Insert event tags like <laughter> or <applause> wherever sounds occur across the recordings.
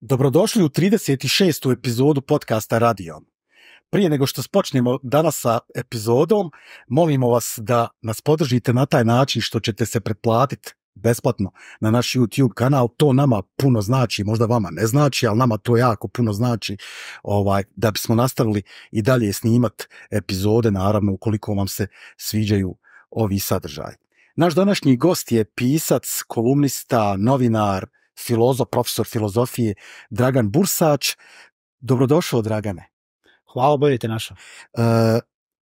Dobrodošli u 36. epizodu podcasta Radion. Prije nego što spočnemo danas sa epizodom, molimo vas da nas podržite na taj način što ćete se pretplatiti besplatno na naš YouTube kanal. To nama puno znači, možda vama ne znači, ali nama to jako puno znači ovaj, da bismo nastavili i dalje snimat epizode, naravno ukoliko vam se sviđaju ovi sadržaji. Naš današnji gost je pisac, kolumnista, novinar, filozof, profesor filozofije Dragan Bursač. Dobrodošao, Dragane. Hvala, bolje te našao. E,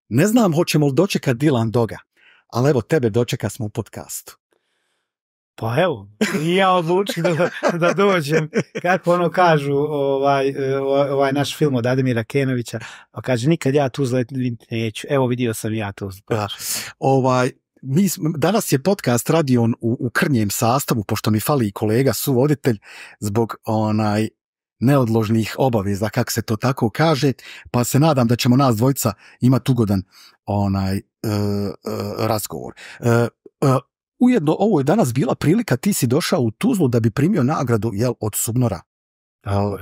ne znam hoćemo li dočekat Dilan Doga, ali evo tebe dočeka smo u podcastu. Pa evo, ja odlučim da, dođem, kako ono kažu ovaj, e, ovaj, naš film od Ademira Kenovića, pa kaže nikad ja tu zletim neću, evo vidio sam ja tu. Znači. Ovaj, danas je podcast radio u, u krnjem sastavu, pošto mi fali i kolega suvoditelj zbog onaj neodložnih obaveza, kako se to tako kaže, pa se nadam da ćemo nas dvojica imati ugodan onaj e, e, razgovor. E, ujedno, ovo je danas bila prilika, ti si došao u Tuzlu da bi primio nagradu jel, od Subnora.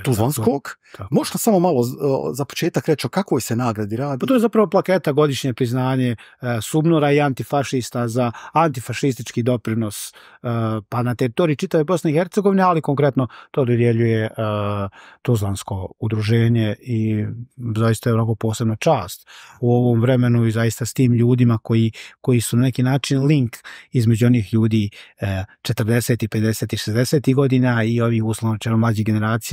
Tuzlanskog. Možda samo malo za početak reći o kakvoj se nagradi radi. Pa to je zapravo plaketa godišnje priznanje e, subnora i antifašista za antifašistički doprinos e, pa na teritoriji čitave Bosne i Hercegovine, ali konkretno to dodjeljuje e, Tuzlansko udruženje i zaista je vrlo posebna čast u ovom vremenu i zaista s tim ljudima koji, su na neki način link između onih ljudi 40. 50. i 60. godina i ovih uslovno mlađih generacija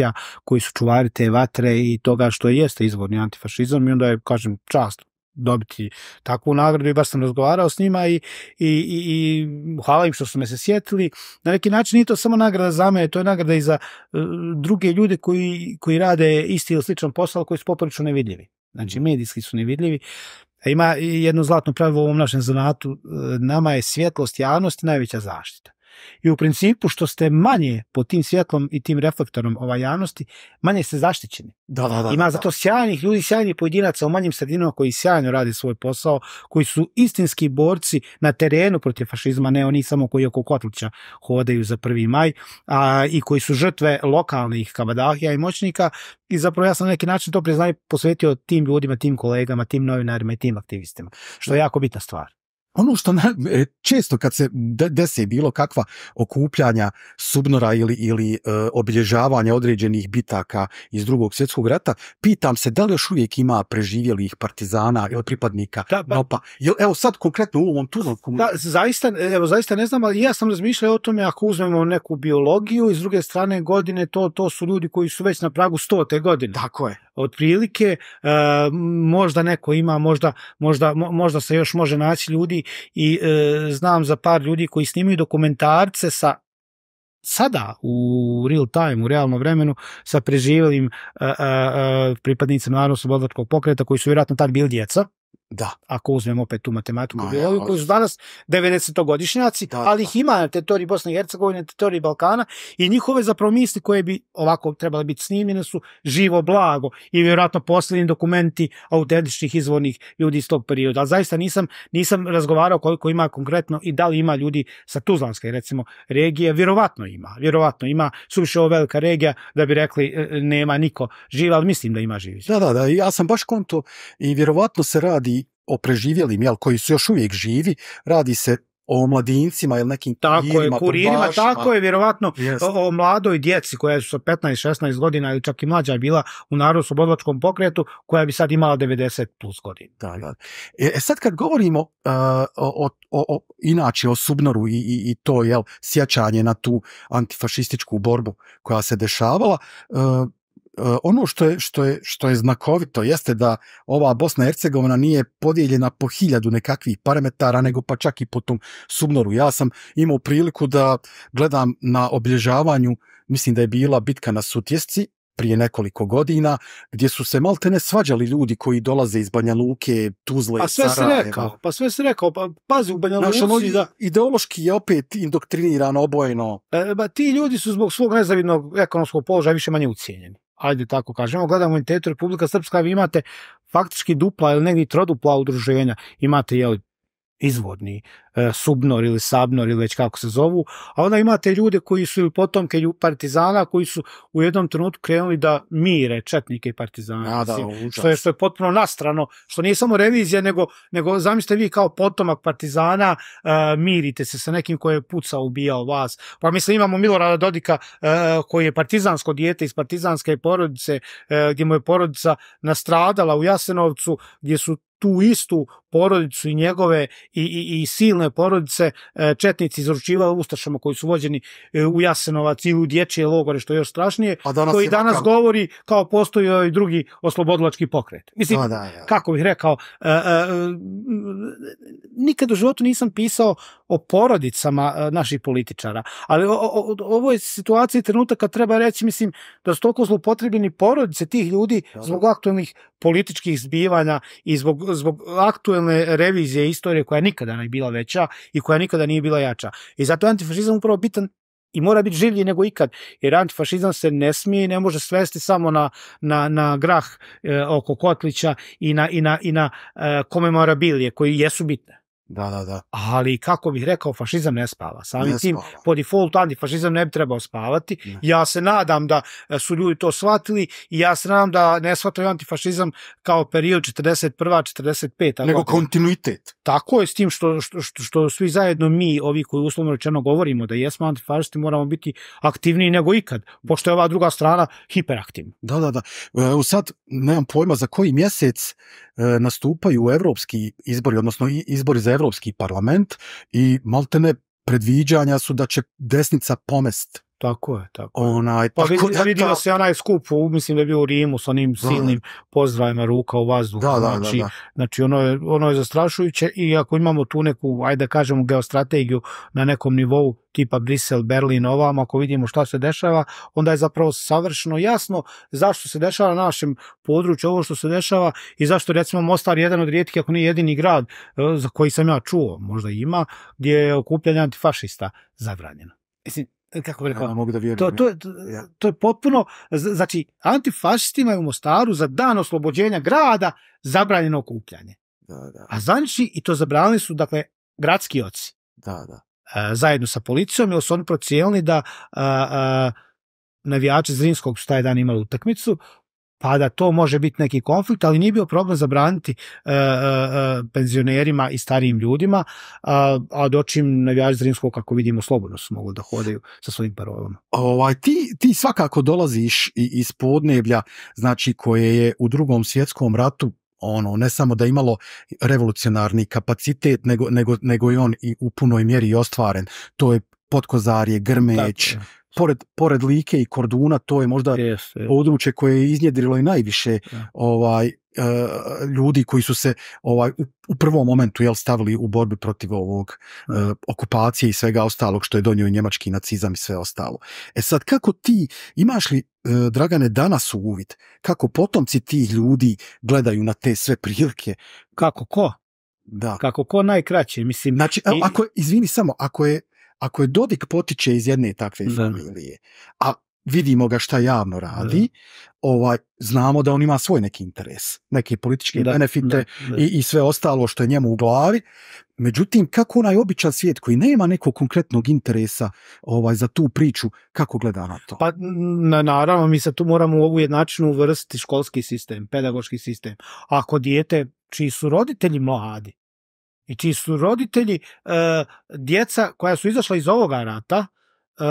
koji su čuvari te vatre i toga što jeste izvorni antifašizam i onda je, kažem, čast dobiti takvu nagradu i baš sam razgovarao s njima i, i, i, hvala im što su me se sjetili. Na neki način nije to samo nagrada za mene, to je nagrada i za e, druge ljude koji, koji rade isti ili sličan posao, koji su poprilično nevidljivi. Znači, mm. medijski su nevidljivi. E, ima jedno zlatno pravilo u ovom našem zanatu, e, nama je svjetlost javnosti najveća zaštita. I u principu što ste manje pod tim svjetlom i tim reflektorom ovaj javnosti, manje ste zaštićeni. Da, da, Ima zato sjajnih ljudi, sjajnih pojedinaca u manjim sredinama koji sjajno rade svoj posao, koji su istinski borci na terenu protiv fašizma, ne oni samo koji oko Kotlića hodaju za 1. maj, i koji su žrtve lokalnih kabadahija i moćnika. I zapravo ja sam na neki način to priznaj posvetio tim ljudima, tim kolegama, tim novinarima i tim aktivistima, što je jako bitna stvar ono što e, često kad se desi bilo kakva okupljanja subnora ili, ili e, obilježavanja određenih bitaka iz drugog svjetskog rata, pitam se da li još uvijek ima preživjelih partizana ili pripadnika da, ba, evo sad konkretno u ovom tu. Da, zaista, evo, zaista ne znam, ali ja sam razmišljao o tome ako uzmemo neku biologiju i s druge strane godine to, to su ljudi koji su već na pragu stote godine. Tako je otprilike, e, možda neko ima, možda, se još može naći ljudi i e, znam za par ljudi koji snimaju dokumentarce sa sada u real time, u realnom vremenu sa preživjelim e, pripadnicima Narodno slobodačkog pokreta koji su vjerojatno tad bili djeca, da. Ako uzmemo opet tu matematiku koji su danas 90-godišnjaci, ali ih ima na teritoriji Bosne i Hercegovine, na Balkana i njihove zapravo misli koje bi ovako trebale biti snimljene su živo blago i vjerojatno posljednji dokumenti autentičnih izvornih ljudi iz tog perioda. Ali zaista nisam, nisam razgovarao koliko ima konkretno i da li ima ljudi sa Tuzlanske recimo regije, vjerovatno ima, vjerovatno ima suviše ovo velika regija da bi rekli e, e, nema niko živ, ali mislim da ima živi. Da, da, da, ja sam baš konto i vjerovatno se radi o preživjelim, jel, koji su još uvijek živi, radi se o mladincima ili nekim tako kuririma, tako je, vjerovatno o, mladoj djeci koja su 15-16 godina ili čak i mlađa bila u u slobodlačkom pokretu koja bi sad imala 90 plus godina. Da, e, e, sad kad govorimo e, o, o, inače o Subnoru i, to jel, sjećanje na tu antifašističku borbu koja se dešavala, e, E, ono što je, što, je, što je znakovito jeste da ova Bosna i Hercegovina nije podijeljena po hiljadu nekakvih parametara, nego pa čak i po tom subnoru. Ja sam imao priliku da gledam na obilježavanju, mislim da je bila bitka na Sutjesci, prije nekoliko godina, gdje su se maltene svađali ljudi koji dolaze iz Banja Luke, Tuzle, Pa sve Sarajeva. rekao, pa sve si rekao, pa pazi u Banja ono Luci. da... Ideološki je opet indoktrinirano, obojeno. E, ba, ti ljudi su zbog svog nezavidnog ekonomskog položaja više manje ucijenjeni ajde tako kažemo, gledamo identitetu Republika Srpska, vi imate faktički dupla ili negdje trodupla udruženja, imate jeli izvorni e, subnor ili sabnor ili već kako se zovu, a onda imate ljude koji su potomke partizana koji su u jednom trenutku krenuli da mire četnike i partizana. što, je, što je potpuno nastrano, što nije samo revizija, nego, nego zamislite vi kao potomak partizana e, mirite se sa nekim koji je pucao, ubijao vas. Pa mislim imamo Milorada Dodika e, koji je partizansko dijete iz partizanske porodice gdje mu je porodica nastradala u Jasenovcu gdje su tu istu porodicu i njegove i, silne porodice e, četnici izručivali Ustašama koji su vođeni e, u Jasenovac i u dječje logore, što je još strašnije, koji danas govori kao postoji i ovaj drugi oslobodilački pokret. Mislim, da, kako bih rekao, e, nikad u životu nisam pisao o porodicama naših političara, ali u ovoj ovo je situacija trenutak kad treba reći, mislim, da su toliko zloupotrebljeni porodice tih ljudi zbog aktualnih političkih zbivanja i zbog, zbog aktuelne revizije istorije koja nikada nije bila veća i koja nikada nije bila jača. I zato je antifašizam upravo bitan i mora biti življi nego ikad, jer antifašizam se ne smije i ne može svesti samo na, na, grah e, oko Kotlića i na, i na, i na e, komemorabilije koji jesu bitne. Da, da, Ali kako bih rekao, fašizam ne spava. Samim tim, po defaultu antifašizam ne bi trebao spavati. Ja se nadam da e, su ljudi to shvatili i ja se nadam da ne shvataju antifašizam kao period 41. 45. Nego kontinuitet. Tako je, s tim što, što, što, svi zajedno mi, ovi koji uslovno rečeno govorimo da jesmo antifašisti, moramo biti aktivniji nego ikad, pošto je ova druga strana hiperaktivna. Da, da, da. E, sad, nemam pojma za koji mjesec e, nastupaju evropski izbori, odnosno izbori za Europski parlament i maltene predviđanja su da će desnica pomest tako je, tako. Onaj, pa tako, pa vidio se onaj skup, mislim da je bio u Rimu s onim silnim pozdravima ruka u vazduhu. Da, znači, da, znači ono, je, ono je zastrašujuće i ako imamo tu neku, ajde da kažemo, geostrategiju na nekom nivou tipa Brisel, Berlin, ovamo, ako vidimo šta se dešava, onda je zapravo savršeno jasno zašto se dešava na našem području ovo što se dešava i zašto recimo Mostar jedan od rijetkih, ako nije jedini grad e, za koji sam ja čuo, možda ima, gdje je okupljanje antifašista zabranjeno. Mislim, E, kako bi rekao, To, je, potpuno, znači, antifašistima je u Mostaru za dan oslobođenja grada zabranjeno okupljanje. A znači, i to zabranili su, dakle, gradski oci. Da, da. E, zajedno sa policijom, jer su oni procijenili da navijači Zrinskog su taj dan imali utakmicu, pa da to može biti neki konflikt, ali nije bio problem zabraniti e, e, e, penzionerima i starijim ljudima, a, a dočim navijači Zrinskog, kako vidimo, slobodno su mogli da hodaju sa svojim parolama. Ovaj, ti, ti svakako dolaziš iz podneblja, znači koje je u drugom svjetskom ratu ono ne samo da je imalo revolucionarni kapacitet nego, nego, je on i u punoj mjeri i ostvaren to je potkozarje grmeć pored, Like i Korduna, to je možda yes, područje koje je iznjedrilo i najviše ovaj, eh, ljudi koji su se ovaj, u, prvom momentu jel, stavili u borbi protiv ovog eh, okupacije i svega ostalog što je donio njemački nacizam i sve ostalo. E sad, kako ti, imaš li, eh, Dragane, danas uvid, kako potomci tih ljudi gledaju na te sve prilike? Kako ko? Da. Kako ko najkraće, mislim... Znači, ako, izvini samo, ako je ako je Dodik potiče iz jedne takve familije, a vidimo ga šta javno radi, ovaj, znamo da on ima svoj neki interes, neke političke benefite i, sve ostalo što je njemu u glavi. Međutim, kako onaj običan svijet koji nema nekog konkretnog interesa ovaj, za tu priču, kako gleda na to? Pa na, naravno, mi se tu moramo u ovu jednačinu uvrstiti školski sistem, pedagoški sistem. Ako dijete čiji su roditelji mladi, i čiji su roditelji e, djeca koja su izašla iz ovoga rata e,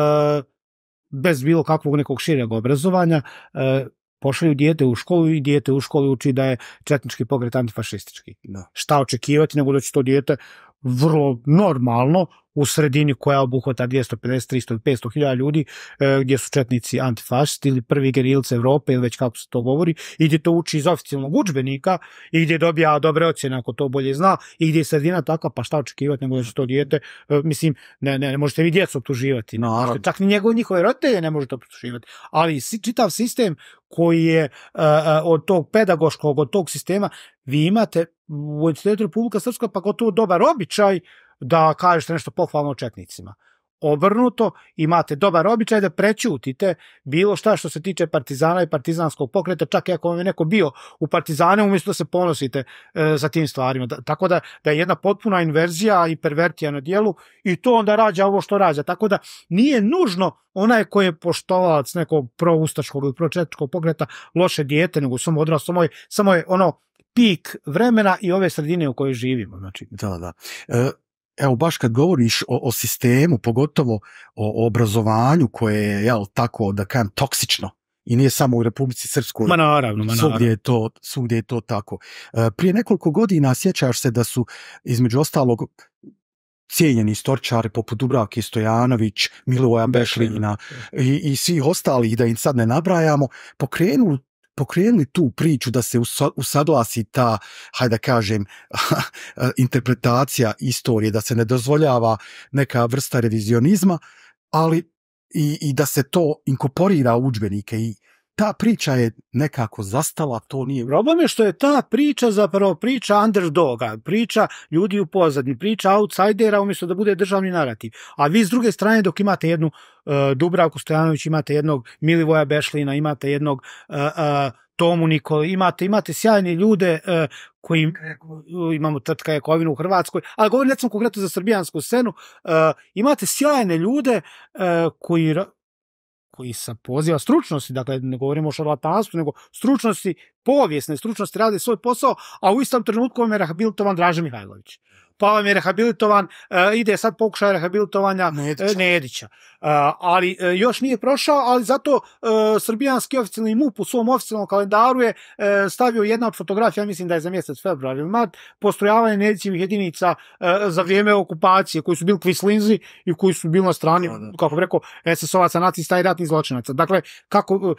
bez bilo kakvog nekog šireg obrazovanja e, pošalju dijete u školu i dijete u školi uči da je četnički pokret antifašistički. Šta očekivati nego da će to dijete vrlo normalno u sredini koja obuhvata 250, 300 ili 500 hiljada ljudi e, gdje su četnici antifašisti ili prvi gerilci Europe ili već kako se to govori i gdje to uči iz oficijalnog udžbenika i gdje dobija dobre ocjene ako to bolje zna i gdje je sredina takva pa šta očekivati nego da će to dijete e, mislim ne, ne, ne možete vi djecu optuživati no, čak ni njegove njihove roditelje ne možete optuživati ali čitav sistem koji je e, od tog pedagoškog, od tog sistema, vi imate u Institutu Republika Srpska pa gotovo dobar običaj da kažete nešto pohvalno o Četnicima. Obrnuto, imate dobar običaj da prećutite bilo šta što se tiče partizana i partizanskog pokreta, čak i ako vam je neko bio u partizane, umjesto da se ponosite e, za tim stvarima. tako da, je jedna potpuna inverzija i pervertija na dijelu i to onda rađa ovo što rađa. Tako da nije nužno onaj koji je poštovalac nekog proustačkog ili pročetničkog pokreta loše dijete, nego samo odraslo, samo je, samo je ono pik vremena i ove sredine u kojoj živimo. Znači. Da, da. E, evo baš kad govoriš o, sistemu, pogotovo o, obrazovanju koje je, jel, tako da kažem, toksično, i nije samo u Republici Srpskoj. Ma naravno, ma je to, tako. E, prije nekoliko godina sjećaš se da su, između ostalog, cijenjeni stočari poput Dubravke Stojanović, Milivoja Bešlina i, i svih ostalih, da im sad ne nabrajamo, pokrenuli pokrenuli tu priču da se usaglasi ta, hajde kažem, <laughs> interpretacija historije, da se ne dozvoljava neka vrsta revizionizma, ali i, da se to inkorporira u udžbenike i ta priča je nekako zastala, to nije... Problem je što je ta priča zapravo priča underdoga, priča ljudi u pozadini, priča outsidera umjesto da bude državni narativ. A vi s druge strane dok imate jednu e, Dubravku Stojanović, imate jednog Milivoja Bešlina, imate jednog e, e, Tomu Nikoli, imate, imate sjajne ljude koji imamo Trtka Jakovinu u Hrvatskoj, ali govorim recimo konkretno za srbijansku scenu, imate sjajne ljude koji koji sa poziva stručnosti, dakle ne govorimo o šarlatanstvu, nego stručnosti povijesne, stručnosti rade svoj posao, a u istom trenutku vam je rehabilitovan Dražen Mihajlović pa vam je rehabilitovan, e, ide sad pokušaj rehabilitovanja e, Nedića. E, ali još nije prošao, ali zato srbijanski oficijalni MUP u svom oficijalnom kalendaru je stavio jedna od fotografija, mislim da je za mjesec februar ili postrojavanje Nedićevih jedinica za vrijeme okupacije, koji su bili kvislinzi i koji su bili na strani, kako bi rekao, SS-ovaca, nacista i ratnih zločinaca. Dakle, kako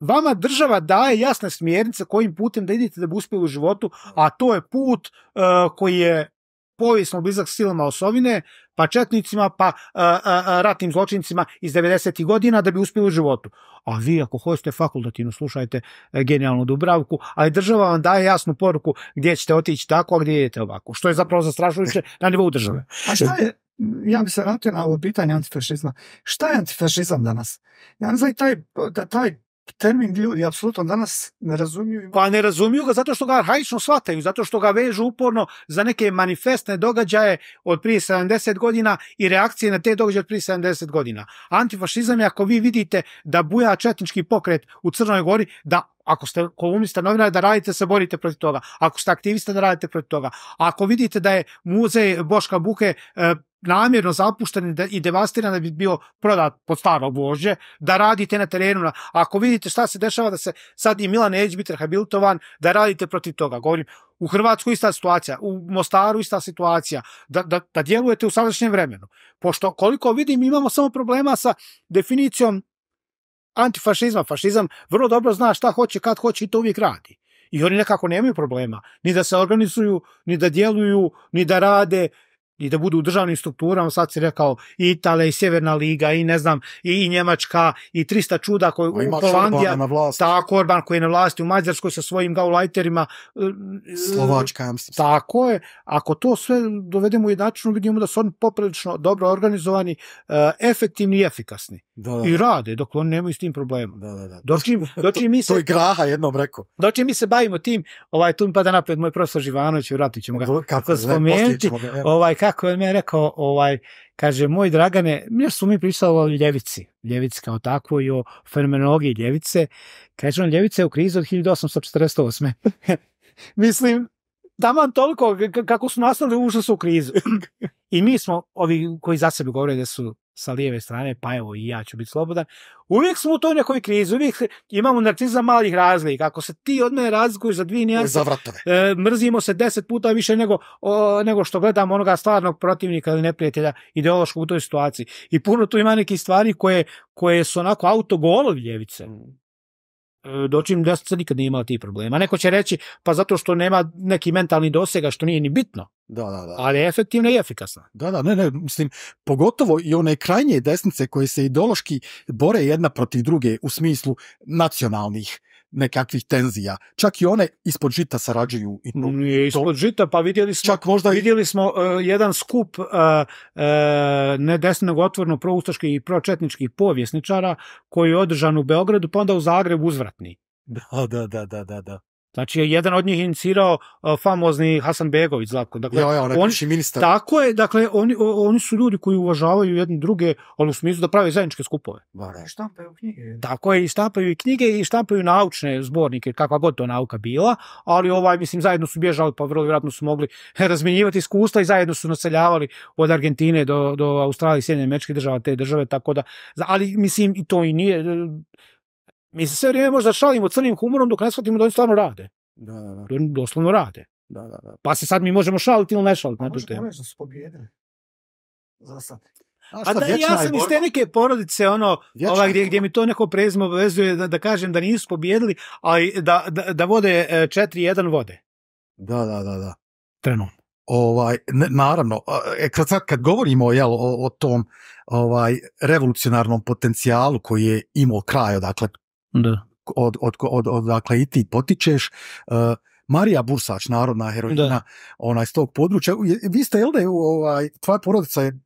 vama država daje jasne smjernice kojim putem da idete da bi uspjeli u životu, a to je put e, koji je povijesno blizak silama osovine, pa četnicima, pa e, e, ratnim zločincima iz 90. godina da bi uspjeli u životu. A vi ako hoćete fakultativno slušajte genijalnu Dubravku, ali država vam daje jasnu poruku gdje ćete otići tako, a gdje idete ovako, što je zapravo zastrašujuće na nivou države. A šta je, ja bi se vratio na ovo pitanje antifašizma. Šta je antifašizam danas? Ja ne znam da taj termin ljudi apsolutno danas ne razumiju. Pa ne razumiju ga zato što ga arhaično shvataju, zato što ga vežu uporno za neke manifestne događaje od prije 70 godina i reakcije na te događaje od prije 70 godina. Antifašizam je ako vi vidite da buja četnički pokret u Crnoj Gori, da ako ste kolumnista novinara da radite se borite protiv toga. Ako ste aktivista da radite protiv toga. Ako vidite da je muzej Boška Buke e, namjerno zapušteni i devastiran da bi bio prodat pod staro vožđe, da radite na terenu. Ako vidite šta se dešava da se sad i Milan Neđ biti rehabilitovan, da radite protiv toga. Govorim, u Hrvatskoj ista situacija, u Mostaru ista situacija, da, da, djelujete u sadašnjem vremenu. Pošto koliko vidim imamo samo problema sa definicijom antifašizma. Fašizam vrlo dobro zna šta hoće, kad hoće i to uvijek radi. I oni nekako nemaju problema. Ni da se organizuju, ni da djeluju, ni da rade, i da budu u državnim strukturama, sad si rekao i Italija i Sjeverna Liga i ne znam i Njemačka i 300 čuda koji u Polandija tako Orban koji je na vlasti u Mađarskoj sa svojim gaulajterima e, Slovačka tako je, ako to sve dovedemo u jednačinu vidimo da su oni poprilično dobro organizovani e, efektivni i efikasni i rade, dok oni nemaju s tim problema. Da, Dočim, <laughs> mi se... to, je graha jednom rekao. Dočim mi se bavimo tim, ovaj, tu mi pada napred moj profesor Živanović, vratit ćemo ga. Kako spomenuti, ovaj, kako je meni rekao, ovaj, kaže, moj Dragane, mi su mi pričali o ljevici, ljevici kao takvo i o fenomenologiji ljevice. Kaže, on ljevica je u krizi od 1848. <laughs> Mislim, man toliko kako su nastali, ušli su u krizu. <laughs> I mi smo, ovi koji za sebe govore da su sa lijeve strane, pa evo i ja ću biti slobodan. Uvijek smo u toj nekoj krizi, uvijek imamo narcizam malih razlika. Ako se ti od mene razlikuješ za dvije nijanse, e, mrzimo se deset puta više nego, nego što gledamo onoga stvarnog protivnika ili neprijatelja ideološkog u toj situaciji. I puno tu ima nekih stvari koje, koje su onako autogolovi ljevice. Mm. E, dočim desnica nikad nije imala tih problema. Neko će reći, pa zato što nema neki mentalni dosega, što nije ni bitno. da, da. Ali je efektivna i efikasna. Da, da, ne, ne, mislim, pogotovo i one krajnje desnice koje se ideološki bore jedna protiv druge u smislu nacionalnih nekakvih tenzija. Čak i one ispod žita sarađuju. I ispod žita, pa vidjeli smo, čak možda smo e, jedan skup uh, e, e, otvorno proustaških i pročetničkih povjesničara koji je održan u Beogradu, pa onda u Zagreb uzvratni. Da, da, da, da, da. Znači, jedan od njih inicirao uh, famozni Hasan Begović, Dakle, ja, ja, on, ministar. Tako je, dakle, oni, su ljudi koji uvažavaju jedni druge, ono u smislu da prave zajedničke skupove. Bare. Štampaju knjige. Tako je, i štampaju i knjige i štampaju naučne zbornike, kakva god to nauka bila, ali ovaj, mislim, zajedno su bježali, pa vrlo vjerojatno su mogli <laughs> razmjenjivati iskustva i zajedno su naseljavali od Argentine do, do Australije, Sjedinjene američke države, te države, tako da, ali mislim, i to i nije, mi se sve vrijeme možda šalimo crnim humorom dok ne shvatimo da oni stvarno rade. Da, da, da. Oni doslovno rade. Da, da, da. Pa se sad mi možemo šaliti ili ne šaliti. Pa možemo reći da su pobjedili. Za sad. A, da, ja sam iz te neke porodice, ono, ovaj, gdje, gdje mi to neko prezimo obvezuje da, da kažem da nisu pobjedili, ali da, da, da vode 4-1 e, vode. Da, da, da, da. Trenutno. Ovaj, naravno, e, kad, sad, kad govorimo jel, o, o, tom ovaj revolucionarnom potencijalu koji je imao kraj, dakle da. Od, od, dakle i ti potičeš. E, Marija Bursač, narodna heroina onaj, s tog područja. Vi ste, jel da je, ovaj, tvoja porodica je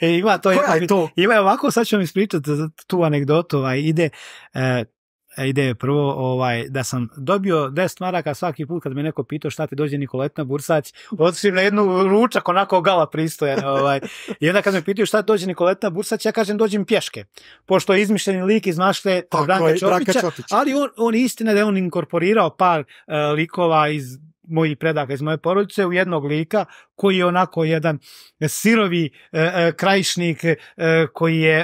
E, ima to, Koja to? Ima, ovako, sad ću vam ispričati tu anegdotu, ovaj, ide, e, E, ideje prvo, ovaj, da sam dobio 10 maraka svaki put kad me neko pitao šta ti dođe Nikoletina Bursać, osim na jednu ručak onako gala pristoje Ovaj. I onda kad me pitaju šta dođe Nikoletina Bursać, ja kažem dođem pješke, pošto je izmišljeni lik iz našte Branka, Ćopića, ali on, on istina da je on inkorporirao par e, likova iz mojih predaka iz moje porodice u jednog lika koji je onako jedan sirovi e, e krajišnik e, koji je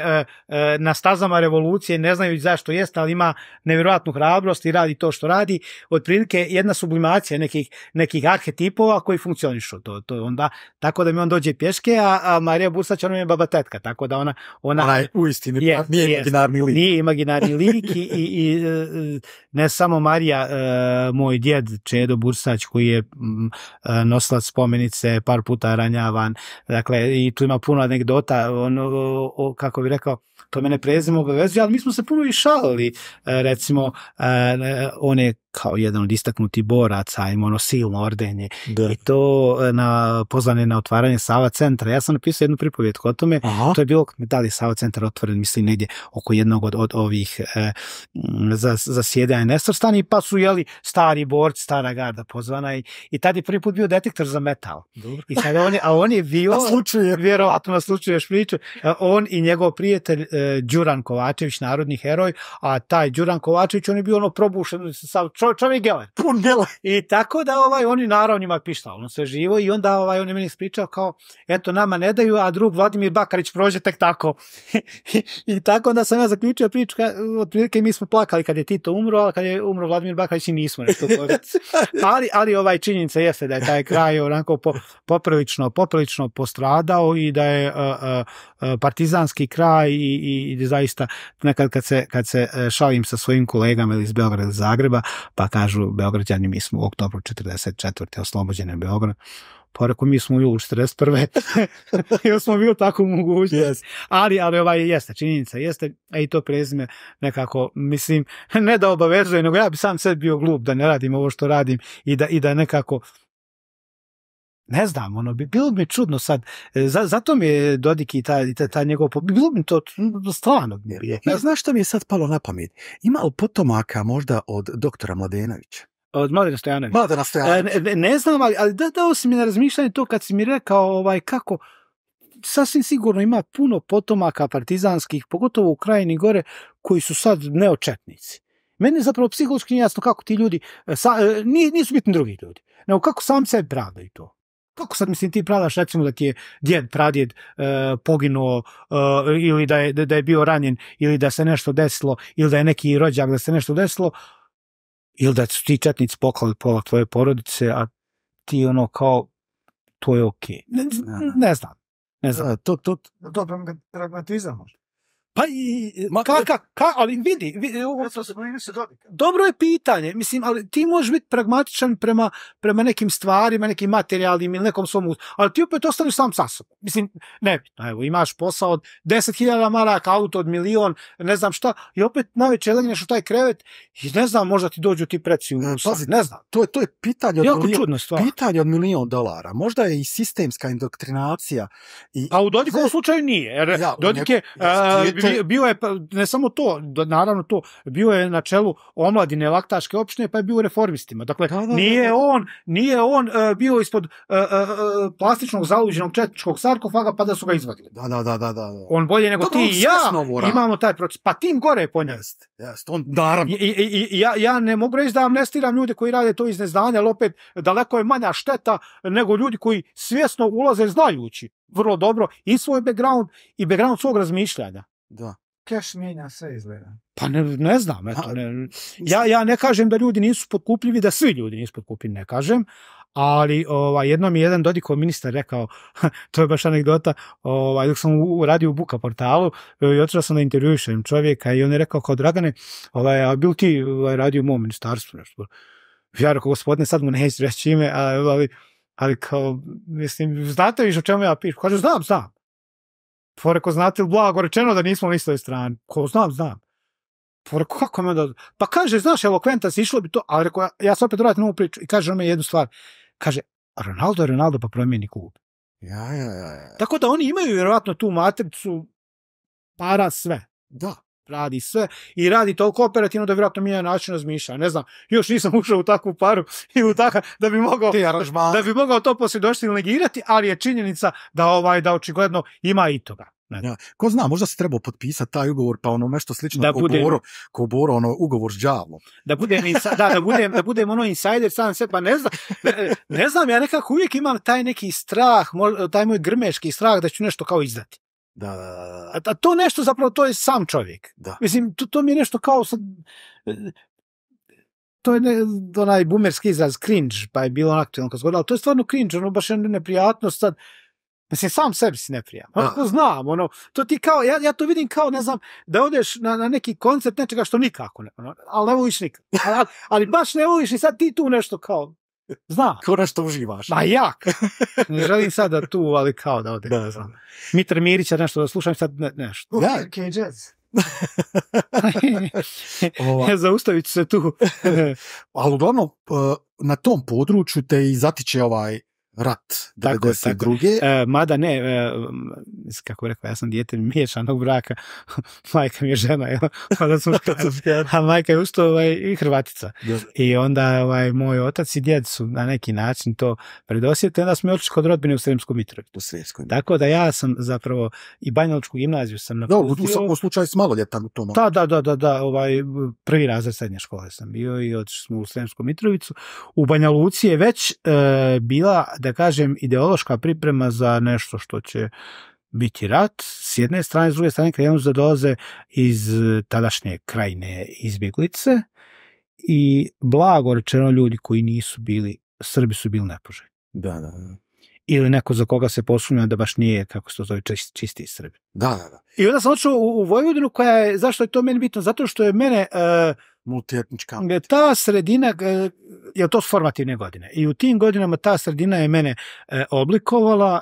e, na stazama revolucije ne znaju zašto jeste ali ima nevjerojatnu hrabrost i radi to što radi otprilike jedna sublimacija nekih, nekih arhetipova koji funkcionišu to, to onda tako da mi on dođe pješke a, Marija Busać ona je baba tako da ona ona, je uistinu pa, nije imaginarni lik nije imaginarni lik i, ne samo Marija moj djed Čedo Bursać koji je mm, e, nosilac spomenice, par puta ranjavan. Dakle, i tu ima puno anegdota, ono, kako bi rekao, to mene prezimo obavezuje, ali mi smo se puno i šalili, e, recimo, e, on kao jedan od istaknutih boraca, ima ono silno ordenje i to na, na otvaranje Sava centra. Ja sam napisao jednu pripovjetku o tome, to je bilo, da li je Sava centar otvoren, mislim, negdje oko jednog od, ovih zasjedanja za, za pa su jeli stari borci, stara garda pozvana i tad je prvi put bio detektor za metal. Dobro. I sad on je, a on je <laughs> bio, vjerovatno na slučaju još priču, e, on i njegov prijatelj e, Đuran Kovačević, narodni heroj, a taj Đuran Kovačević, on je bio ono probušen, sav, čo, čovjek Pun I tako da ovaj, oni naravno njima pišta, ono sve živo i onda ovaj, on je meni spričao kao, eto nama ne daju, a drug Vladimir Bakarić prođe tek tako. <laughs> I tako onda sam ja zaključio priču, otprilike mi smo plakali kad je Tito umro, ali kad je umro Vladimir Bakarić i nismo nešto <laughs> ali, ali i ovaj činjenica jeste da je taj kraj onako poprilično, poprilično postradao i da je e, e, e, partizanski kraj i, i, zaista nekad kad se, kad se šalim sa svojim kolegama iz Beograda ili Zagreba, pa kažu Beograđani mi smo u oktobru 44. oslobođene Beograd, pa rekao, mi smo u julu 41. Jer smo bili tako Ali, ali ovaj, jeste, činjenica jeste, a e, i to prezime nekako, mislim, <laughs> ne da obavezuje, nego ja bi sam sebi bio glup da ne radim ovo što radim i da, i da nekako ne znam, ono, bi, bilo mi čudno sad, e, zato mi je Dodik i ta, ta, njegov, bilo mi to stvarno je. Znaš što mi je sad palo na pamet? Imao potomaka možda od doktora Mladenovića? Od Ne, ne, znam, ali, da, dao si mi na razmišljanje to kad si mi rekao ovaj, kako sasvim sigurno ima puno potomaka partizanskih, pogotovo u krajini gore, koji su sad neočetnici. Meni je zapravo psihološki jasno kako ti ljudi, e, e, nisu bitni drugi ljudi, nego kako sam se sebi i to. Kako sad, mislim, ti pravdaš recimo da ti je djed, pradjed e, poginuo ili da da je bio ranjen ili da se nešto desilo ili da je neki rođak da se nešto desilo, ili da su ti četnici poklali pola tvoje porodice, a ti ono kao, to je ok. Ne, znam. Ne znam. to, to, to pragmatizam možda. Pa i, ka, ali vidi, dobro je pitanje, mislim, ali ti možeš biti pragmatičan prema, prema nekim stvarima, nekim materijalnim ili nekom svom, ali ti opet ostaneš sam sa sobom. Mislim, nebitno, evo, imaš posao od 10.000 maraka, auto od milion, ne znam šta, i opet navečer legneš u taj krevet i ne znam, možda ti dođu ti preci ne znam. To je, to je pitanje od, milion, pitanje od milion dolara. Možda je i sistemska indoktrinacija. I... A u ovom slučaju nije, jer je... Dakle, bio je, pa, ne samo to, naravno to, bio je na čelu omladine laktaške opštine, pa je bio u reformistima. Dakle, nije on, nije on e, bio ispod e, e, plastičnog zaluđenog četničkog sarkofaga, pa da su ga izvadili. Da, da, On bolje nego ti i ja imamo taj proces. Pa tim gore je po ja, ne mogu reći da amnestiram ljude koji rade to iz neznanja, ali opet daleko je manja šteta nego ljudi koji svjesno ulaze znajući vrlo dobro i svoj background i background svog razmišljanja. Da. Keš mijenja sve izgleda. Pa ne, ne znam, pa, Ja, ja ne kažem da ljudi nisu pokupljivi da svi ljudi nisu podkupljivi ne kažem, ali ovaj, jednom je jedan dodiko ministar rekao, <laughs> to je baš anegdota, ovaj, dok sam u, radio u Buka portalu e, i otišao sam da intervjušem čovjeka i on je rekao kao Dragane, ovaj, bil ti ovaj, radio u mom ministarstvu nešto? Ja rekao, gospodine, sad mu neću reći ime, ali, kao, mislim, znate više o čemu ja pišu? Kaže, znam, znam. Poreko, znate li blago rečeno da nismo na istoj strani? Ko znam, znam. rekao, kako me da... Pa kaže, znaš, elokventa si išlo bi to, ali reko, ja, ja se opet vratim ovu priču i kaže on jednu stvar. Kaže, Ronaldo je Ronaldo pa promijeni klub. Ja, Tako da oni imaju vjerojatno tu matricu para sve. Da radi sve i radi toliko operativno da vjerojatno mijenja način razmišlja. Ne znam, još nisam <laughs> ušao u takvu paru i u da bi mogao, da bi mogao to posvjedočiti negirati, ali je činjenica da ovaj da očigledno ima i toga. Ja, ko zna, možda se trebao potpisati taj ugovor pa ono nešto slično da bude, ono ugovor s đavlom. Da budem, da, da, budem, ono insider sam se, pa ne znam, ne, ne znam, ja nekako uvijek imam taj neki strah, taj moj grmeški strah da ću nešto kao izdati. Da, A to nešto zapravo, to je sam čovjek. Mislim, to, mi je nešto kao sad, e, to je onaj bumerski izraz cringe, pa je bilo aktualno kad ali to je stvarno cringe, ono baš je neprijatnost sad, Mislim, sam sebi si neprijam, Ono, pa to znam, ono, to ti kao, ja, to vidim kao, ne znam, da odeš na, na neki koncert nečega što nikako ne, ono, ali ne voliš nikad. Ali, ali, baš ne voliš i sad ti tu nešto kao, Zna. to uživaš. Ma jak! <laughs> Ne želim sad da tu, ali kao da ode. Da, znam. Mitar Mirića nešto da slušam sad nešto. jazz. ja <laughs> e, zaustavit ću se tu. <laughs> ali uglavnom, eh, na tom području te i zatiče ovaj rat 92. E, mada ne, e, kako rekao, ja sam dijete miješanog braka, <laughs> majka mi je žena, jel? <laughs> <laughs> a majka je usto ovaj, Hrvatica. I onda ovaj, moj otac i djed su na neki način to predosjetili, onda smo otišli kod rodbine u Sremsku Mitrovicu. U Tako da ja sam zapravo i Banjaločku gimnaziju sam napravio. u svakom slučaju s maloljetan u tom. Da, da, da, da, da, ovaj, prvi razred srednje škole sam bio i otišli smo u Sremsku Mitrovicu. U Banja Luci je već e, bila da kažem, ideološka priprema za nešto što će biti rat, s jedne strane, s druge strane krenu da dolaze iz eh, tadašnje krajine izbjeglice i blago rečeno ljudi koji nisu bili, Srbi su bili nepoželjni. Da, da, da. Ili neko za koga se posumnja da baš nije, kako se to zove, čisti Srbi. Da, da, da. I onda sam odšao u, Vojvodinu koja je, zašto je to meni bitno? Zato što je mene... Eh, E, ta sredina, e, je to su formativne godine i u tim godinama ta sredina je mene e, oblikovala,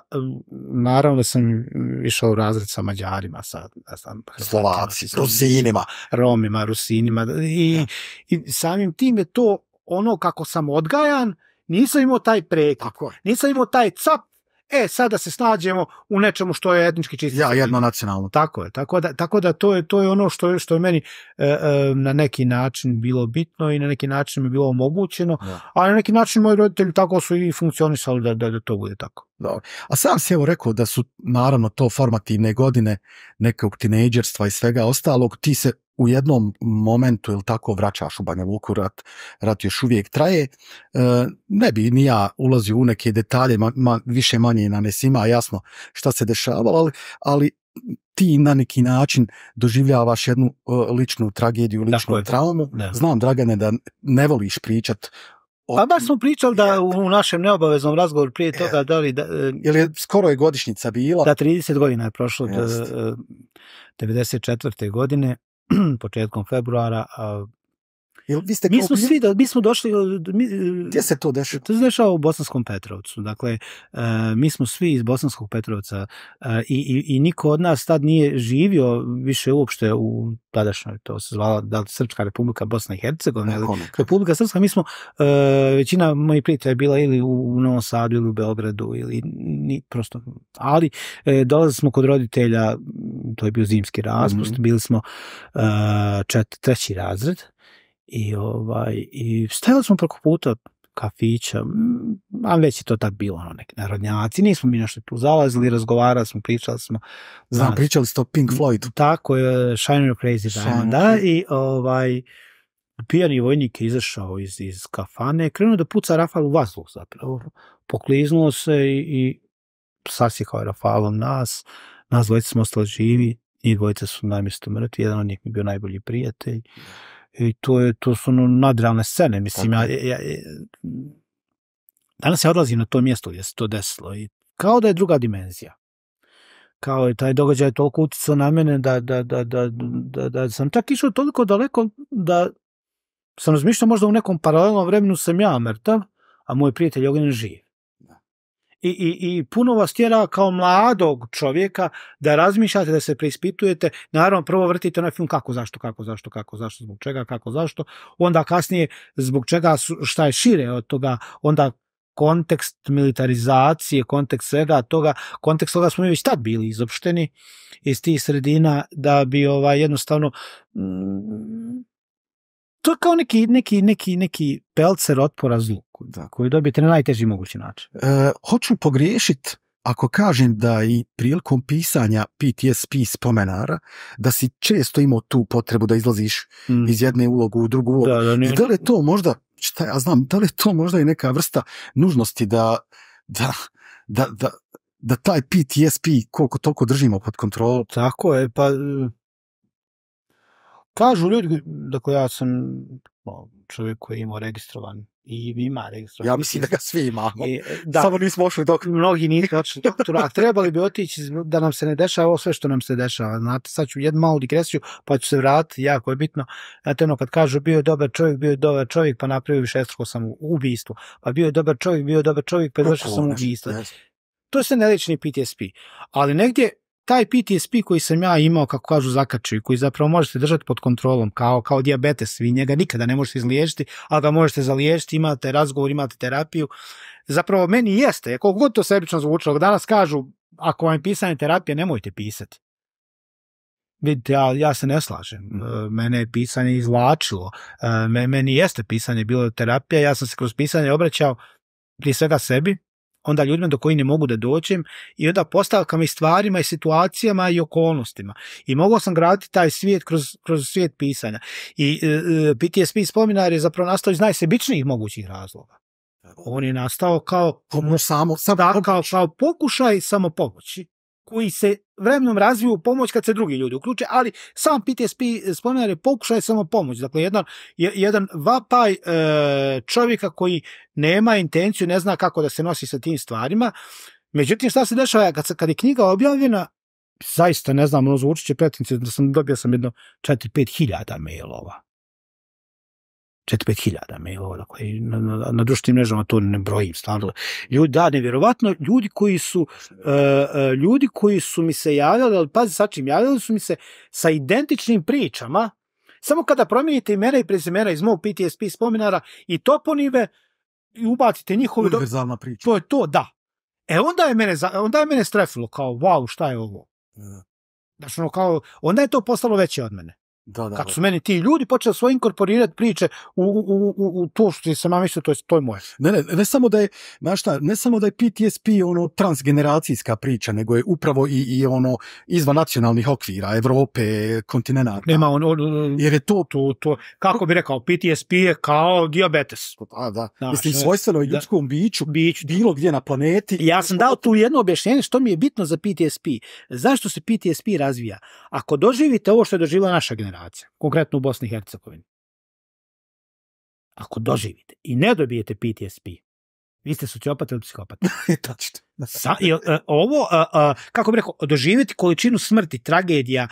naravno da sam išao u razred sa Mađarima, sa, Rusinima, Romima, Rusinima i, samim tim je to ono kako sam odgajan, nisam imao taj prek nisam imao taj cap e, sada se snađemo u nečemu što je etnički čisto. Ja, jedno nacionalno. Tako je, tako da, to, je, to je ono što je, što je meni e, e, na neki način bilo bitno i na neki način mi bilo omogućeno, a na neki način moji roditelji tako su i funkcionisali da, da, to bude tako. Dobro. A sam si evo rekao da su naravno to formativne godine nekog tinejdžerstva i svega ostalog, ti se u jednom momentu ili tako vraćaš u Banja Luku, rat, još uvijek traje. E, ne bi ni ja ulazio u neke detalje, ma, više manje na jasno šta se dešavalo, ali, ti na neki način doživljavaš jednu e, ličnu tragediju, ličnu traumu. Znam, Dragane, da ne voliš pričat o... Pa baš smo pričali da u našem neobaveznom razgovoru prije e, toga da li... skoro je godišnjica bila. Da, 30 godina je prošlo. devedeset 94. godine <clears throat> početkom februara Jel, vi ste mi smo svi, smo došli... E, e, Gdje se to dešava? To se dešava u Bosanskom Petrovcu. Dakle, e, mi smo svi iz Bosanskog Petrovca i, i, niko od nas tad nije živio više uopšte u tadašnjoj, to se zvala da li Srpska republika Bosna i Hercegovina, ili Republika Srpska. Mi smo, većina mojih prijatelja je bila ili u Novom Sadu, ili u Beogradu, ili ni, prosto, ali dolazili smo kod roditelja, to je bio zimski mhm. raspust bili smo čet, treći razred, i, ovaj, i stajali smo preko puta kafića, a već je to tad bilo, ono, neki narodnjaci, nismo mi nešto tu zalazili, razgovarali smo, pričali smo. znači, pričali ste o Pink Floydu. Tako je, Shine Your Crazy da, i ovaj, pijani vojnik je izašao iz, kafane, krenuo da puca Rafal u zapravo, pokliznuo se i, i sasjekao je Rafalom nas, nas dvojice smo ostali živi, i dvojica su namjesto mrtvi, jedan od njih mi bio najbolji prijatelj i to, je, to su ono nadrealne scene, mislim, ja, ja, danas ja odlazim na to mjesto gdje se to desilo i kao da je druga dimenzija. Kao je taj događaj toliko utjecao na mene da, sam čak išao toliko daleko da sam razmišljao možda u nekom paralelnom vremenu sam ja mrtav, a moj prijatelj Ognjen živ i, puno vas tjera kao mladog čovjeka da razmišljate, da se preispitujete. Naravno, prvo vrtite onaj film kako, zašto, kako, zašto, kako, zašto, zbog čega, kako, zašto. Onda kasnije zbog čega, šta je šire od toga, onda kontekst militarizacije, kontekst svega toga, kontekst toga smo mi već tad bili izopšteni iz tih sredina da bi ovaj jednostavno mm, to je kao neki, neki, neki, neki pelcer otpora zlu da. koji dobijete na najteži mogući način. E, hoću pogriješit ako kažem da i prilikom pisanja PTSP spomenara, da si često imao tu potrebu da izlaziš mm. iz jedne ulogu u drugu ulogu. Da, li je to možda, šta ja znam, da li je to možda i neka vrsta nužnosti da, da, da, da taj PTSP koliko toliko držimo pod kontrolom? Tako je, pa Kažu ljudi, dakle ja sam čovjek koji je imao registrovan i ima registrovan. Ja mislim da ga svi imamo. E, da, Samo nismo ošli dok... Mnogi nisu ošli doktoru, a trebali bi otići da nam se ne dešava ovo sve što nam se dešava. Znate, sad ću jednu malu digresiju, pa ću se vratiti, jako je bitno. Znate, ono, kad kažu bio je dobar čovjek, bio je dobar čovjek, pa napravio više struko sam ubistvu. Pa bio je dobar čovjek, bio je dobar čovjek, pa izvršio pa sam ubijstvo. To se ne liči PTSP. Ali negdje taj PTSP koji sam ja imao, kako kažu, zakačio i koji zapravo možete držati pod kontrolom, kao, kao diabetes, vi njega nikada ne možete izliječiti, ali ga možete zaliječiti, imate razgovor, imate terapiju. Zapravo, meni jeste, koliko god to sebično zvučalo, danas kažu, ako vam je pisanje terapije, nemojte pisati. Vidite, ja, se ne slažem. Mm. E, mene je pisanje izlačilo. E, meni jeste pisanje bilo terapija. Ja sam se kroz pisanje obraćao prije svega sebi, onda ljudima do koji ne mogu da dođem i onda postavkama i stvarima i situacijama i okolnostima. I mogao sam graditi taj svijet kroz, svijet pisanja. I e, PTSP e, spominar je zapravo nastao iz najsebičnijih mogućih razloga. On je nastao kao, samo, samo, kao, kao pokušaj samopomoći koji se vremenom razviju pomoć kad se drugi ljudi uključe, ali sam PTSP spomenar je pokušaj samo pomoć. Dakle, jedan, vapaj e, čovjeka koji nema intenciju, ne zna kako da se nosi sa tim stvarima. Međutim, šta se dešava kad, je knjiga objavljena, zaista ne znam, ono zvučit će da sam dobio sam jedno 4-5 hiljada mailova 4-5 hiljada mailova na, na, na, društvenim mrežama to ne brojim stvarno. Ljudi, da, nevjerovatno, ljudi koji su e, e, ljudi koji su mi se javljali, ali pazi sa čim, javljali su mi se sa identičnim pričama, samo kada promijenite imena i prezimena iz mog PTSP spominara i toponive i ubacite njihove... Univerzalna priča. To je to, da. E onda je mene, onda je mene strefilo kao, wow, šta je ovo? Da. Ono, kao, onda je to postalo veće od mene. Da, da, su meni ti ljudi počeli svoje inkorporirati priče u, u, to što ti to je, moje. Ne, ne, ne samo da je, ne samo da je PTSP ono transgeneracijska priča, nego je upravo i, i ono izvan nacionalnih okvira, Europe, kontinenta. Nema ono, ono, jer je to, to, kako bi rekao, PTSP je kao diabetes. A, pa, da, e, svojstveno je ljudskom biću, bilo gdje na planeti. Ja sam dao tu jedno objašnjenje što mi je bitno za PTSP. Zašto se PTSP razvija? Ako doživite ovo što je doživila naša generacija, konkretno u Bosni i Hercegovini. Ako doživite i ne dobijete PTSP, vi ste sociopat ili psihopat. <laughs> Sa, e, ovo, e, e, kako bih rekao, doživjeti količinu smrti, tragedija,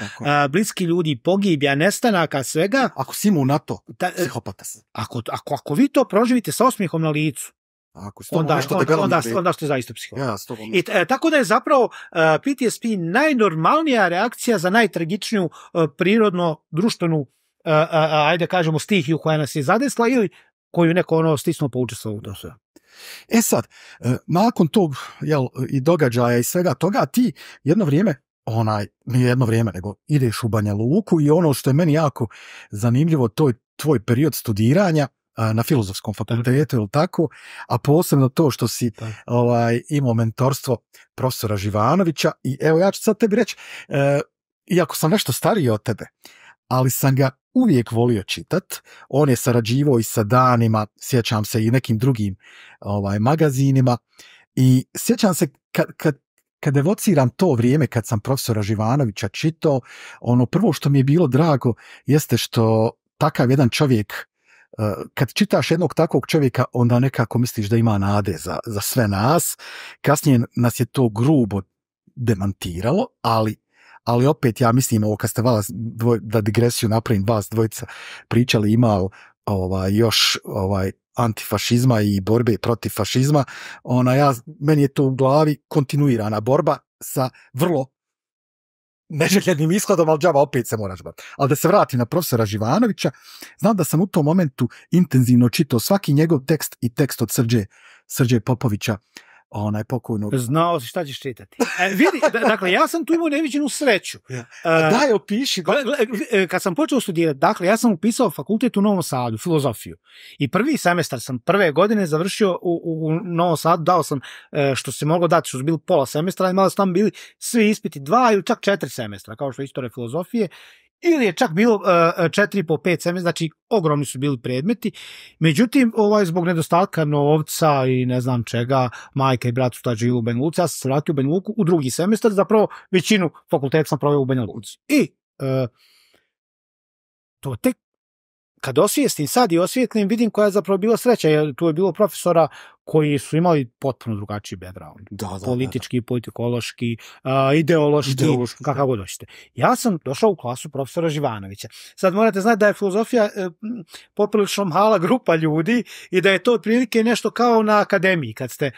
bliski ljudi, pogibja, nestanaka, svega. Ako si psihopata Ako, ako, ako vi to proživite sa osmijehom na licu, ako onda, onda, zaista psiholog I, e, tako da je zapravo PTSP e, najnormalnija reakcija za najtragičniju e, prirodno društvenu ajde kažemo stihiju koja nas je zadesla ili koju neko ono stisno poučestvo sve. E sad, nakon tog jel, i događaja i svega toga, ti jedno vrijeme onaj, nije jedno vrijeme, nego ideš u Banja Luku i ono što je meni jako zanimljivo, to tvoj period studiranja, na filozofskom fakultetu ili tako, a posebno to što si ovaj, imao mentorstvo profesora Živanovića i evo ja ću sad tebi reći, e, iako sam nešto stariji od tebe, ali sam ga uvijek volio čitat. On je sarađivao i sa danima, sjećam se i nekim drugim ovaj, magazinima i sjećam se kad, kad kad to vrijeme kad sam profesora Živanovića čitao, ono prvo što mi je bilo drago jeste što takav jedan čovjek Eh, kad čitaš jednog takvog čovjeka, onda nekako misliš da ima nade za, sve nas. Kasnije nas je to grubo demantiralo, ali ali opet ja mislim ovo kad ste vas da digresiju napravim vas dvojica pričali imao ovaj, još ovaj, antifašizma i borbe protiv fašizma ona ja, meni je to u glavi kontinuirana borba sa vrlo neželjenim ishodom, ali džaba, opet se moraš baviti. Ali da se vrati na profesora Živanovića, znam da sam u tom momentu intenzivno čitao svaki njegov tekst i tekst od Srđe, Srđe Popovića onaj pokojnog... Znao si šta ćeš čitati. E, dakle, ja sam tu imao neviđenu sreću. Ja. E, A daj, opiši. E, kad sam počeo studirati, dakle, ja sam upisao fakultet u Novom Sadu, filozofiju. I prvi semestar sam prve godine završio u, Novom Sadu, dao sam e, što se moglo dati, što su bili pola semestra, malo su tamo bili svi ispiti dva ili čak četiri semestra, kao što je istorija filozofije ili je čak bilo e, e, četiri po 5 znači ogromni su bili predmeti. Međutim, ovaj, zbog nedostatka novca i ne znam čega, majka i brat su u Banja Luci, ja sam se vratio u u drugi semestar, zapravo većinu fakulteta sam proveo u Banja I e, to tek kad osvijestim sad i osvijetlim, vidim koja je zapravo bila sreća, jer tu je bilo profesora koji su imali potpuno drugačiji background. Politički, politikološki, ideološki, kakav god hoćete. Ja sam došao u klasu profesora Živanovića. Sad morate znati da je filozofija e, poprilično mala grupa ljudi i da je to otprilike nešto kao na akademiji kad ste e,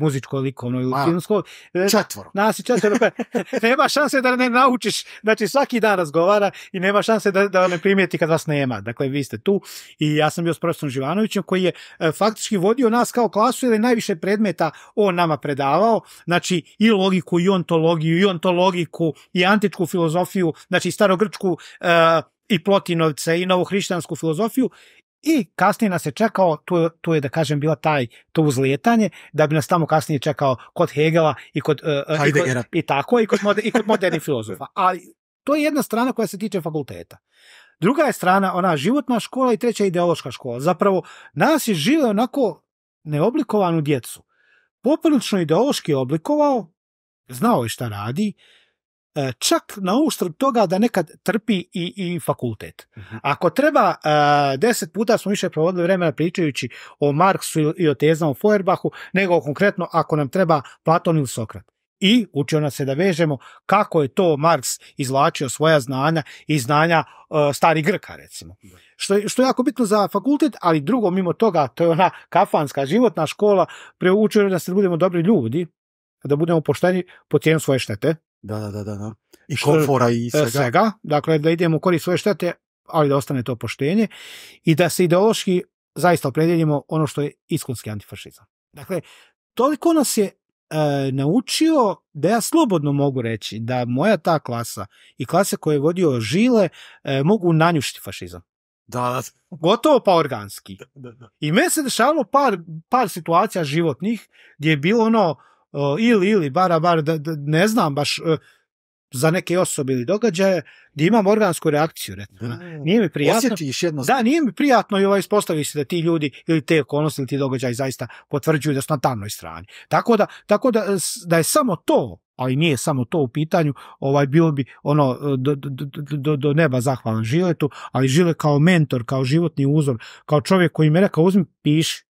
muzičko, likovno ili filmsko. E, četvoro. Nas je četvoro. Pa <laughs> nema šanse da ne naučiš. Znači svaki dan razgovara i nema šanse da, da ne primijeti kad vas nema. Dakle, vi ste tu i ja sam bio s profesorom Živanovićem koji je faktički vodio nas kao klasu je najviše predmeta on nama predavao, znači i logiku i ontologiju i ontologiku i antičku filozofiju, znači starogrčku e, i Plotinovce i novohrišćansku filozofiju i kasnije nas je čekao, tu, je da kažem bila taj, to uzlijetanje, da bi nas tamo kasnije čekao kod Hegela i kod, e, e, i, tako, i kod, i kod modernih filozofa. <laughs> Ali to je jedna strana koja se tiče fakulteta. Druga je strana, ona životna škola i treća ideološka škola. Zapravo, nas je žile onako neoblikovanu djecu poprilično ideološki oblikovao, znao je šta radi, e, čak na uštrb toga da nekad trpi i, i fakultet. Mhm. Ako treba, e, deset puta smo više provodili vremena pričajući o Marksu i o tezama o Feuerbachu, nego konkretno ako nam treba Platon ili Sokrat i učio nas se da vežemo kako je to Marks izvlačio svoja znanja i znanja e, starih Grka recimo. Što, je jako bitno za fakultet, ali drugo mimo toga, to je ona kafanska životna škola, preučuje da se budemo dobri ljudi, da budemo pošteni po cijenu svoje štete. Da, da, da, da. I komfora i e, svega. Dakle, da idemo korist svoje štete, ali da ostane to poštenje i da se ideološki zaista opredeljimo ono što je iskonski antifašizam. Dakle, toliko nas je e, naučio da ja slobodno mogu reći da moja ta klasa i klase koje je vodio žile e, mogu nanjušiti fašizam. Da, da. Gotovo pa organski. I me se dešavalo par, par situacija životnih gdje je bilo ono ili, ili, bara, bar, ne znam baš, e, za neke osobe ili događaje gdje imam organsku reakciju. Recimo. Nije mi prijatno. Da, nije mi prijatno i ovaj ispostavi se da ti ljudi ili te okolnosti ili ti događaji zaista potvrđuju da su na tamnoj strani. Tako da, tako da, je samo to ali nije samo to u pitanju, ovaj bilo bi ono do, do, do, do neba zahvalan Žiletu, ali Žile kao mentor, kao životni uzor, kao čovjek koji mi je rekao uzmi piši,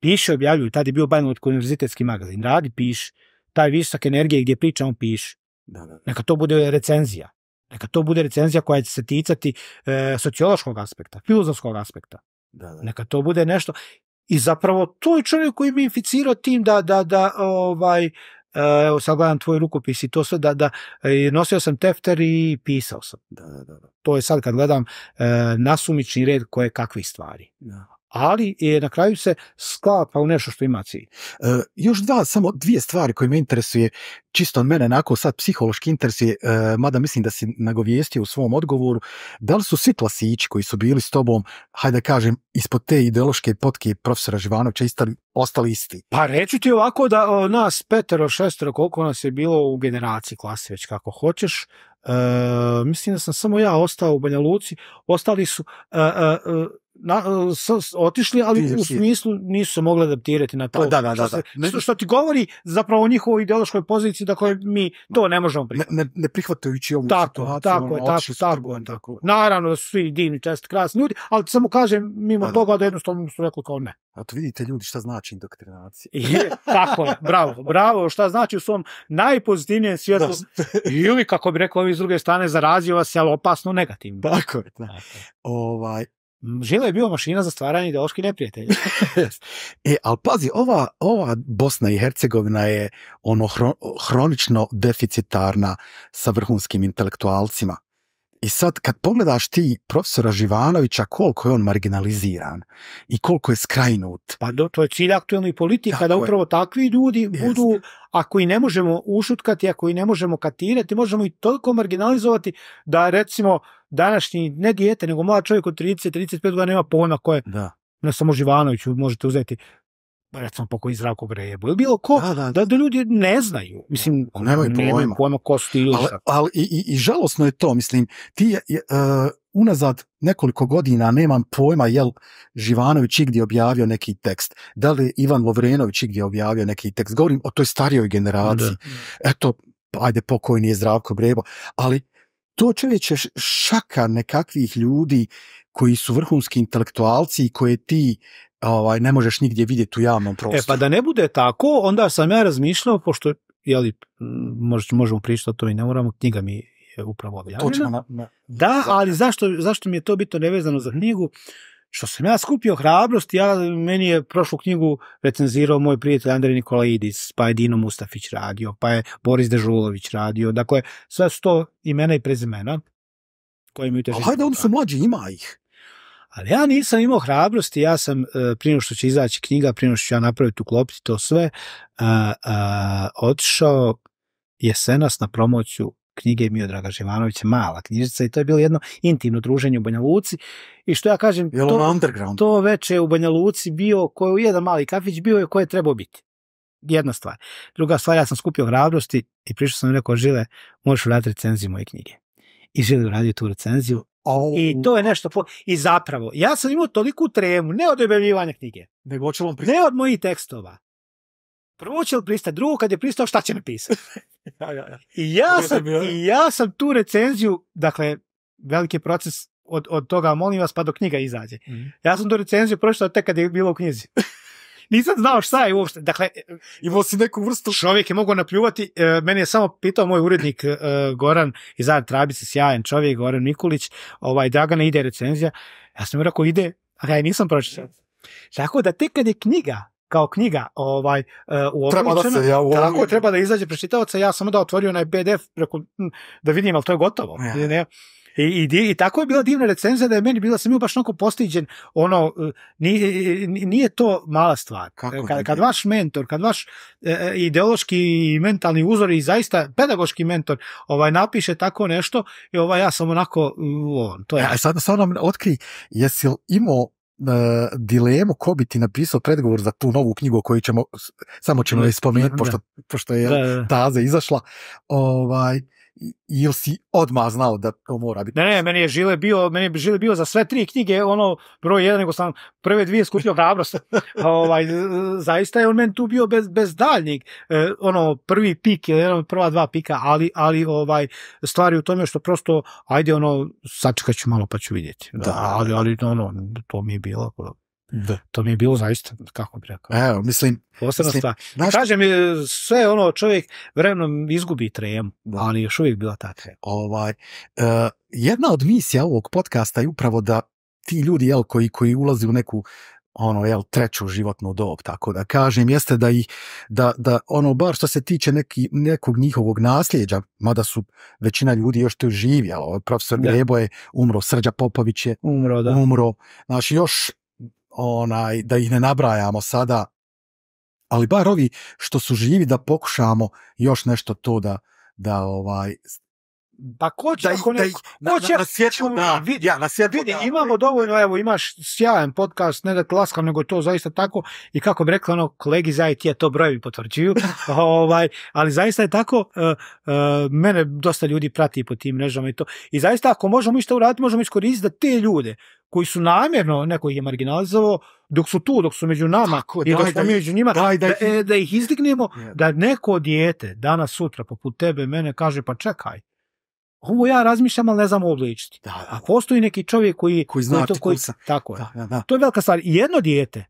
piše objavljuju, tad je bio Bajnolotko univerzitetski magazin, radi, piši, taj visok energije gdje priča, on piše. Da, Neka to bude recenzija. Neka to bude recenzija koja će se ticati e, sociološkog aspekta, filozofskog aspekta. Neka to bude nešto. I zapravo to je čovjek koji bi inficirao tim da, da, ovaj, e, evo sad gledam tvoj rukopis i to sve, da, da e, nosio sam tefter i pisao sam. To je sad kad gledam nasumični red koje kakvih stvari ali je na kraju se sklapa u nešto što ima cilj. E, još dva, samo dvije stvari koje me interesuje, čisto od mene, onako sad psihološki interes je, e, mada mislim da si nagovijestio u svom odgovoru, da li su svi klasići koji su bili s tobom, hajde da kažem, ispod te ideološke potke profesora Živanovića istali, ostali isti? Pa reći ti ovako da nas petero, šestero, koliko nas je bilo u generaciji klasi, već kako hoćeš, e, mislim da sam samo ja ostao u Banja Luci, ostali su, E, s, otišli, ali u smislu nisu se mogli adaptirati na to. Pa što, ti govori zapravo o njihovoj ideološkoj poziciji da koje mi to ne možemo prihvatiti. Ne, ne, prihvatajući ovu tako, situaciju. Tako, ono, je, tako, Naravno da su svi divni, čest, krasni ljudi, ali samo kažem mimo pa toga da jednostavno su rekli kao ne. A to vidite ljudi šta znači indoktrinacija. <laughs> je, tako je, bravo, bravo, šta znači u svom najpozitivnijem svijetu <laughs> ili kako bi rekao ovi s druge strane zarazio vas, ali opasno negativno. Ovaj, Žile je bio mašina za stvaranje ideoloških neprijatelja. <laughs> e, ali pazi, ova, ova Bosna i Hercegovina je ono hronično deficitarna sa vrhunskim intelektualcima. I sad kad pogledaš ti profesora Živanovića koliko je on marginaliziran i koliko je skrajnut. Pa to je cilj aktualnih politika da upravo takvi ljudi budu, ako i ne možemo ušutkati, ako i ne možemo katirati, možemo i toliko marginalizovati da recimo današnji, ne dijete, nego mlad čovjek od 30-35 godina nema pojma koje, da. ne samo Živanoviću možete uzeti, recimo pokojni Zdravko grebo, ili bilo ko, da, da, ljudi ne znaju. Mislim, nemaju pojma. pojma ko su Ali, i, i, žalosno je to, mislim, ti e, unazad nekoliko godina nemam pojma jel Živanović igdje objavio neki tekst, da li Ivan Lovrenović igdje objavio neki tekst, govorim o toj starijoj generaciji. Eto, ajde pokojni je Zdravko Grebo, ali to čovječe šaka nekakvih ljudi koji su vrhunski intelektualci i koje ti ovaj, ne možeš nigdje vidjeti u javnom e, prostoru. E pa da ne bude tako, onda sam ja razmišljao, pošto jeli, možemo pričati o to i ne moramo, knjiga mi je upravo objavljena. da, ali zašto, mi je to bitno nevezano za knjigu? Što sam ja skupio hrabrost, ja, meni je prošlu knjigu recenzirao moj prijatelj Andrej Nikolaidis, pa je Dino Mustafić radio, pa je Boris Dežulović radio, dakle, sve su to imena i prezimena koje hajde, oni su mlađi, ima ih. Ali ja nisam imao hrabrosti, ja sam e, prije što će izaći knjiga, prije što ću ja napraviti uklopiti to sve, e, e, otišao jesenas na promociju knjige Draga Živanovića, mala knjižica i to je bilo jedno intimno druženje u Banja Luci i što ja kažem, to, ono to već je u Banja Luci bio koji u jedan mali kafić bio je koji je trebao biti. Jedna stvar. Druga stvar, ja sam skupio hrabrosti i prišao sam i rekao, Žile, možeš vratiti recenziju moje knjige i želi raditi tu recenziju. I to je nešto... I zapravo, ja sam imao toliku tremu, ne od objavljivanja knjige, Nego ne od mojih tekstova. Prvo će li pristati, drugo kad je pristao, šta će napisati? <laughs> ja, I, ja sam, ja sam tu recenziju, dakle, veliki proces od, toga, molim vas, pa do knjiga izađe. Mhm. Ja sam tu recenziju prošao tek kad je bilo u knjizi. <laughs> Nisam znao šta je uopšte. Dakle, imao si neku vrstu... Čovjek je mogao napljuvati. E, meni je samo pitao moj urednik e, Goran iz Zad Trabice, sjajan čovjek, Goran Mikulić, ovaj, Dragana ide recenzija. Ja sam mu rekao, ide, a ja nisam pročitao. Tako da tek kad je knjiga kao knjiga ovaj, uh, Treba da se, ja u Tako, treba da izađe prečitavaca, ja sam da otvorio onaj PDF preko, da vidim, ali to je gotovo. Ne, i, i tako je bila divna recenzija da je meni bila, sam bio baš onako postiđen, ono, e, e, e, nije, to mala stvar. kad, vaš mentor, kad vaš ideološki i mentalni uzor i zaista pedagoški mentor ovaj napiše tako nešto, i ovaj, ja sam onako, on, to je... Ja, sad, sad nam otkri, jesi imao dilemu ko bi ti napisao predgovor za tu novu knjigu koju ćemo, samo ćemo je spomenuti pošto, pošto je taze izašla. Ovaj, ili si odmah znao da to mora biti? Ne, ne, meni je Žile bio, meni je Žile bio za sve tri knjige, ono, broj jedan, nego sam prve dvije skupio hrabrost. <laughs> ovaj, zaista je on meni tu bio bez, bez daljnjeg, e, ono, prvi pik, jedan, prva dva pika, ali, ali ovaj, stvari u tome što prosto, ajde, ono, sačekat ću malo pa ću vidjeti. Da, ali, ali, ono, to mi je bilo. Da. To mi je bilo zaista, kako bi rekao. Evo, mislim... Posebna Kažem, sve ono, čovjek vremenom izgubi tremu, ali još uvijek bila ta Ovaj, e, jedna od misija ovog podcasta je upravo da ti ljudi jel, koji, koji ulazi u neku ono jel treću životnu dob tako da kažem jeste da ih da, ono bar što se tiče neki, nekog njihovog nasljeđa mada su većina ljudi još tu živi ali ovaj profesor Grebo je umro Srđa Popović je umro da. umro znači još onaj, da ih ne nabrajamo sada, ali bar ovi što su živi da pokušamo još nešto to da, da ovaj, pa ko će, da, ako na, ja, imamo dovoljno, evo, imaš sjajan podcast, ne da klaskam, nego to zaista tako, i kako bi rekla, ono, kolegi za IT, to brojevi potvrđuju, <laughs> ovaj, ali zaista je tako, e, e, mene dosta ljudi prati po tim mrežama i to, i zaista ako možemo isto uraditi, možemo iskoristiti da te ljude koji su namjerno, neko ih je marginalizovao, dok su tu, dok su među nama dok smo među njima, e, da, ih izdignemo, da neko dijete danas, sutra, poput tebe, mene kaže, pa čekaj, ovo ja razmišljam, ali ne znam obličiti. A postoji neki čovjek koji... Koji zna koji to, Tako To je velika stvar. jedno dijete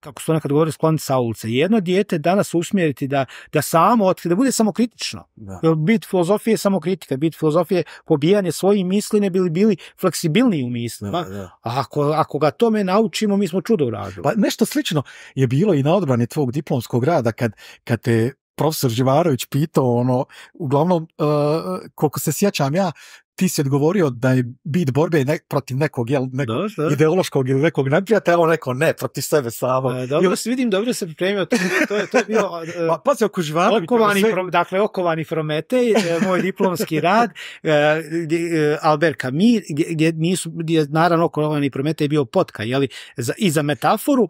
kako su nekad govorili, skloniti sa ulice. Jedno dijete danas usmjeriti da, da samo otkrije, da bude samokritično. kritično. bit filozofije je samokritika, bit filozofije je pobijanje svojih misli, ne bili bili fleksibilniji u mislima. A ako, ga tome naučimo, mi smo čudo radu. Pa nešto slično je bilo i na odbrani tvog diplomskog rada kad, kad te profesor Živarović pitao ono, uglavnom, eh, koliko se sjećam ja, ti si odgovorio da je bit borbe ne, protiv nekog, jel, nekog ideološkog ili nekog neprijatelja, on neko ne, protiv sebe samo. E, dobro, se vidim, dobro se pripremio. To, to je, to je bio, e, <laughs> pa, se oko Okovani, sve... dakle, Okovani Prometej, e, moj diplomski <laughs> rad, e, Albert Camus, gdje, nisu, gdje naravno Okovani Prometej je bio potka, jeli, za, i za metaforu,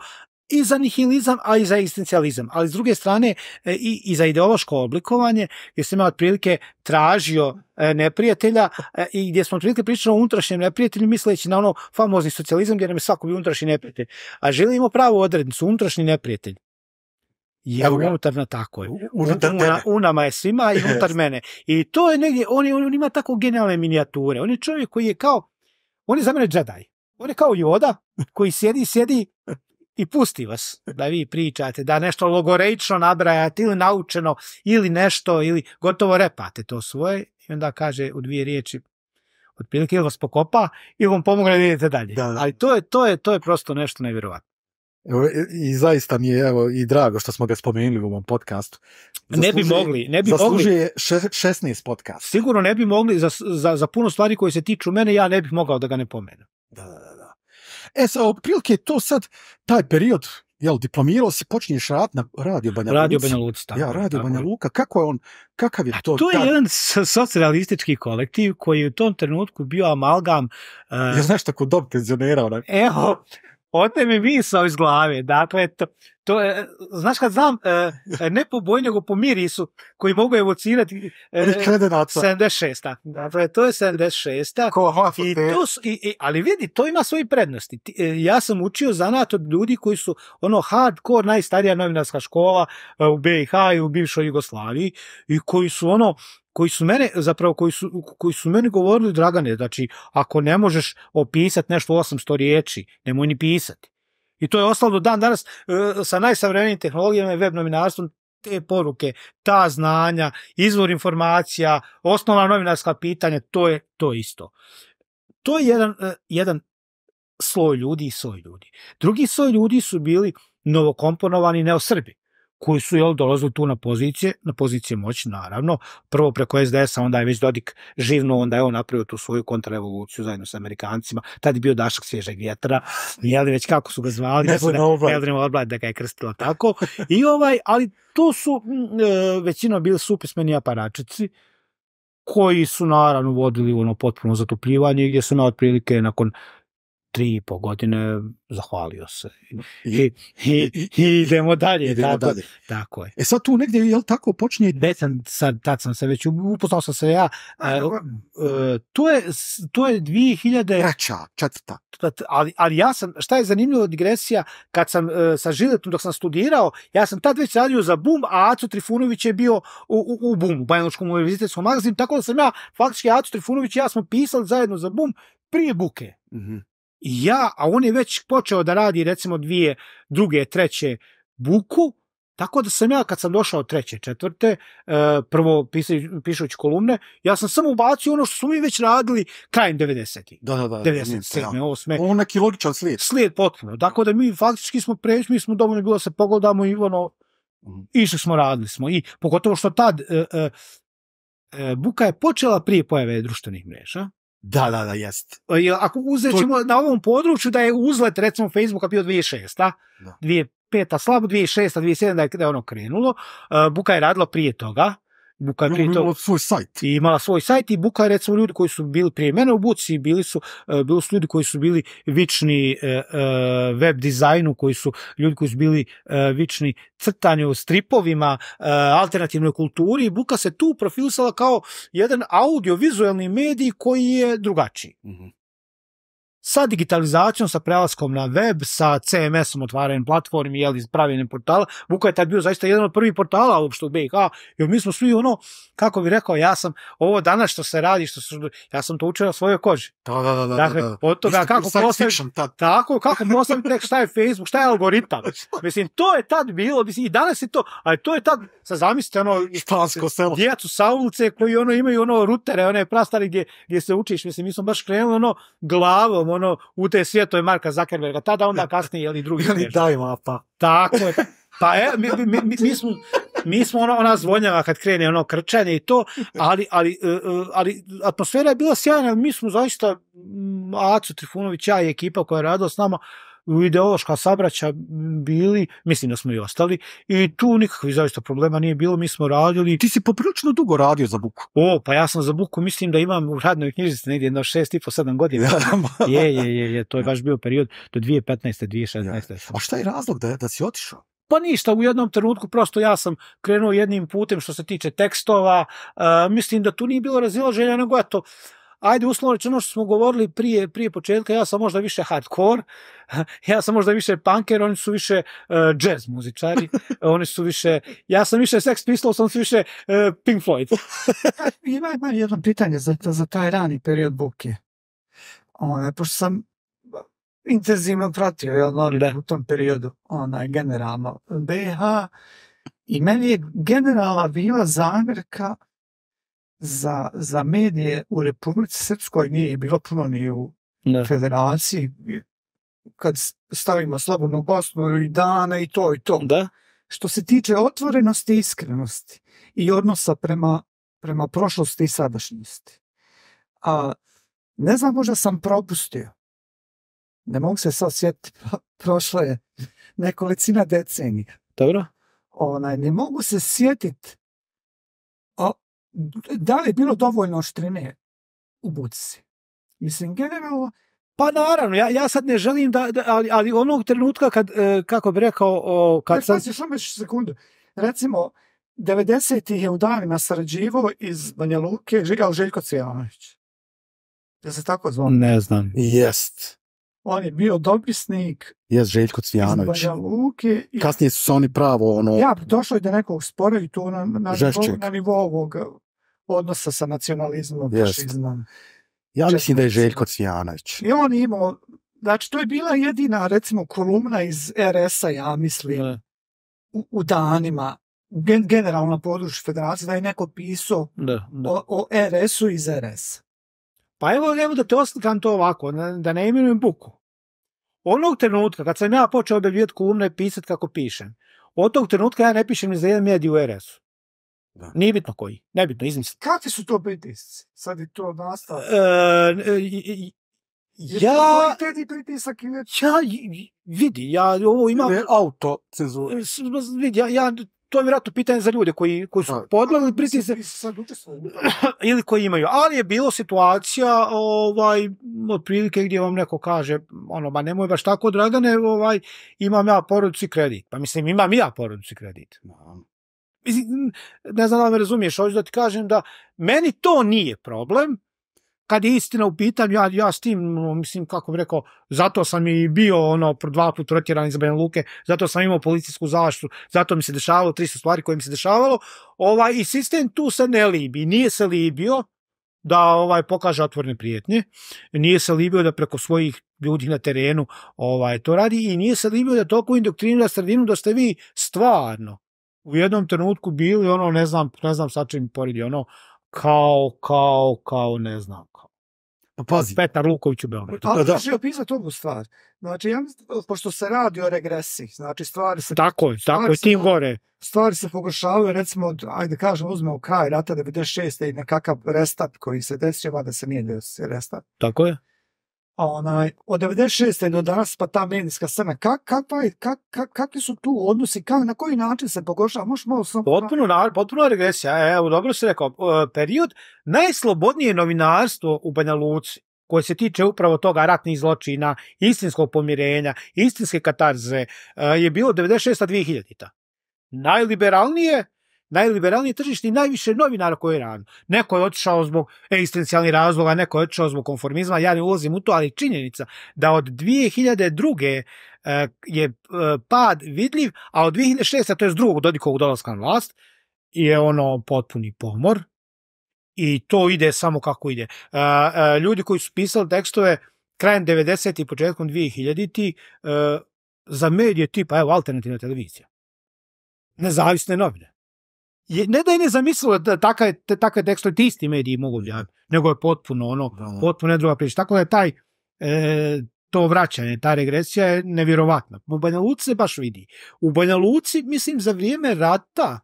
i za nihilizam, a i za egzistencijalizam. Ali s druge strane e, i, za ideološko oblikovanje, gdje se ja otprilike tražio e, neprijatelja e, i gdje smo otprilike pričali o unutrašnjem neprijatelju misleći na ono famozni socijalizam gdje nam je svako bi unutrašnji neprijatelj. A želimo pravu odrednicu, unutrašnji neprijatelj. Je Evo unutar na tako Unama u, je svima i <laughs> unutar mene. I to je negdje, on, on ima tako generalne minijature. On je čovjek koji je kao, on je za mene Jedi. On je kao Yoda koji sjedi, sjedi i pusti vas da vi pričate, da nešto logoreično nabrajate ili naučeno ili nešto ili gotovo repate to svoje i onda kaže u dvije riječi otprilike ili vas pokopa ili vam pomogne da dalje. Ali to je, to, je, to je prosto nešto nevjerojatno. i, zaista mi je evo, i drago što smo ga spomenuli u ovom podcastu. ne bi mogli. Ne bi zaslužuje 16 podcast. Sigurno ne bi mogli, za, za, puno stvari koje se tiču mene, ja ne bih mogao da ga ne pomenu. da. E sad, otprilike je to sad taj period, jel, diplomirao si, počinješ rad na Radio Banja Luka. Radio Banja Luka, Ja, Radio Banja Luka, kako je on, kakav je to? to je jedan socijalistički kolektiv koji je u tom trenutku bio amalgam... Uh, e, ja znaš tako dob penzionera, onaj. Evo, Ote mi misao iz glave. Dakle, to, je, znaš kad znam, ne po boji, nego po mirisu koji mogu evocirati e, 76. Dakle, to je 76. Ko, ali vidi, to ima svoje prednosti. E, ja sam učio zanat od ljudi koji su ono hardcore, najstarija novinarska škola e, u BiH i u bivšoj Jugoslaviji i koji su ono koji su mene, zapravo koji su, meni govorili, Dragane, znači, ako ne možeš opisati nešto u 800 riječi, nemoj ni pisati. I to je ostalo do dan danas e, sa najsavremenijim tehnologijama i web novinarstvom te poruke, ta znanja, izvor informacija, osnovna novinarska pitanja, to je to isto. To je jedan, e, jedan sloj ljudi i sloj ljudi. Drugi sloj ljudi su bili novokomponovani neosrbi koji su jel, dolazili tu na pozicije, na pozicije moći, naravno. Prvo preko SDS-a, onda je već Dodik živno, onda je on napravio tu svoju kontrarevoluciju zajedno sa Amerikancima. Tad je bio dašak svježeg vjetra, već kako su ga zvali, Oblad, da ga je krstila tako. I ovaj, ali to su e, većinom bili supismeni aparačici, koji su naravno vodili ono potpuno zatopljivanje gdje su na otprilike nakon tri i godine zahvalio se. I, i, i, idemo dalje. tako, je. E sad tu negdje, jel tako počinje? Desan, sad, tad sam se već, upoznao sam se ja. A, e, e, to, je, to je 2000... Treća, četvrta. Ali, ali ja sam, šta je zanimljivo digresija, kad sam e, sa Žiletom dok sam studirao, ja sam tad već radio za BUM, a Aco Trifunović je bio u, u, BUM, u Bajanočkom univerzitetskom magazinu, tako da sam ja, faktički Aco Trifunović i ja smo pisali zajedno za BUM prije Buke. Mhm ja, a on je već počeo da radi recimo dvije, druge, treće buku, tako da sam ja kad sam došao treće, četvrte, e, prvo pišući kolumne, ja sam samo ubacio ono što smo mi već radili krajem 90-ih. Da, da, da. 97. 8. neki logičan slijed. Slijed potpuno. tako da mi faktički smo preć, mi smo dovoljno bilo da se pogledamo i ono, išli smo, radili smo. I pogotovo što tad e, e, buka je počela prije pojave društvenih mreža, da, da, da, jest. Ako uzećemo to... na ovom području da je uzlet recimo Facebooka bio 2006. Da. 2005. slabo, 2006. 2007. da je ono krenulo. E, Buka je radila prije toga. Buka je svoj sajt. I imala svoj sajt i Buka je recimo ljudi koji su bili prije mene u Buci, bili su, e, bili su ljudi koji su bili vični e, e, web dizajnu, koji su ljudi koji su bili vični crtanju, stripovima, alternativnoj kulturi i Buka se tu profilisala kao jedan audiovizualni medij koji je drugačiji. Mhm sa digitalizacijom, sa prelaskom na web, sa CMS-om otvaranjem platformi, jel, izpravljenim portala, Buko je tad bio zaista jedan od prvih portala uopšte u BiH, jer mi smo svi ono, kako bih rekao, ja sam, ovo danas što se radi, što ja sam to učio na svojoj koži. Da, da, da. dakle, od toga kako tako, kako postaviti tek šta je Facebook, šta je algoritam. <laughs> Mislim, to je tad bilo, mislim, i danas je to, ali to je tad, sa zamislite, ono, djecu sa ulice koji ono imaju ono rutere, one prastare gdje, gdje se učiš, mislim, mi smo baš krenuli ono glavom, ono, u te svijetove Marka Zuckerberga, tada onda <laughs> kasnije, jel i drugi. Jel daj mapa. Tako je. Pa e, mi, mi, mi, mi, smo, mi smo ono, ona zvonjava kad krene ono krčanje i to, ali, ali, e, e, ali atmosfera je bila sjajna, mi smo zaista, Acu Trifunović, ja i ekipa koja je radila s nama, ideološka sabraća bili, mislim da smo i ostali, i tu nikakvih zaista problema nije bilo, mi smo radili... Ti si poprilično dugo radio za Buku. O, pa ja sam za Buku, mislim da imam u radnoj knjižici negdje jedno šest i po sedam godina. je, je, je, to je baš bio period do 2015. 2016. Ja. A šta je razlog da, da si otišao? Pa ništa, u jednom trenutku prosto ja sam krenuo jednim putem što se tiče tekstova, mislim da tu nije bilo razilaženja, nego eto, ajde uslovno ono što smo govorili prije, prije početka, ja sam možda više hardcore, <laughs> ja sam možda više punker, oni su više e, jazz muzičari, <laughs> oni su više, ja sam više Sex Pistols, oni su više e, Pink Floyd. <laughs> ima jedno pitanje za, za taj rani period buke. Ovaj, pošto sam intenzivno pratio je ono, u tom periodu, onaj, generalno, BH, i meni je generala bila zamjerka za, za medije u Republici Srpskoj nije bilo puno ni u federaciji. Kad stavimo Slobodnu Bosnu i dana i to i to. Da? Što se tiče otvorenosti i iskrenosti i odnosa prema, prema prošlosti i sadašnjosti. A ne znam, možda sam propustio. Ne mogu se sad sjetiti, pa prošlo je nekolicina decenija. Dobro. Onaj, ne mogu se sjetiti da li je bilo dovoljno oštrine u buci? Mislim, generalno, pa naravno, ja, sad ne želim da, ali, onog trenutka e, kako bi rekao, o, kad e, samo sekundu. Recimo, 90 je u danima sarađivo iz Banja Luke Željko Cvijanović. Da se tako zvao? Ne znam. Jest. On je bio dopisnik. Željko Cvijanović. Luke. Kasnije su oni pravo, ono... Ja, došlo je da nekog spora i to na, na, ovog odnosa sa nacionalizmom, fašizmom. Ja mislim da je Željko Cvijanović. I on imao, znači to je bila jedina recimo kolumna iz RS-a, ja mislim, u, danima, gen, generalno na području federacije, da je neko pisao o, RS-u iz RS. Pa evo, evo da te oslikam to ovako, da ne imenujem buku. Onog trenutka kad sam ja počeo objavljivati kolumne i pisati kako pišem, od tog trenutka ja ne pišem ni za jedan medij u RS-u. Da. Nije bitno koji, nebitno izmisliti. Kakvi su to pritisci? Sad je to nastalo. E, e, i, ja, pritisak ja, vidi, ja ovo imam... Ne, auto cenzura. Vidi, ja, ja to je vjerojatno pitanje za ljude koji, koji su podlegli pritisne <clears throat> ili koji imaju. Ali je bilo situacija ovaj, otprilike gdje vam neko kaže ono, ma nemoj baš tako Dragane, ovaj, imam ja poruci kredit. Pa mislim, imam ja porodicu kredit. Ne znam da me razumiješ, hoću da ti kažem da meni to nije problem, kad je istina u pitanju, ja, ja s tim, ono, mislim, kako bih rekao, zato sam i bio ono, dva put protjeran iz Banja Luke, zato sam imao policijsku zaštitu, zato mi se dešavalo 300 stvari koje mi se dešavalo, ovaj, i sistem tu se ne libi, nije se libio da ovaj pokaže otvorene prijetnje, nije se libio da preko svojih ljudi na terenu ovaj to radi i nije se libio da toliko indoktrinira sredinu da ste vi stvarno u jednom trenutku bili ono ne znam ne znam sa čim poredi ono kao, kao, kao, ne znam, kao. Pa pazi. Petar Luković u Beogradu. da, opisati ovu stvar. Znači, ja pošto se radi o regresiji, znači stvari se... Tako je, tako je, tim gore. Stvari se pokušavaju, recimo, ajde kažem, uzmemo kraj rata 96. i nekakav restart koji se desio, da se nije desio Tako je. A onaj, od 96. do danas pa ta medijska scena, kakva je, kakvi su tu odnosi, kak, na koji način se pogošava, možeš malo sam... Potpuno, na, regresija, e, evo, dobro si rekao, period, najslobodnije novinarstvo u Banja Luci, koje se tiče upravo toga ratnih zločina, istinskog pomirenja, istinske katarze, e, je bilo 96. 2000. Najliberalnije, najliberalnije tržište i najviše novinara koji radu. Neko je otišao zbog egzistencijalnih razloga, neko je otišao zbog konformizma, ja ne ulazim u to, ali činjenica da od 2002. E, je e, pad vidljiv, a od 2006. to je s drugog Dodikovog dolaska na vlast, je ono potpuni pomor i to ide samo kako ide. E, ljudi koji su pisali tekstove krajem 90. i početkom 2000. za medije tipa evo, alternativna televizija, nezavisne novine, ne da je nezamislivo da te takve tekstove ti isti mediji mogu objaviti, nego je potpuno ono, potpuno druga priča. Tako da je taj, e, to vraćanje, ta regresija je nevjerovatna. U Banja se baš vidi. U Banja Luci, mislim, za vrijeme rata,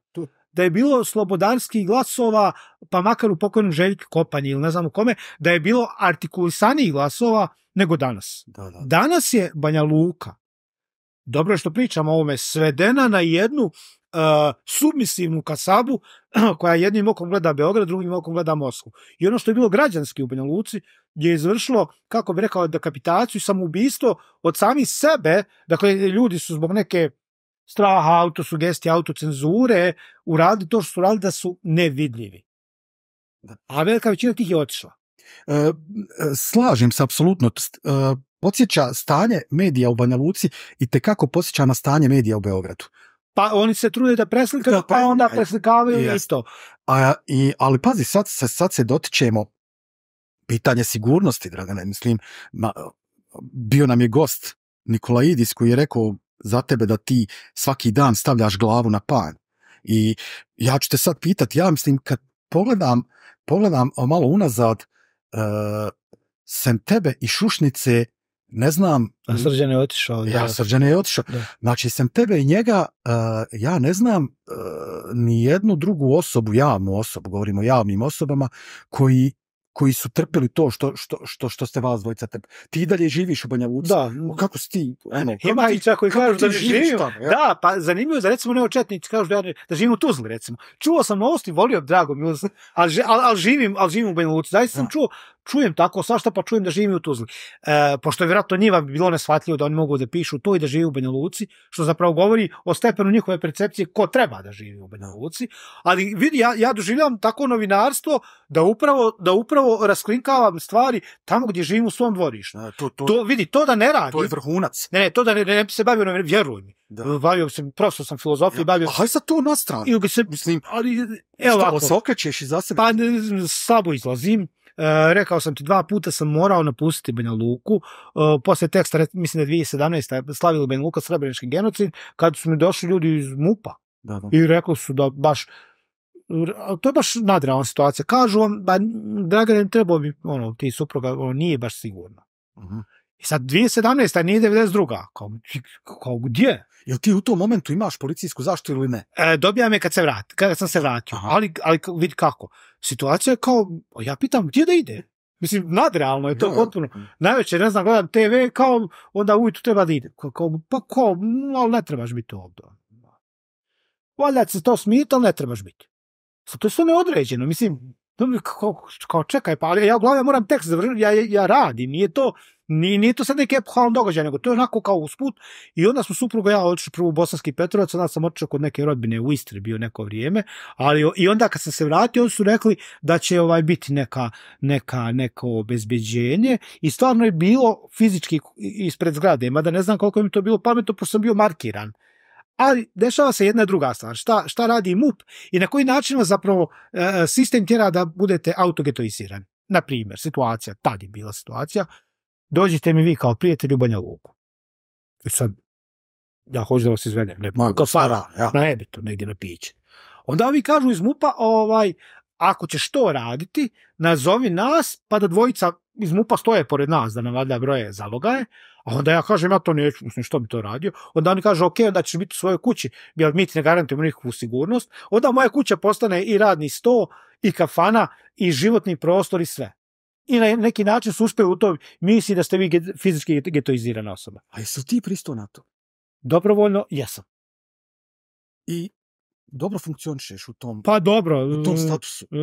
da je bilo slobodarskih glasova, pa makar u pokojnom Željku kopanje ili ne znam kome, da je bilo artikulisanijih glasova nego danas. Danas je Banja Luka dobro je što pričamo o ovome, svedena na jednu e, submisivnu kasabu <clears throat> koja jednim okom gleda Beograd, drugim okom gleda Moskvu. I ono što je bilo građanski u Banja Luci je izvršilo, kako bi rekao, dekapitaciju i samoubistvo od sami sebe, dakle ljudi su zbog neke straha, autosugestije, autocenzure uradili to što su uradili da su nevidljivi. A velika većina tih je otišla. E, e slažem se apsolutno. E, podsjeća stanje medija u Banja Luci i tekako podsjeća na stanje medija u Beogradu. Pa oni se trude da preslikaju, pa, onda pa- preslikavaju isto. A, i, ali pazi, sad, se dotičemo pitanje sigurnosti, Dragane, mislim, bio nam je gost Nikolaidis koji je rekao za tebe da ti svaki dan stavljaš glavu na pan. I ja ću te sad pitati, ja mislim kad pogledam, pogledam malo unazad, uh, sem tebe i Šušnice ne znam... srđan je otišao. Da. Ja, Srđan je otišao. Da. Znači, sem tebe i njega, eh, ja ne znam eh, ni jednu drugu osobu, javnu osobu, govorimo o javnim osobama, koji koji su trpili to što, što, što, što ste vas dvojica trpili. Ti dalje živiš u Banja Da. Kako si ti? Ono, Ima ti, i kažu da Da, pa zanimljivo za recimo neočetnici kažu da, ja da živim u Tuzli recimo. Čuo sam novosti, volio, drago mi, ali, ali, ali, živim, ali živim u Banja Zaista sam čuo čujem tako svašta, pa čujem da živim u Tuzli. E, pošto je vjerojatno njima bilo neshvatljivo da oni mogu da pišu to i da žive u Banja što zapravo govori o stepenu njihove percepcije ko treba da živi u Banja Ali vidi, ja, ja doživljam tako novinarstvo da upravo, da upravo rasklinkavam stvari tamo gdje živim u svom dvorištu. To, to, vidi, to da ne radi. To je vrhunac. Ne, ne, to da ne, se bavio novinarstvo, vjeruj mi. Bavio sam, profesor sam filozofije, bavio sam... sad to na stranu. se, Mislim, ali, evo šta, se okrećeš Pa, slabo izlazim, E, rekao sam ti, dva puta sam morao napustiti Banja Luku, e, poslije teksta, mislim da je 2017. slavili Banja Luka srebrenički genocid, kad su mi došli ljudi iz MUPA da, i rekli su da baš to je baš nadrealna situacija. Kažu vam, da Dragan, trebao bi, ono, ti supruga, ono, nije baš sigurno. uh mhm. I sad 2017. nije 92. Kao, kao gdje? Jel ti u tom momentu imaš policijsku zaštitu ili ne? E, dobijam je kad, se vrati. Kada sam se vratio. Ali, ali vidi kako. Situacija je kao, ja pitam gdje da ide? Mislim, nadrealno je to potpuno. Najveće, ne znam, gledam TV, kao onda tu treba da ide. Kao, pa ko, ali ne trebaš biti ovdje. Valjda se to smije ali ne trebaš biti. Sad, to je sve neodređeno. Mislim, kao, čekaj, pa ali ja uglavnom moram tekst završiti, ja, ja radim, nije to, nije, to sad neki epohalan događaj, nego to je onako kao usput. I onda smo supruga ja otišli prvo u Bosanski Petrovac, onda sam odšao kod neke rodbine u Istri bio neko vrijeme, ali i onda kad sam se vratio, oni su rekli da će ovaj biti neko obezbeđenje i stvarno je bilo fizički ispred zgrade, mada ne znam koliko mi to bilo pametno, pošto sam bio markiran ali dešava se jedna druga stvar. Šta, šta radi MUP i na koji način vas zapravo e, sistem tjera da budete autogetoizirani. Na primjer, situacija, tad je bila situacija, dođite mi vi kao prijatelj u Banja Luku. I e sad, ja hoću da vas izvedem, ne, kao fara, pa, ja. na ebitu, negdje na piće. Onda vi kažu iz MUPA, ovaj, ako ćeš to raditi, nazovi nas, pa da dvojica iz MUPA stoje pored nas, da nam valjda broje zalogaje, a onda ja kažem, ja to neću, što bi to radio? Onda oni kažu, ok, onda ćeš biti u svojoj kući, jer mi ti ne garantujemo nikakvu sigurnost. Onda moja kuća postane i radni sto, i kafana, i životni prostor i sve. I na neki način su uspjeli u to misli da ste vi fizički getoizirana osoba. A jesu ti pristao na to? Dobrovoljno, jesam. I dobro funkcionišeš u tom pa dobro u tom e, statusu e,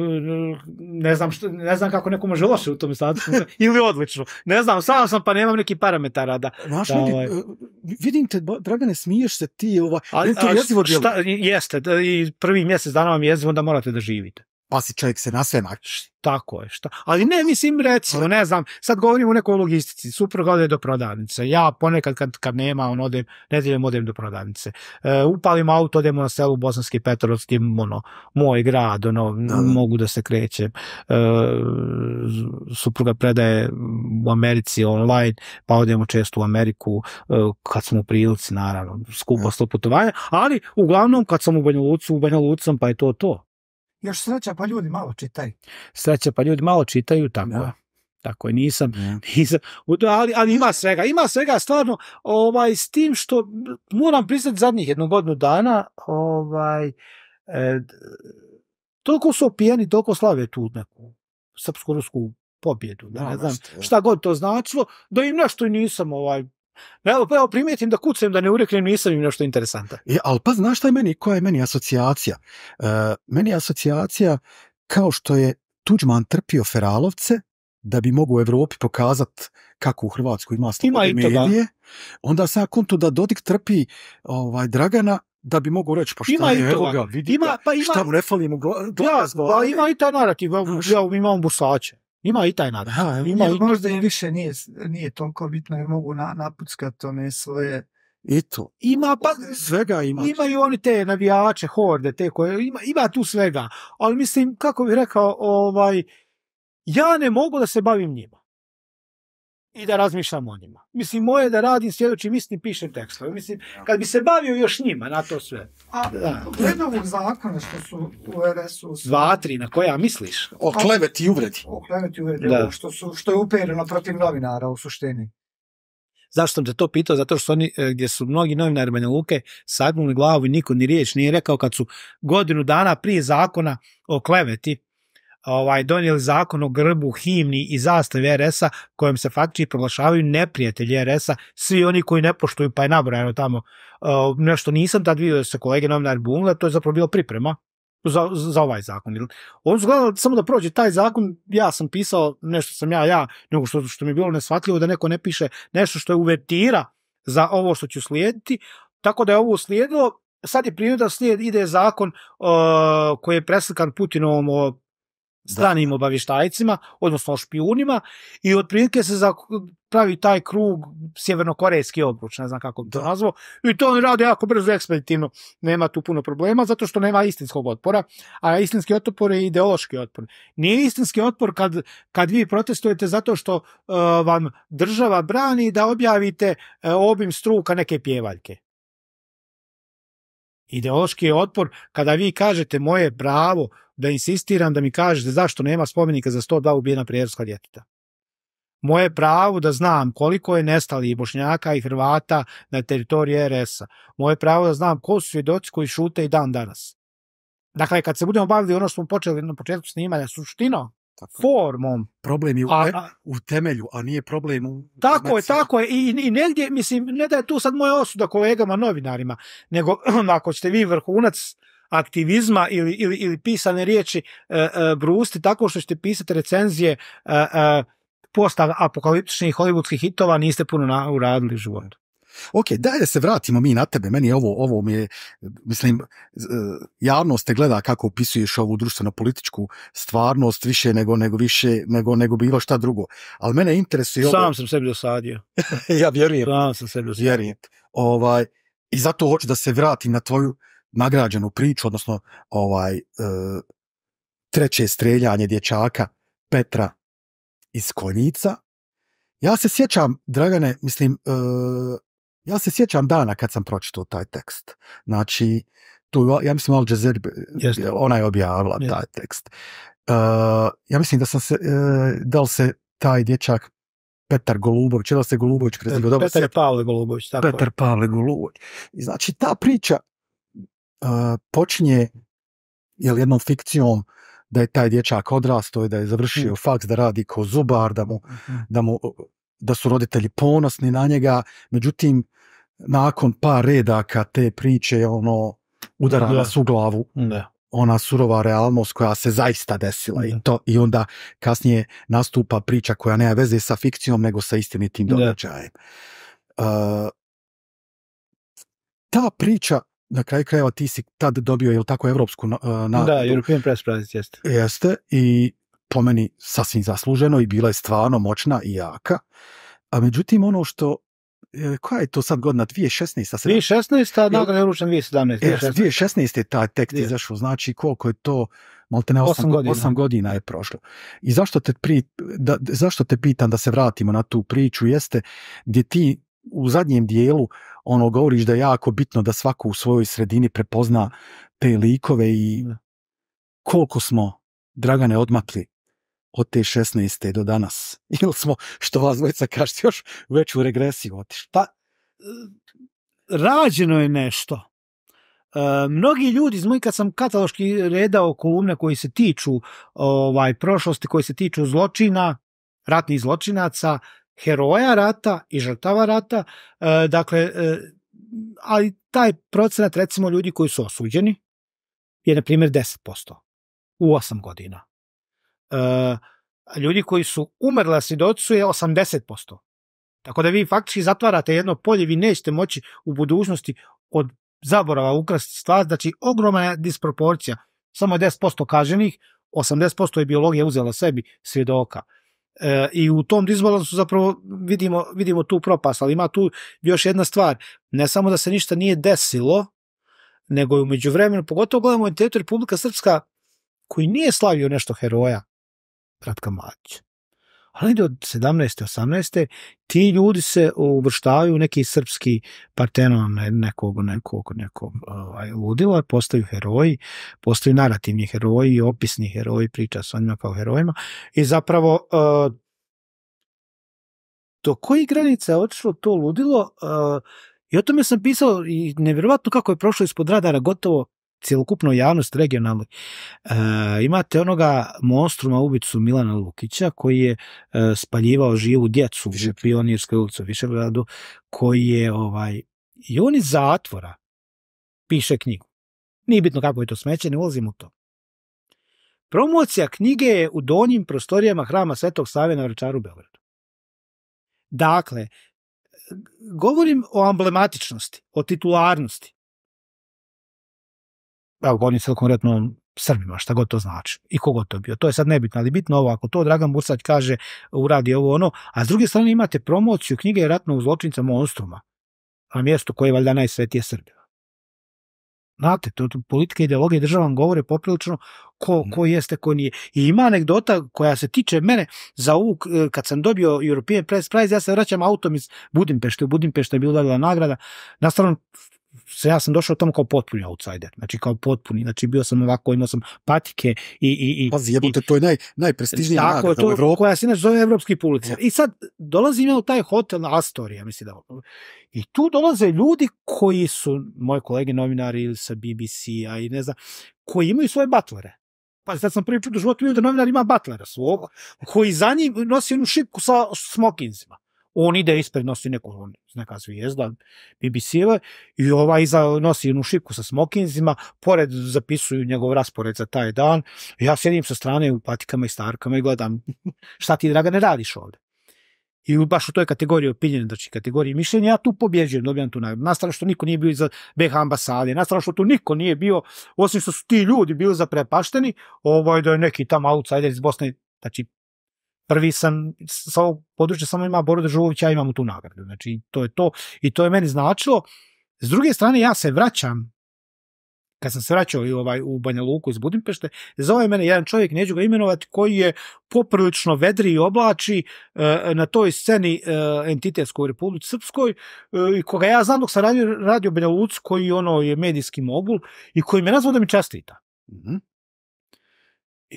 ne znam što, ne znam kako neko može loše u tom statusu ili odlično ne znam samo sam pa nemam neki parametara da, Znaš, ovaj. e, vidim te Dragane smiješ se ti ovaj a, jeste i prvi mjesec dana vam jezivo onda morate da živite pa si čovjek se na sve nakriši. Tako je, šta? Ali ne, mislim, recimo, ne znam, sad govorimo o nekoj logistici, supruga ode do prodavnice, ja ponekad kad, kad nema, on odem, nedeljem odem do prodavnice, e, upalim auto, odemo na selu Bosanski Petrovski, ono, moj grad, ono, mogu da se krećem, e, supruga predaje u Americi online, pa odemo često u Ameriku, e, kad smo u prilici, naravno, skupo sto putovanja, ali uglavnom kad sam u Banja u Banja pa je to to. Još sreća pa ljudi malo čitaju. Sreća pa ljudi malo čitaju, tako Tako je, nisam, ali, ima svega, ima svega stvarno, ovaj, s tim što moram priznati zadnjih jednog godinu dana, ovaj, e, toliko su opijeni, toliko slave tu neku srpsko pobjedu, ne znam, šta god to značilo, da im nešto nisam ovaj, pa evo primijetim da kucem, da ne ureknem, nisam im nešto interesantan. je ali pa znaš šta je meni, koja je meni asocijacija? E, meni je asocijacija kao što je Tuđman trpio Feralovce, da bi mogu u Europi pokazat kako u Hrvatskoj ima onda sam kontu da Dodik trpi ovaj, Dragana da bi mogu reći, pa šta ima pa ima, šta mu ne fali pa ima i ta narativ, ja, imam busače. Ima i taj nada. Da, Možda i više nije, nije toliko bitno jer mogu na, napuckati one svoje i to. Ima, pa, svega ima. Imaju oni te navijače, horde, te koje, ima, ima tu svega. Ali mislim, kako bih rekao, ovaj, ja ne mogu da se bavim njima i da razmišljam o njima. Mislim, moje da radim sljedećim istim pišem tekstove. Mislim, kad bi se bavio još njima na to sve. A glede ovog zakona što su u RS-u... Dva, tri, na koja misliš? O kleveti i uvredi. O kleveti i uvredi, Što, što je upereno protiv novinara u suštini. Zašto sam te to pitao? Zato što oni, e, gdje su mnogi novinari Banja Luke sagnuli glavu i niko ni riječ nije rekao kad su godinu dana prije zakona o kleveti, ovaj, donijeli zakon o grbu, himni i zastavi RS-a kojom se faktički proglašavaju neprijatelji RS-a, svi oni koji ne poštuju, pa je nabrojeno tamo. E, nešto nisam tad vidio se kolege Novinar bunile, to je zapravo bila priprema za, za ovaj zakon. on su gledali samo da prođe taj zakon, ja sam pisao nešto sam ja, ja, nego što, mi je bilo nesvatljivo da neko ne piše nešto što je uvertira za ovo što ću slijediti, tako da je ovo slijedilo, sad je primjer da slijed ide zakon e, koji je preslikan Putinovom o stranim da. obavještajcima, odnosno špijunima i otprilike se za, pravi taj krug sjevernokorejski obruč, ne znam kako bi to nazvao, i to on radi jako brzo ekspeditivno, nema tu puno problema, zato što nema istinskog otpora, a istinski otpor je ideološki otpor. Nije istinski otpor kad, vi protestujete zato što e, vam država brani da objavite e, obim struka neke pjevaljke. Ideološki je otpor kada vi kažete moje bravo da insistiram da mi kažete zašto nema spomenika za 102 ubijena prijerska djeteta. Moje pravo da znam koliko je nestali i Bošnjaka i Hrvata na teritoriji RS-a. Moje pravo da znam ko su svjedoci koji šute i dan danas. Dakle, kad se budemo bavili ono što smo počeli na početku snimanja, suštinom, formom. Problem je e- u, temelju, a nije problem u... Tako je, tako je. I, I negdje, mislim, ne da je tu sad moja osuda kolegama, novinarima, nego <clears throat> ako ste vi vrhunac aktivizma ili, pisane riječi e, e, brusti tako što ćete pisati recenzije e, e, postav apokaliptičnih hollywoodskih hitova niste puno na, uradili u Ok, daj da se vratimo mi na tebe. Meni ovo, ovo mi je, mislim, javnost te gleda kako opisuješ ovu društveno-političku stvarnost više nego, nego više, nego, nego bilo šta drugo. Ali mene interesuje... Sam ovo... sam sebi dosadio. <laughs> ja vjerujem. Sam sam sebi dosadio. Vjerujem. Ovaj, I zato hoću da se vratim na tvoju, nagrađenu priču, odnosno ovaj e, treće streljanje dječaka Petra iz Konjica. Ja se sjećam, Dragane, mislim, e, ja se sjećam dana kad sam pročitao taj tekst. Znači, tu, ja mislim, Al Jazeera, ona je objavila taj tekst. E, ja mislim da sam se, da li se taj dječak Petar Golubović, da se Golubović prezivio? Petar, Petar Pavle Golubović, tako Petar Pavle Golubović. znači, ta priča počinje jel, jednom fikcijom da je taj dječak odrastao i da je završio mm. faks, da radi ko zubar, da, mu, mm-hmm. da, mu, da su roditelji ponosni na njega. Međutim, nakon par redaka te priče ono udara u glavu. Ona surova realnost koja se zaista desila i to i onda kasnije nastupa priča koja nema veze sa fikcijom nego sa istinitim događajem. ta priča na kraju krajeva ti si tad dobio, jel tako, evropsku na, eh, Da, European Press Prize, jeste. Jeste, i po meni sasvim zasluženo i bila je stvarno moćna i jaka. A međutim, ono što eh, koja je to sad godina? 2016. 2016. nagrada je uručena 2017. 2016. je taj tekst izašao. Znači koliko je to, Osam ne 8, godina. 8 godina je prošlo. I zašto te, pri, zašto te pitam da se vratimo na tu priču jeste gdje ti u zadnjem dijelu ono govoriš da je jako bitno da svako u svojoj sredini prepozna te likove i koliko smo, Dragane, odmakli od te 16. do danas. <laughs> Ili smo, što vas dvojica kažete, još već u regresiju otišli. Pa, rađeno je nešto. E, mnogi ljudi, znači kad sam kataloški redao kolumne koji se tiču ovaj prošlosti, koji se tiču zločina, ratnih zločinaca, heroja rata i žrtava rata, e, dakle, e, ali taj procenat recimo ljudi koji su osuđeni je na primjer 10% u 8 godina. E, ljudi koji su umrli asidocu je 80%. Tako da vi faktički zatvarate jedno polje, vi nećete moći u budućnosti od zaborava ukrasti stvar, znači ogromna disproporcija. Samo 10% kaženih, 80% je biologija uzela sebi svjedoka. E, I u tom disbalansu zapravo vidimo, tu propast, ali ima tu još jedna stvar. Ne samo da se ništa nije desilo, nego je umeđu vremenu, pogotovo gledamo entitetu Republika Srpska koji nije slavio nešto heroja Ratka Mađa ali do 17. 18. ti ljudi se uvrštavaju u neki srpski partenon nekog, nekog, nekog ovaj, ludila, postaju heroji, postaju narativni heroji, opisni heroji, priča s onima kao herojima i zapravo e, do koji granica je otišlo to ludilo e, i o tome sam pisao i nevjerojatno kako je prošlo ispod radara gotovo cjelokupnu javnost regionalnu, e, imate onoga monstruma ubicu Milana Lukića koji je e, spaljivao živu djecu u Pionirskoj ulici u Višegradu, koji je ovaj, i on iz zatvora piše knjigu. Nije bitno kako je to smeće, ne ulazim u to. Promocija knjige je u donjim prostorijama hrama Svetog Save na Vrčaru u Beogradu. Dakle, govorim o emblematičnosti, o titularnosti evo govorim sad konkretno Srbima, šta god to znači i kogo to bio. To je sad nebitno, ali bitno ovo, ako to Dragan Bursać kaže, uradi ovo ono, a s druge strane imate promociju knjige Ratnog zločinca Monstruma, na mjesto koje je valjda najsvetije Srbija. Znate, to, politike politika i ideologija država vam govore poprilično mhm. ko, jeste, ko nije. I ima anegdota koja se tiče mene za ovu, e, kad sam dobio European Press Prize, ja se vraćam autom iz Budimpešte, u Budimpešta je bila nagrada, na se ja sam došao tamo kao potpuni outsider, znači kao potpuni, znači bio sam ovako, imao sam patike i... i, Pazi, to je naj, najprestižnija tako, to, u Evropi. Koja se inače zove Evropski Pulitzer. I sad dolazim u taj hotel na Astoria, mislim da... I tu dolaze ljudi koji su, moje kolege novinari ili sa BBC-a i ne znam, koji imaju svoje batlere. Pa sad sam prvi put u životu vidio da novinar ima butlera koji za njih nosi jednu šipku sa smokinzima on ide ispred, nosi neku neka zvijezda BBC-eva i ovaj iza nosi jednu šiku sa smokinzima, pored zapisuju njegov raspored za taj dan. Ja sjedim sa strane u patikama i starkama i gledam <laughs> šta ti, draga, ne radiš ovdje. I baš u toj kategoriji opinjene, znači kategoriji mišljenja, ja tu pobjeđujem, dobijam tu nagradu. strah što niko nije bio za BH ambasade, strah što tu niko nije bio, osim što su ti ljudi bili zaprepašteni, ovaj, da je neki tamo outsider iz Bosne, znači prvi sam, sa ovog područja samo ima Borde Držuvović, ja imam tu nagradu. Znači, to je to. I to je meni značilo. S druge strane, ja se vraćam kad sam se vraćao i ovaj, u Banja Luku iz Budimpešte, zove mene jedan čovjek, neću ga imenovati, koji je poprilično vedri i oblači eh, na toj sceni e, entitetskoj Republici Srpskoj eh, i koga ja znam dok sam radio, Banja koji ono je medijski mogul i koji me nazvao da mi častita. mm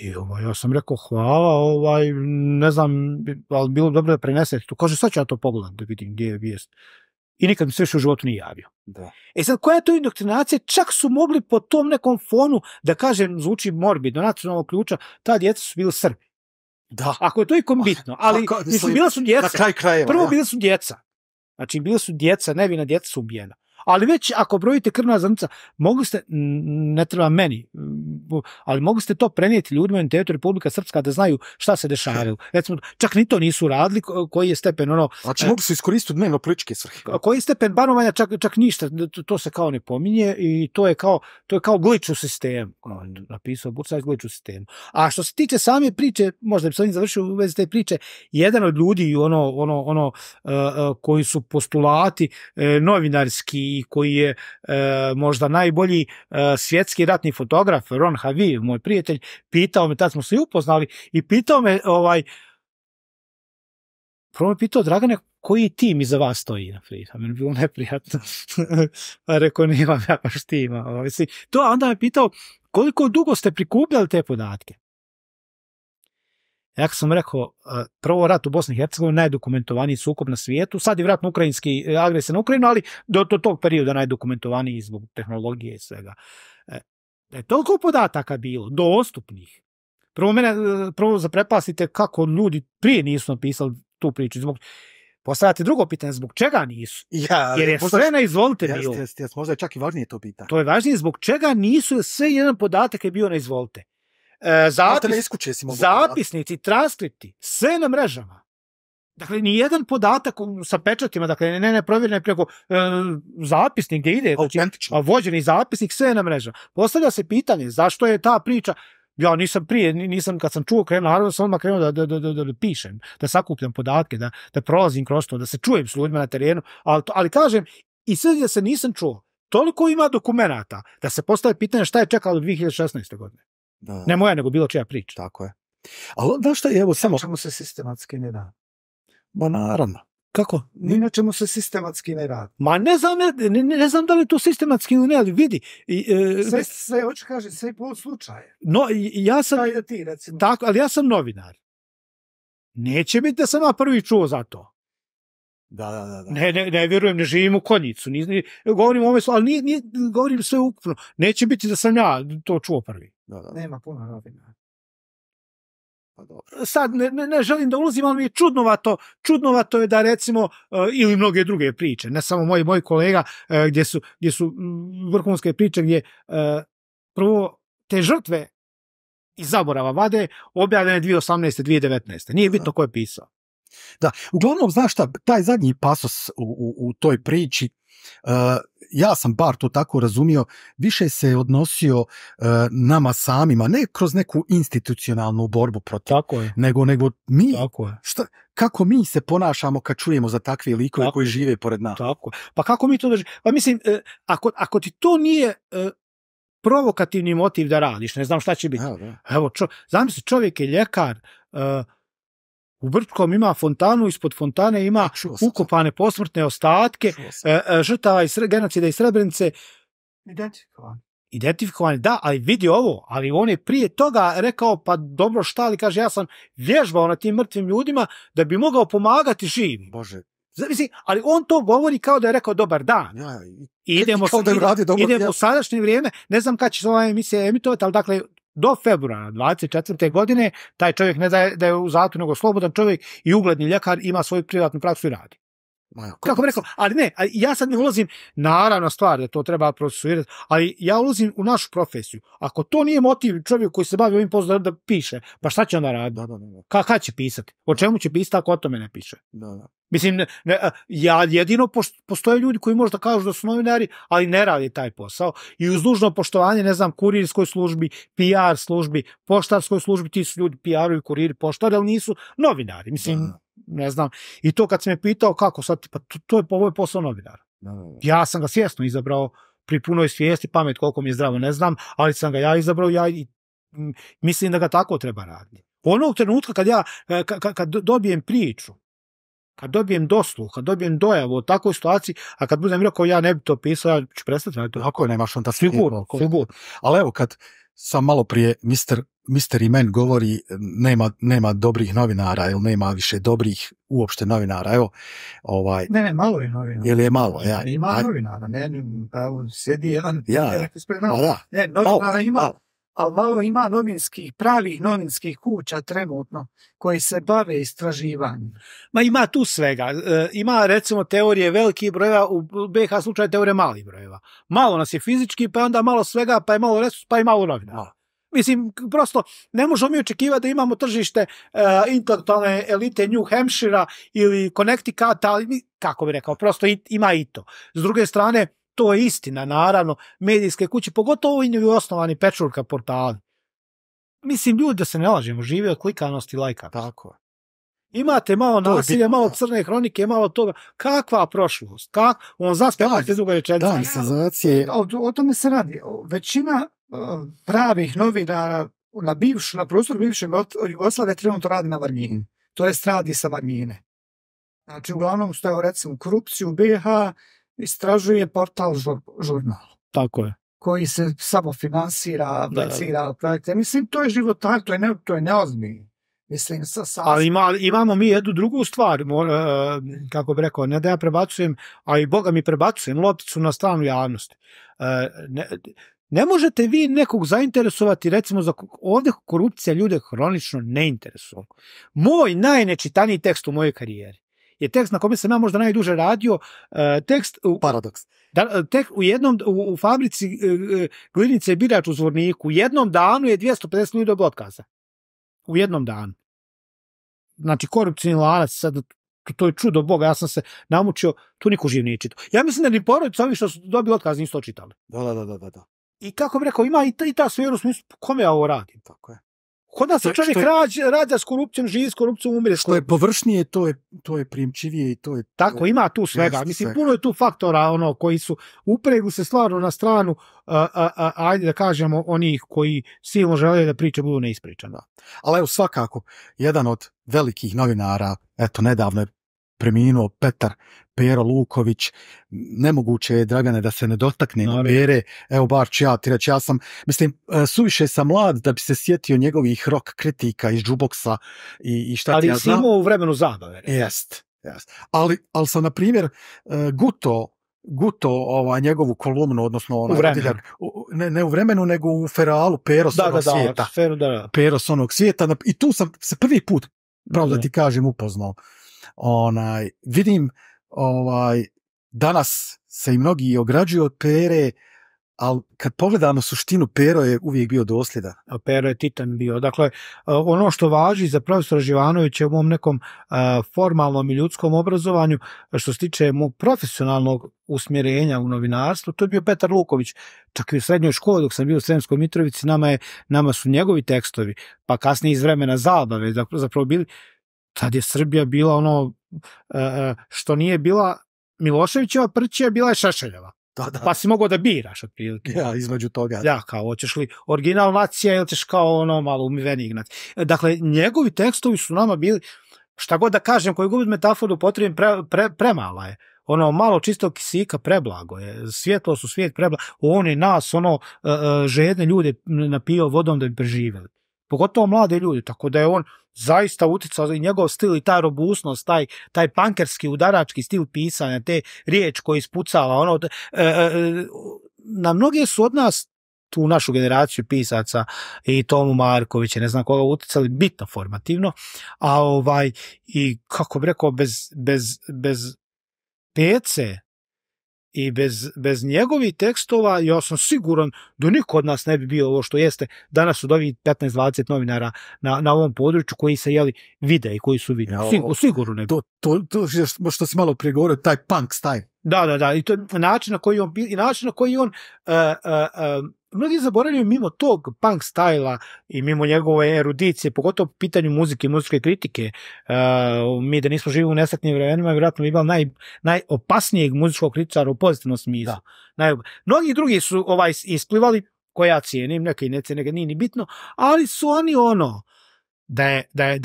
i ono, ja sam rekao hvala, ovaj, ne znam, ali bilo dobro da prenese to. Kaže, sad ću ja to pogledam da vidim gdje je vijest. I nikad mi se više u životu nije javio. Da. E sad, koja je to indoktrinacija? Čak su mogli po tom nekom fonu, da kažem, zvuči morbidno, nacionalnog ključa, ta djeca su bili Srbi. Da. Ako je to ikom <laughs> bitno. Ali, mislim, bila su djeca. Na kraj Prvo, bila su djeca. Znači, bila su djeca, nevina djeca su ubijena. Ali već ako brojite krvna zrnca, mogli ste, ne treba meni, ali mogli ste to prenijeti ljudima na publika Republika Srpska da znaju šta se dešavaju. Recimo, čak ni to nisu radili, koji je stepen ono... Znači, e, mogli su iskoristiti dnevno političke svrhe. Koji je stepen banovanja, čak, ništa, to se kao ne pominje i to je kao, to je kao glič sistem. Napisao Bursa glič u sistemu. A što se tiče same priče, možda bi se ovim završio u vezi te priče, jedan od ljudi, ono, ono, ono e, e, koji su postulati novinarski i koji je možda najbolji svjetski ratni fotograf, on Ivan moj prijatelj, pitao me, tad smo se upoznali, i pitao me, ovaj, prvo me pitao, Dragane, koji tim iza vas stoji na Free? A meni bilo neprijatno. <laughs> Pa rekao, baš tima. Ovaj, to, onda me pitao, koliko dugo ste prikupljali te podatke? Ja sam rekao, prvo rat u Bosni i Hercegovini najdokumentovaniji sukob na svijetu, sad je vjerojatno ukrajinski agresija na Ukrajinu, ali do, do tog perioda najdokumentovaniji zbog tehnologije i svega. Da je toliko podataka bilo, dostupnih. Prvo mene, prvo zaprepasite kako ljudi prije nisu napisali tu priču. Zbog, postavljate drugo pitanje, zbog čega nisu? Jer je sve na izvolite bilo. je čak i važnije to pitanje. To je važnije, zbog čega nisu, sve jedan podatak je bio na izvolite. E, zapisnici, transkripti, sve na mrežama. Dakle, ni jedan podatak sa pečatima, dakle, ne, ne, preko e, zapisnik ide, znači, vođeni zapisnik, sve je na mreža. Postavlja se pitanje zašto je ta priča, ja nisam prije, nisam kad sam čuo krenuo, naravno sam odmah krenuo da, da, da, da, pišem, da sakupljam podatke, da, da prolazim kroz to, da se čujem s ljudima na terenu, ali, ali kažem, i sve da se nisam čuo, toliko ima dokumenata da se postavlja pitanje šta je čekalo do 2016. godine. Da. Ne moja, nego bilo čija priča. Tako je. Ali onda šta je, evo samo... Čemu se sistematski ne da? Ma naravno. Kako? Ni na se sistematski ne radi. Ma ne znam, ne, znam da li to sistematski ili ne, ali vidi. I, e, sve, sve, hoću kaže, sve pol slučaje. No, ja sam... Kaj da ti, recimo. Tako, ali ja sam novinar. Neće biti da sam ja prvi čuo za to. Da, da, da, Ne, ne, ne vjerujem, ne živim u konjicu. Ni, ni, govorim o ovome, ali ni, govorim sve ukupno. Neće biti da sam ja to čuo prvi. Nema puno novinara. Pa dobro. Sad ne, želim da ulazim, ali mi je čudnovato, čudnovato je da recimo e, ili mnoge druge priče, ne samo moji moji kolega e, gdje su gdje vrhunske priče gdje e, prvo te žrtve i zaborava vade objavljene 2018. 2019. Nije bitno ko je pisao. Da, uglavnom, znaš šta, taj zadnji pasos u, toj priči, e, ja sam bar to tako razumio, više se odnosio e, nama samima, ne kroz neku institucionalnu borbu protiv, tako nego nego mi, tako kako mi se ponašamo kad čujemo za takve likove koji žive pored nas. Tako. Pa kako mi to drži? Pa mislim, e, ako, ti to nije provokativni motiv da radiš, ne znam šta će biti. Evo, da. čovjek je ljekar, u Brčkom ima fontanu, ispod fontane ima e, ukopane posmrtne ostatke, e, e, žrtava iz genocida i Srebrenice. Identifikovani. Identifikovani, da, ali vidi ovo, ali on je prije toga rekao, pa dobro šta, ali kaže, ja sam vježbao na tim mrtvim ljudima da bi mogao pomagati živim. Bože, Znači, ali on to govori kao da je rekao dobar dan. Ja, idemo da radi idemo u sadašnje vrijeme, ne znam kad će se ova emisija emitovati, ali dakle do februara 24. godine taj čovjek ne da je, da je u zatvoru nego slobodan čovjek i ugledni ljekar ima svoju privatnu praksu i radi kako bih rekao, ali ne, ja sad ne ulazim, naravno stvar da to treba procesuirati, ali ja ulazim u našu profesiju. Ako to nije motiv čovjek koji se bavi ovim poslom da piše, pa šta će onda raditi? Da, će pisati? O čemu će pisati ako o tome ne piše? Mislim, ja jedino postoje ljudi koji možda kažu da su novinari, ali ne radi taj posao. I uz dužno poštovanje, ne znam, kurirskoj službi, PR službi, poštarskoj službi, ti su ljudi PR-u i kuriri poštari, ali nisu novinari. Mislim, ne znam. I to kad se me pitao kako sad, pa to, je, ovo je posao novinara. Ja sam ga svjesno izabrao pri punoj svijesti, pamet koliko mi je zdravo ne znam, ali sam ga ja izabrao, ja i, mislim da ga tako treba raditi. Onog trenutka kad ja, e, kad, kad dobijem priču, kad dobijem dosluh, kad dobijem dojavu o takvoj situaciji, a kad budem rekao ja ne bi to pisao, ja ću prestati raditi. Ako nemaš onda sigurno. Sigurno. Ali evo, kad sam malo prije mister Mystery Man govori nema, dobrih novinara ili nema više dobrih uopšte novinara. Evo, ovaj, ne, ne, malo je novinara. je malo, Ima novinara, ne, pa sjedi jedan ja, je pa Ne, novinara malo, ima, ali malo ima novinskih, pravih novinskih kuća trenutno koji se bave istraživanjem. Ma ima tu svega. E, ima recimo teorije velikih brojeva, u BH slučaju teorije malih brojeva. Malo nas je fizički, pa onda malo svega, pa je malo resurs, pa je malo novinara. Mislim, prosto, ne možemo mi očekivati da imamo tržište e, intelektualne elite New Hampshira ili Connecticuta, ali kako bi rekao, prosto ima i to. S druge strane, to je istina, naravno, medijske kuće, pogotovo i osnovani pečurka portali. Mislim, ljudi, da se ne lažemo, žive od klikanosti i lajka. Tako Imate malo nasilja, malo crne hronike, malo toga. Kakva prošlost? Kak... On zaspjeva, te druga rečenica. Da, o tome se radi. Većina pravih novinara na, bivš, na prostoru bivše Jugoslave trenutno radi na margini To je radi sa Varnjine. Znači, uglavnom stoje recimo korupciju BH istražuje portal žurnal. Tako je. Koji se samo finansira, aplicira projekte. Mislim, to je život to je, ne, to neozbiljno. Mislim, sa, Ali imamo mi jednu drugu stvar, e, kako bih rekao, ne da ja prebacujem, ali Boga mi prebacujem lopticu na stranu javnosti. E, ne, ne možete vi nekog zainteresovati, recimo za ovdje korupcija ljude hronično ne interesuje. Moj najnečitaniji tekst u mojoj karijeri je tekst na kome sam ja možda najduže radio, e, tekst... Paradoks. E, tek u jednom, u, fabrici e, glinice birač u Zvorniku, u jednom danu je 250 ljudi dobilo otkaza. U jednom danu. Znači, korupcijni lanac, sad to je čudo Boga, ja sam se namučio, tu niko živ nije čitao. Ja mislim da ni porodica ovi što su dobili otkaz nisu to čitali. da, da. da i kako bi rekao, ima i ta, i ta svjeru smislu, kome ja ovo radim? Tako je. Kod nas se čovjek rađa, s korupcijom, živi s korupcijom, umire s korupcijom. Što je površnije, to je, to primčivije i to je... Tako, ima tu svega. Mislim, puno je tu faktora ono koji su... Upregu se stvarno na stranu, a, ajde da kažemo, onih koji silno žele da priče budu neispričane. Ali evo, svakako, jedan od velikih novinara, eto, nedavno je preminuo Petar Pero Luković, nemoguće je Dragane da se ne dotakne na Pere, evo bar ću ja ti ja sam, mislim, e, suviše sam mlad da bi se sjetio njegovih rock kritika iz džuboksa i, i šta ti ja Ali imao u vremenu zabave. Jest, Ali, sam, na primjer, e, Guto Guto ova, njegovu kolumnu, odnosno ne, ne u vremenu, nego u Feralu, Pero da, da, svijeta. Pero onog svijeta. I tu sam se prvi put, pravo da ti kažem, upoznao Onaj, vidim, ovaj, danas se i mnogi ograđuju od pere, ali kad pogledamo suštinu, Pero je uvijek bio dosljedan. Pero je titan bio. Dakle, e, ono što važi za profesora Živanovića u mom nekom e, formalnom i ljudskom obrazovanju, e, što se tiče mog profesionalnog usmjerenja u novinarstvu, to je bio Petar Luković. Čak i u srednjoj školi, dok sam bio u Sremskoj Mitrovici, nama, je, nama su njegovi tekstovi, pa kasnije iz vremena zabave, zapravo bili tad je Srbija bila ono e, e, što nije bila Miloševićeva prčija, bila je Šešeljeva. Da, da. Pa si mogao da biraš otprilike. Ja, između toga. ja, kao hoćeš li original nacija ili ćeš kao ono malo umiveni ignat. E, dakle, njegovi tekstovi su nama bili, šta god da kažem, koji god metaforu potrebim, pre, premala je. Ono, malo čistog kisika preblago je. Svjetlo su svijet preblago. On je nas, ono, žedne ljude napio vodom da bi preživjeli. Pogotovo mlade ljudi, Tako da je on, zaista uticao i njegov stil i ta robustnost, taj, taj pankerski udarački stil pisanja, te riječ koji ispucava, ono, e, e, e, na mnoge su od nas tu našu generaciju pisaca i Tomu Markovića, ne znam koga utjecali bitno formativno, a ovaj, i kako bi rekao, bez, bez, bez pece, i bez, bez njegovih tekstova ja sam siguran da niko od nas ne bi bio ovo što jeste danas od ovih 15-20 novinara na, ovom području koji se jeli vide i koji su vide. Ja, sigurno ne bi. To, to, to što si malo prije govorio, taj punk style. Da, da, I to je način na koji on, i način na koji on e, e, e, mnogi zaboravljaju mimo tog punk stajla i mimo njegove erudicije, pogotovo pitanju muzike i muzičke kritike, e, mi da nismo živjeli u nesretnim vremenima, vjerojatno bi imali naj, najopasnijeg muzičkog kritičara u pozitivnom smislu. Naj, mnogi drugi su ovaj isplivali, koja ja cijenim, neka i ne cijenim, nije ni bitno, ali su oni ono, da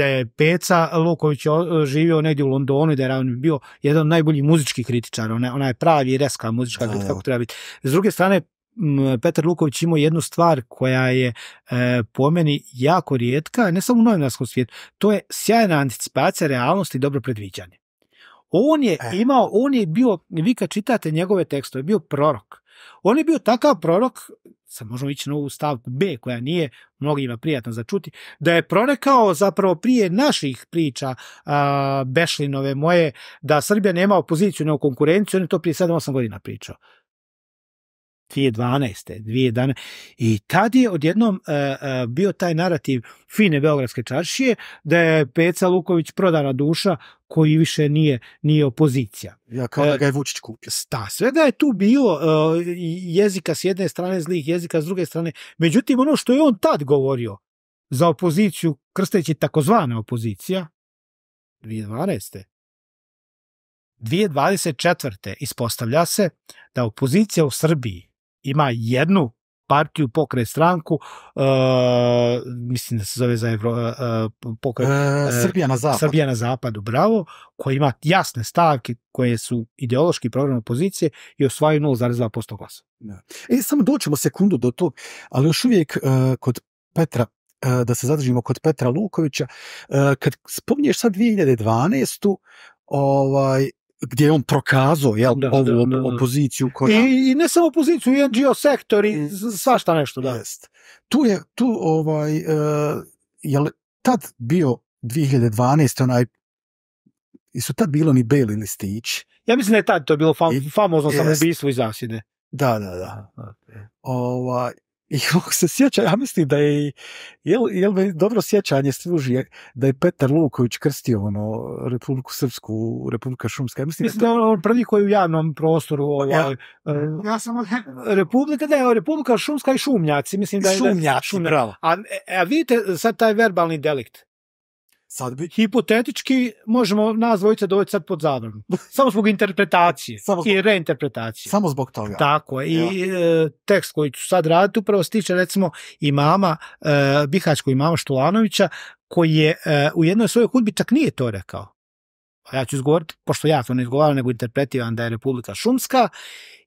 je, Peca Luković živio negdje u Londonu i da je on bio jedan od najboljih muzičkih kritičara, ona, je pravi reska muzička kritika kako treba biti. S druge strane, Petar Luković imao jednu stvar koja je e, po meni jako rijetka, ne samo u novinarskom svijetu, to je sjajna anticipacija realnosti i dobro predviđanje. On je e. imao, on je bio, vi kad čitate njegove tekstove, bio prorok. On je bio takav prorok, sad možemo ići na ovu stavku B, koja nije mnogima prijatno začuti, da je prorekao zapravo prije naših priča Bešlinove moje, da Srbija nema opoziciju, nema konkurenciju, on je to prije 7-8 godina pričao. 2012. 2011. I tad je odjednom e, e, bio taj narativ fine Beogradske čaršije da je Peca Luković prodana duša koji više nije, nije opozicija. Ja kao e, ga je Vučić kupio. Da, sve da je tu bilo jezika s jedne strane, zlih jezika s druge strane. Međutim, ono što je on tad govorio za opoziciju, krsteći takozvana opozicija, 2012. 2024. ispostavlja se da opozicija u Srbiji ima jednu partiju pokre stranku e, mislim da se zove za e, e, Srbija na zapadu bravo koja ima jasne stavke koje su ideološki program opozicije i osvaju 0,2% glasa ja. E, samo doćemo sekundu do tog ali još uvijek kod Petra da se zadržimo kod Petra Lukovića kad spominješ sad 2012 ovaj gdje je on prokazao jel, ovu opoziciju. Koja... I, ne samo opoziciju, i NGO sektor i svašta nešto. Da. Jest. Tu je, tu ovaj, e, jel tad bio 2012. onaj i su tad bilo ni beli listići. Ja mislim da je tad to je bilo famozno sam ubistvo iz zasjede. Da, da, da. Ovaj, i <laughs> se sjeća, ja mislim da je, jel, me dobro sjećanje služi, da je Petar Luković krstio ono, Republiku Srpsku, Republika Šumska. Ja mislim, da je on prvi koji u javnom prostoru, ovaj, e, ja, sam od... Republika, da Republika Šumska i Šumnjaci, mislim da je... Šumnjaci, da, A, e, a vidite sad taj verbalni delikt. Sad bi... Hipotetički možemo nas dvojice dovesti sad pod zabranu. <laughs> Samo zbog interpretacije Samo zbog... i reinterpretacije. Samo zbog toga. Tako I e, tekst koji ću sad raditi upravo stiče recimo imama, e, i mama Štulanovića, koji je e, u jednoj svojoj hudbi čak nije to rekao a pa ja ću izgovoriti, pošto ja to ne izgovaram, nego interpretiram da je Republika Šumska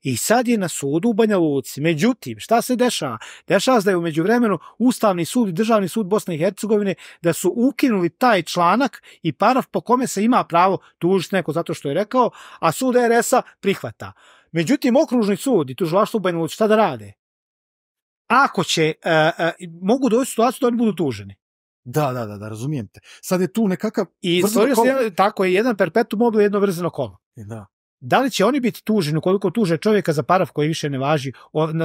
i sad je na sudu u Banja Međutim, šta se dešava? Dešava se da je umeđu vremenu Ustavni sud i Državni sud Bosne i Hercegovine da su ukinuli taj članak i paraf po kome se ima pravo tužiti neko zato što je rekao, a sud RS-a prihvata. Međutim, okružni sud i tužilaštvo u Banja šta da rade? Ako će, e, e, mogu doći u situaciju da oni budu tuženi. Da, da, da, da, razumijem Sad je tu nekakav... I tako je, jedan perpetu mobil, jedno vrzeno kolo. E, da. Da li će oni biti tuženi ukoliko tuže čovjeka za parav koji više ne važi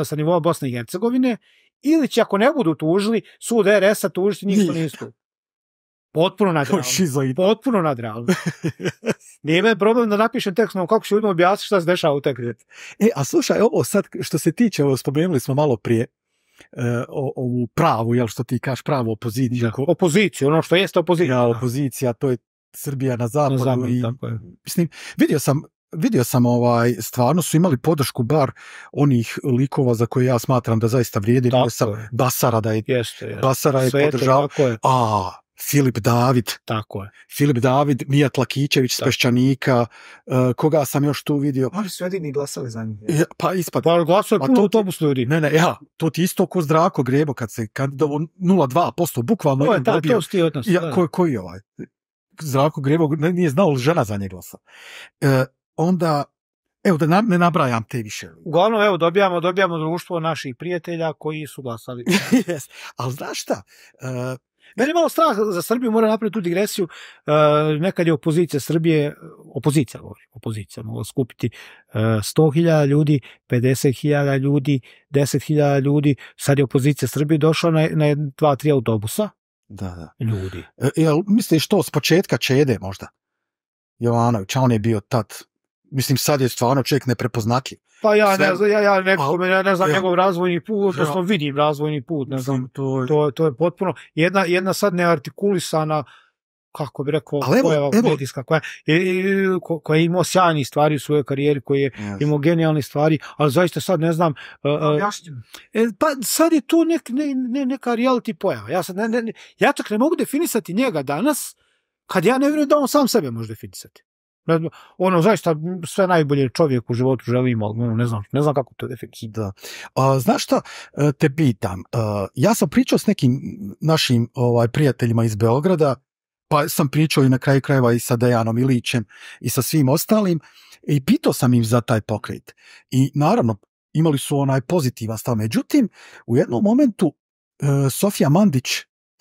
sa nivoa Bosne i Hercegovine ili će ako ne budu tužili sud RS-a tužiti njih nisu. <laughs> Potpuno nadrealno. Potpuno <laughs> nadrealno. Nije me problem da napišem tekst, kako ću ljudima objasniti šta se dešava u tekstu. E, a slušaj, ovo sad, što se tiče, ovo spomenuli smo malo prije, E, ovu pravu, jel što ti kaš pravu opoziciju. opozicija, ono što jeste opozicija. opozicija, to je Srbija na zapadu. tako Mislim, vidio sam ovaj, stvarno su imali podršku bar onih likova za koje ja smatram da zaista vrijedi. Tako Basara da je, je A, Filip David. Tako je. Filip David, Mija Tlakićević s e, koga sam još tu vidio. Oni su jedini glasali za njih. pa ispad. Pa je pa puno autobus ljudi. Ne, ne, ja, to ti isto ko zrako Grebo kad se kandidovo 0,2%, bukvalno. To je, ta, dobio, ja, ko, koji ovaj? Zrako Grebo nije znao li žena za nje glasa. E, onda Evo da ne nabrajam te više. Uglavnom, evo, dobijamo, dobijamo društvo naših prijatelja koji su glasali. yes. <laughs> Ali znaš šta, e, meni je malo strah za Srbiju, mora napraviti tu digresiju. E, nekad je opozicija Srbije, opozicija govori, opozicija, mogla skupiti 100.000 e, ljudi, 50.000 ljudi, 10.000 ljudi. Sad je opozicija Srbije došla na, na dva, tri autobusa. Ljudi. E, jel, misliš to s početka Čede možda? Jovanović, on je bio tad mislim sad je stvarno čovjek neprepoznatljiv. Pa ja ne znam, ja, ja, ja ne znam njegov razvojni put, odnosno vidim razvojni put, ne znam, to, je... potpuno, jedna, jedna sad neartikulisana, kako bi rekao, pojava koja, je, koja je imao sjajnih stvari u svojoj karijeri, koji je imao genijalne stvari, ali zaista sad ne znam... E, e, e, pa sad je to ne, ne, neka reality pojava. Ja, sad ne, ne, ja ne mogu definisati njega danas, kad ja ne vjerujem da on sam sebe može definisati ono, zaista sve najbolje čovjek u životu želim ali ono, ne znam, ne znam kako to definiti. Da. A, znaš šta, e, te pitam, e, ja sam pričao s nekim našim ovaj, prijateljima iz Beograda, pa sam pričao i na kraju krajeva i sa Dejanom Ilićem i sa svim ostalim i pitao sam im za taj pokret. I naravno, imali su onaj pozitivan stav. Međutim, u jednom momentu e, Sofija Mandić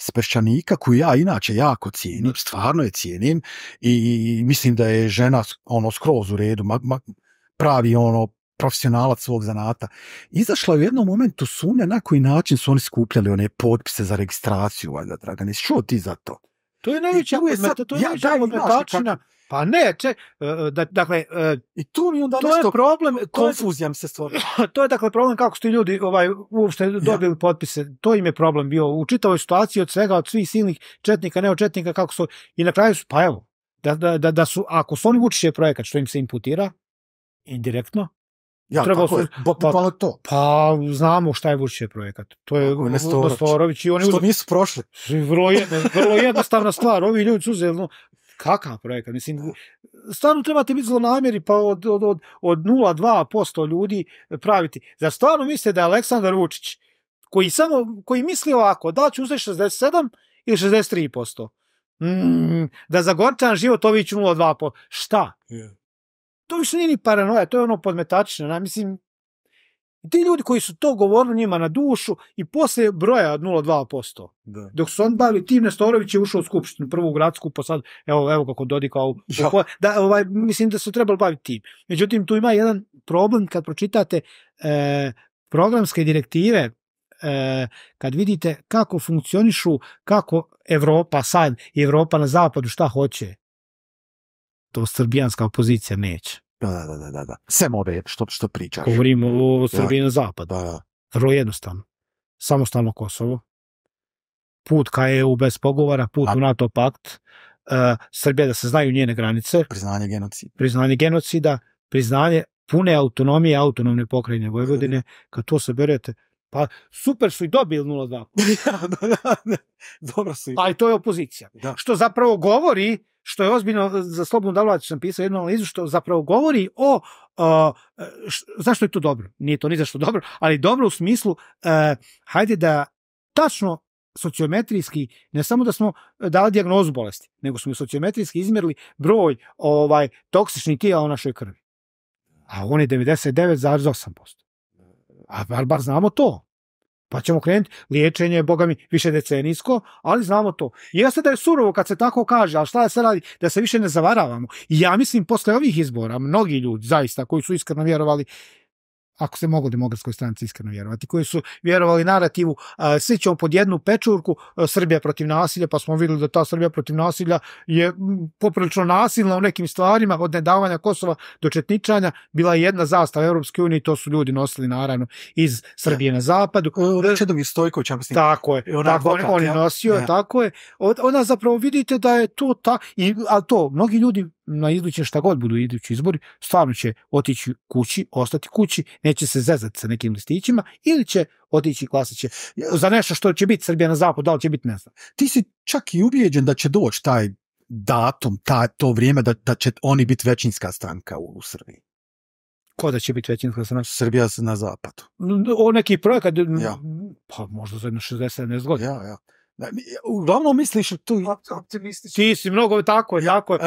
s Peščanika, koju ja inače jako cijenim, stvarno je cijenim i mislim da je žena ono skroz u redu, pravi ono profesionalac svog zanata. Izašla je u jednom momentu sumnja na koji način su oni skupljali one potpise za registraciju, valjda, Dragane, što ti za to? To je najveća odmetačina. Ja, pa ne, ček, dakle... I tu mi onda to nešto... problem... Konfuzijam se stvori. To je dakle problem kako su ti ljudi ovaj, uopšte dobili potpise. To im je problem bio u čitavoj situaciji od svega, od svih silnih četnika, neočetnika, kako su... I na kraju su, pa evo, da, da, su, ako su oni Vučiće projekat, što im se imputira, indirektno, ja, su, pa, to. Pa, znamo šta je Vučiće projekat. To je Nestorović. i oni što nisu prošli. Vrlo, jednostavna stvar. Ovi ljudi su uzeli, kakav projekat? Mislim, stvarno trebate biti zlonamjeri pa od, od, od, od 0,2% ljudi praviti. Zar stvarno mislite da je Aleksandar Vučić, koji, samo, koji misli ovako, da ću uzeti 67 ili 63%? Mm, da za Gorčan život ovi ću 0,2%. Šta? To više nije ni paranoja, to je ono podmetačno. Mislim, i ti ljudi koji su to govorili njima na dušu i poslije broja od 0,2%. Dok su on bavili, tim Nestorović je ušao u skupštinu, prvu gradsku, pa sad, evo, evo kako dodikao. Ovaj, mislim da su trebali baviti tim. Međutim, tu ima jedan problem kad pročitate e, programske direktive e, kad vidite kako funkcionišu, kako Evropa sad i Evropa na zapadu šta hoće, to srbijanska opozicija neće. Da, da, da, da, da. što, što pričaš. Govorimo o Srbiji na zapad. Vrlo jednostavno. Samostalno Kosovo. Put ka EU bez pogovora, put u NATO pakt. Uh, Srbija da se znaju njene granice. Priznanje genocida. Priznanje genocida, priznanje pune autonomije autonomne pokrajine Vojvodine. Mhm. Kad to se saberete, pa super su i dobili 0-2. <laughs> Dobro su pa, i. to je opozicija. Što zapravo govori, što je ozbiljno, za Slobodnu dalovac sam pisao jednu analizu, što zapravo govori o, zašto je to dobro. Nije to ni zašto dobro, ali dobro u smislu, e, hajde da tačno sociometrijski, ne samo da smo dali diagnozu bolesti, nego smo i sociometrijski izmjerili broj ovaj, toksičnih tijela u našoj krvi. A on je 99,8% ali bar znamo to. Pa ćemo krenuti, liječenje, boga mi, više decenijsko, ali znamo to. Jeste da je surovo kad se tako kaže, ali šta da se radi, da se više ne zavaravamo. I ja mislim, posle ovih izbora, mnogi ljudi, zaista, koji su iskreno vjerovali ako se mogu demokratskoj stranci iskreno vjerovati, koji su vjerovali narativu svi ćemo pod jednu pečurku Srbija protiv nasilja, pa smo vidjeli da ta Srbija protiv nasilja je poprilično nasilna u nekim stvarima, od nedavanja Kosova do Četničanja, bila je jedna zastava Europske unije i to su ljudi nosili naravno iz Srbije na zapadu. E, Rečedomir Stojković, Tako je, on nosio, tako je. Ona zapravo vidite da je to ta, i, ali to, mnogi ljudi na iduće šta god budu idući izbori, stvarno će otići kući, ostati kući, neće se zezati sa nekim listićima ili će otići glasaće za nešto što će biti Srbija na zapad, da li će biti ne znam. Ti si čak i ubijeđen da će doći taj datum, to vrijeme da, će oni biti većinska stranka u, Srbiji. Ko da će biti većinska stranka? Srbija na zapadu. O neki projekat, ja. pa možda za jedno 60-70 godina. Ja, ja. Uglavnom misliš tu... Optimistično. Ti si mnogo tako, jako je.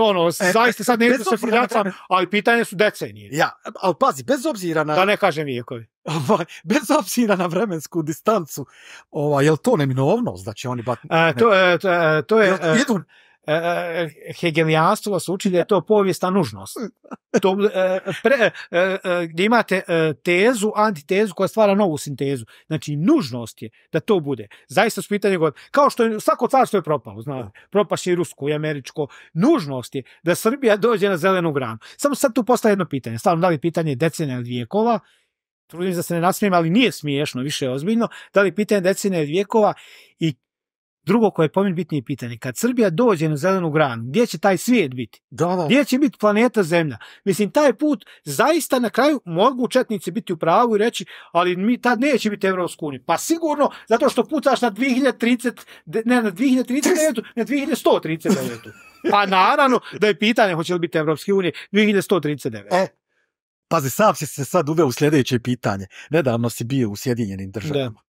Ono, zaista sad neću se frljacam, ali pitanje su decenije. Ja, ali pazi, bez obzira na... Da ne kažem vijekovi. Ovaj, bez obzira na vremensku distancu, ova, je li to neminovnost da će oni bat... E, to, to, to je... Jel, E, e, e, hegelijanstvo vas uči da je to povijesna nužnost. gdje imate tezu, antitezu koja stvara novu sintezu. Znači, nužnost je da to bude. Zaista su pitanje god. Kao što je svako carstvo je propalo, znam Propaš i rusko i američko. Nužnost je da Srbija dođe na zelenu granu. Samo sad tu postaje jedno pitanje. Stvarno da li pitanje decenija ili vijekova, trudim da se ne nasmijem, ali nije smiješno, više je ozbiljno, da li pitanje ili vijekova i Drugo koje je po bitnije pitanje, kad Srbija dođe na zelenu granu, gdje će taj svijet biti? Gdje će biti planeta Zemlja? Mislim, taj put zaista na kraju mogu četnici biti u pravu i reći, ali mi tad neće biti Evropsku uniju. Pa sigurno, zato što pucaš na 2030, ne na 2039, na 2139. Pa naravno da je pitanje hoće li biti Evropske unije 2139. E, pazi, sam si se sad uveo u sljedeće pitanje. Nedavno si bio u Sjedinjenim državama.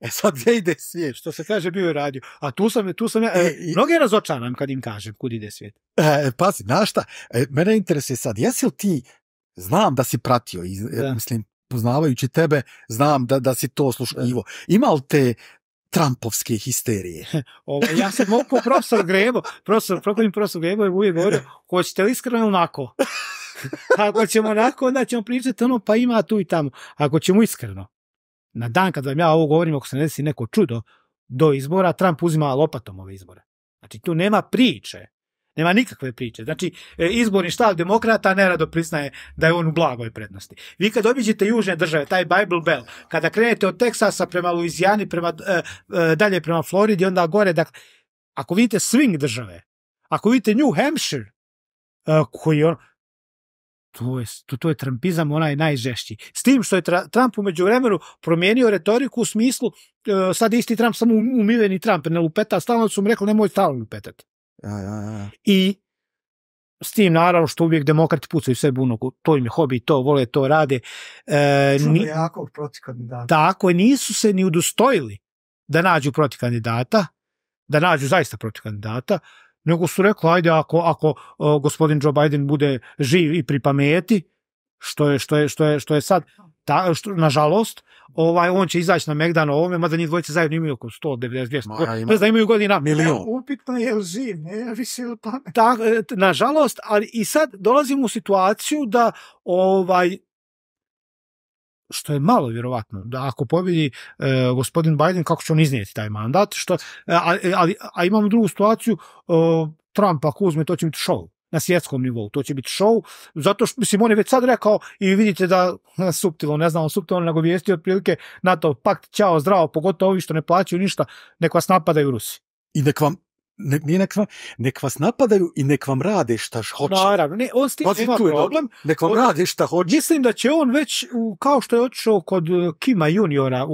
E sad gdje ide svijet? Što se kaže, bio je radio. A tu sam, tu sam ja, e, e i... mnoge razočaram kad im kažem kud ide svijet. E, pazi, znaš šta, e, mene interesuje sad, jesi li ti, znam da si pratio, i, e, mislim, poznavajući tebe, znam da, da si to slušljivo. Ima li te Trumpovske histerije. <laughs> Ovo, ja sam mogu profesor Grebo, profesor, Grebo je uvijek govorio, <laughs> hoćete li iskreno onako? <laughs> Ako ćemo onako, onda ćemo pričati ono, pa ima tu i tamo. Ako ćemo iskreno, na dan kad vam ja ovo govorim, ako se ne desi neko čudo, do izbora Trump uzima lopatom ove izbore. Znači tu nema priče. Nema nikakve priče. Znači, e, izborni štal demokrata nerado priznaje da je on u blagoj prednosti. Vi kad obiđete južne države, taj Bible Bell, kada krenete od Teksasa prema Luizijani, prema, e, e, dalje prema Floridi, onda gore, dakle, ako vidite swing države, ako vidite New Hampshire, koji je ono, to je, to, je trumpizam onaj najžešći. S tim što je Trump umeđu vremenu promijenio retoriku u smislu e, sad isti Trump, samo umiveni Trump, ne lupeta, stalno su mu rekli nemoj stalno lupetati. Ja, ja, I s tim naravno što uvijek demokrati pucaju sve bunogu, to im je hobi, to vole, to rade. E, ni, kandidata. Tako, nisu se ni udostojili da nađu protiv kandidata, da nađu zaista protiv kandidata, nego su rekli, ajde, ako, ako e, gospodin Joe Biden bude živ i pri pameti, što je, što je, sad, ta, što, nažalost, ovaj, on će izaći na Megdan ovome, mada njih dvojice zajedno imaju oko 190, imaju godina. Milion. Upitno je li živ, ne e, nažalost, ali i sad dolazimo u situaciju da ovaj, što je malo vjerovatno, da ako pobjedi e, gospodin Biden, kako će on iznijeti taj mandat, što, e, e, a, imamo drugu situaciju, Trump ako uzme, to će biti show na svjetskom nivou, to će biti show, zato što, mislim, on je već sad rekao i vidite da <laughs> suptilo, ne znam, suptilo, nego vijesti otprilike NATO pakt, ćao, zdravo, pogotovo ovi što ne plaćaju ništa, nek vas napadaju Rusi. I nek vam ne, nek, vas napadaju i nek vam rade šta hoće. Naravno, ne, on s tim tu problem, nek vam rade šta hoće. Mislim da će on već, kao što je otišao kod e, Kima juniora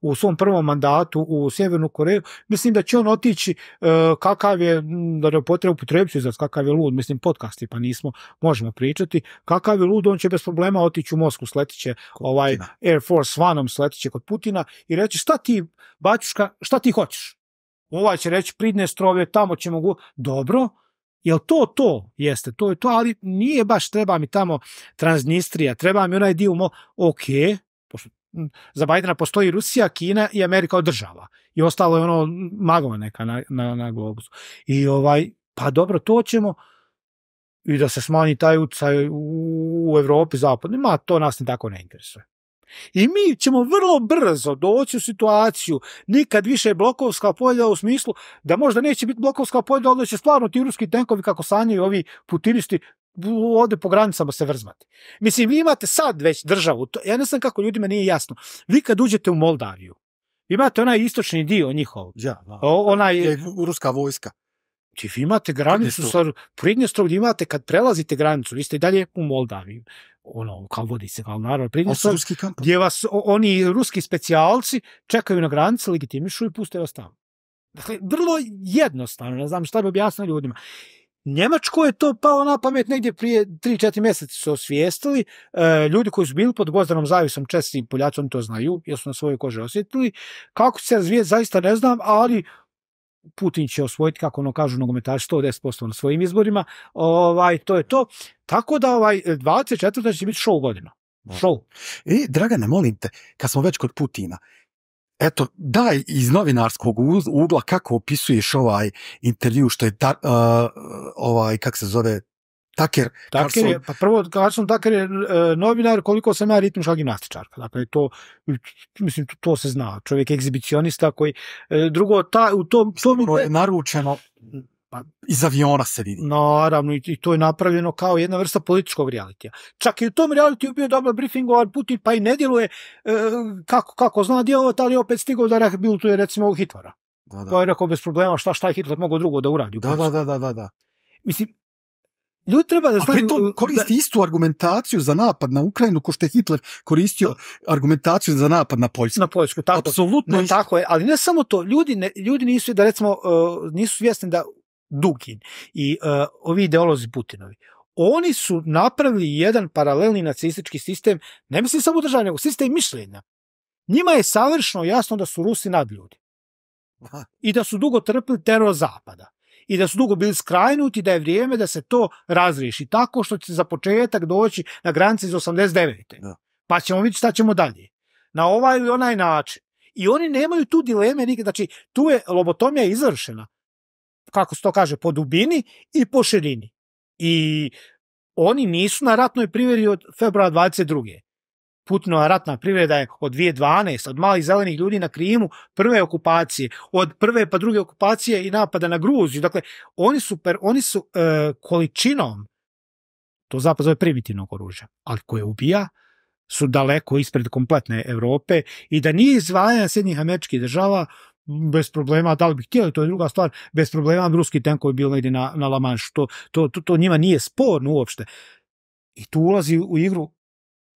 u, svom prvom mandatu u Sjevernu Koreju, mislim da će on otići e, kakav je, da ne potrebu potrebicu izraz, kakav je lud, mislim podcasti pa nismo, možemo pričati, kakav je lud, on će bez problema otići u Mosku, sletiće ovaj, Air Force One-om, sletiće kod Putina i reći šta ti, Bačuška, šta ti hoćeš? Ovaj će reći strove tamo ćemo go... Dobro, Jel to to? Jeste, to je to, ali nije baš treba mi tamo Transnistrija, treba mi onaj dio, mo... ok, za Bajdena postoji Rusija, Kina i Amerika od država. I ostalo je ono magova neka na, na, globusu. I ovaj, pa dobro, to ćemo i da se smanji taj utjecaj u, Europi zapadnoj, ma to nas ni tako ne interesuje. I mi ćemo vrlo brzo doći u situaciju, nikad više blokovska polja u smislu da možda neće biti blokovska polja, onda će stvarno ti ruski tenkovi kako sanjaju ovi putinisti ovdje po granicama se vrzmati. Mislim, vi imate sad već državu, ja ne znam kako ljudima nije jasno, vi kad uđete u Moldaviju, imate onaj istočni dio njihov, ja, onaj... ruska vojska. vi imate granicu sa gdje imate kad prelazite granicu, vi ste i dalje u Moldaviji ono, kao vodi se kao gdje vas oni ruski specijalci čekaju na granici, legitimišu i puste vas tamo. Dakle, vrlo jednostavno, ne znam šta bi objasnio ljudima. Njemačko je to pao na pamet negdje prije 3-4 mjeseci su osvijestili. E, ljudi koji su bili pod gozdanom Zavisom, česti Poljaci, to znaju, jer su na svojoj koži osjetili. Kako se razvije, zaista ne znam, ali Putin će osvojiti, kako ono kažu nogometaši, 110% na svojim izborima, ovaj, to je to. Tako da ovaj, 24. će biti show godina. Show. I, e, Dragane, molim te, kad smo već kod Putina, eto, daj iz novinarskog ugla kako opisuješ ovaj intervju što je, ovaj, kak se zove, Taker. pa prvo, Carson Taker je e, novinar koliko sam ja ritmička gimnastičarka. Dakle, to, mislim, to, se zna. Čovjek je egzibicionista koji, e, drugo, ta, u tom... je naručeno pa, iz aviona se vidi. Naravno, i, to je napravljeno kao jedna vrsta političkog realitija. Čak i u tom realitiju bio dobar briefing briefingovan Putin, pa i ne djeluje e, kako, kako zna djelovat ali opet stigao da rehabilituje recimo ovog Hitlera. Da, To je rekao bez problema šta, šta je Hitler mogao drugo da uradi. Da, da, da, da, da. Mislim, Ljudi treba da znaju... koristi istu argumentaciju za napad na Ukrajinu ko što je Hitler koristio argumentaciju za napad na Poljsku. Na Poljsku, tako. Apsolutno. tako je, ali ne samo to. Ljudi, ne, ljudi nisu, da recimo, e, nisu svjesni da Dugin i e, ovi ideolozi Putinovi, oni su napravili jedan paralelni nacistički sistem, ne mislim samo državni, nego sistem mišljenja. Njima je savršeno jasno da su Rusi nadljudi. I da su dugo trpili teror Zapada i da su dugo bili skrajnuti, da je vrijeme da se to razriješi tako što će za početak doći na granici iz 89. Pa ćemo vidjeti šta ćemo dalje. Na ovaj ili onaj način. I oni nemaju tu dileme nikad. Znači, tu je lobotomija izvršena, kako se to kaže, po dubini i po širini. I oni nisu na ratnoj priveri od februara 22. Putinova ratna privreda je od 2012, od malih zelenih ljudi na Krimu, prve okupacije, od prve pa druge okupacije i napada na Gruziju. Dakle, oni su, oni su e, količinom, to zapad zove primitivnog oružja, ali koje ubija, su daleko ispred kompletne Europe i da nije izvajanja Sjednjih američkih država, bez problema, da li bi htjeli, to je druga stvar, bez problema ruski tenkovi bio negdje na, na La to, to, to njima nije sporno uopšte. I tu ulazi u igru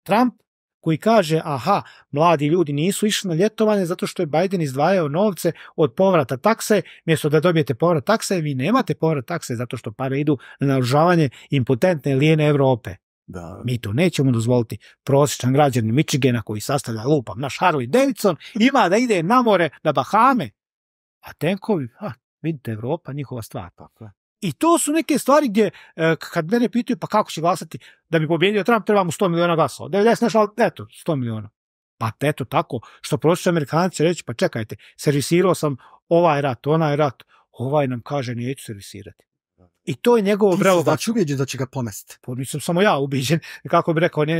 Trump koji kaže aha, mladi ljudi nisu išli na ljetovanje zato što je Biden izdvajao novce od povrata takse, mjesto da dobijete povrat takse, vi nemate povrat takse zato što pare idu na naružavanje impotentne lijene Europe. Mi to nećemo dozvoliti. Prosječan građanin Michigana koji sastavlja lupam naš Harley Davidson ima da ide na more, na Bahame. A tenkovi, a, vidite, Europa njihova stvar. I to su neke stvari gdje, e, kad mene pitaju pa kako će glasati da bi pobjedio Trump, treba mu 100 miliona glasova. 90 nešto, eto, 100 miliona. Pa eto tako, što prosječno Amerikanci reći, pa čekajte, servisirao sam ovaj rat, onaj rat, ovaj nam kaže neću servisirati. I to je njegovo si Znači ubijeđen da će ga pomestiti? Pa nisam samo ja ubiđen. Kako bi rekao, ne,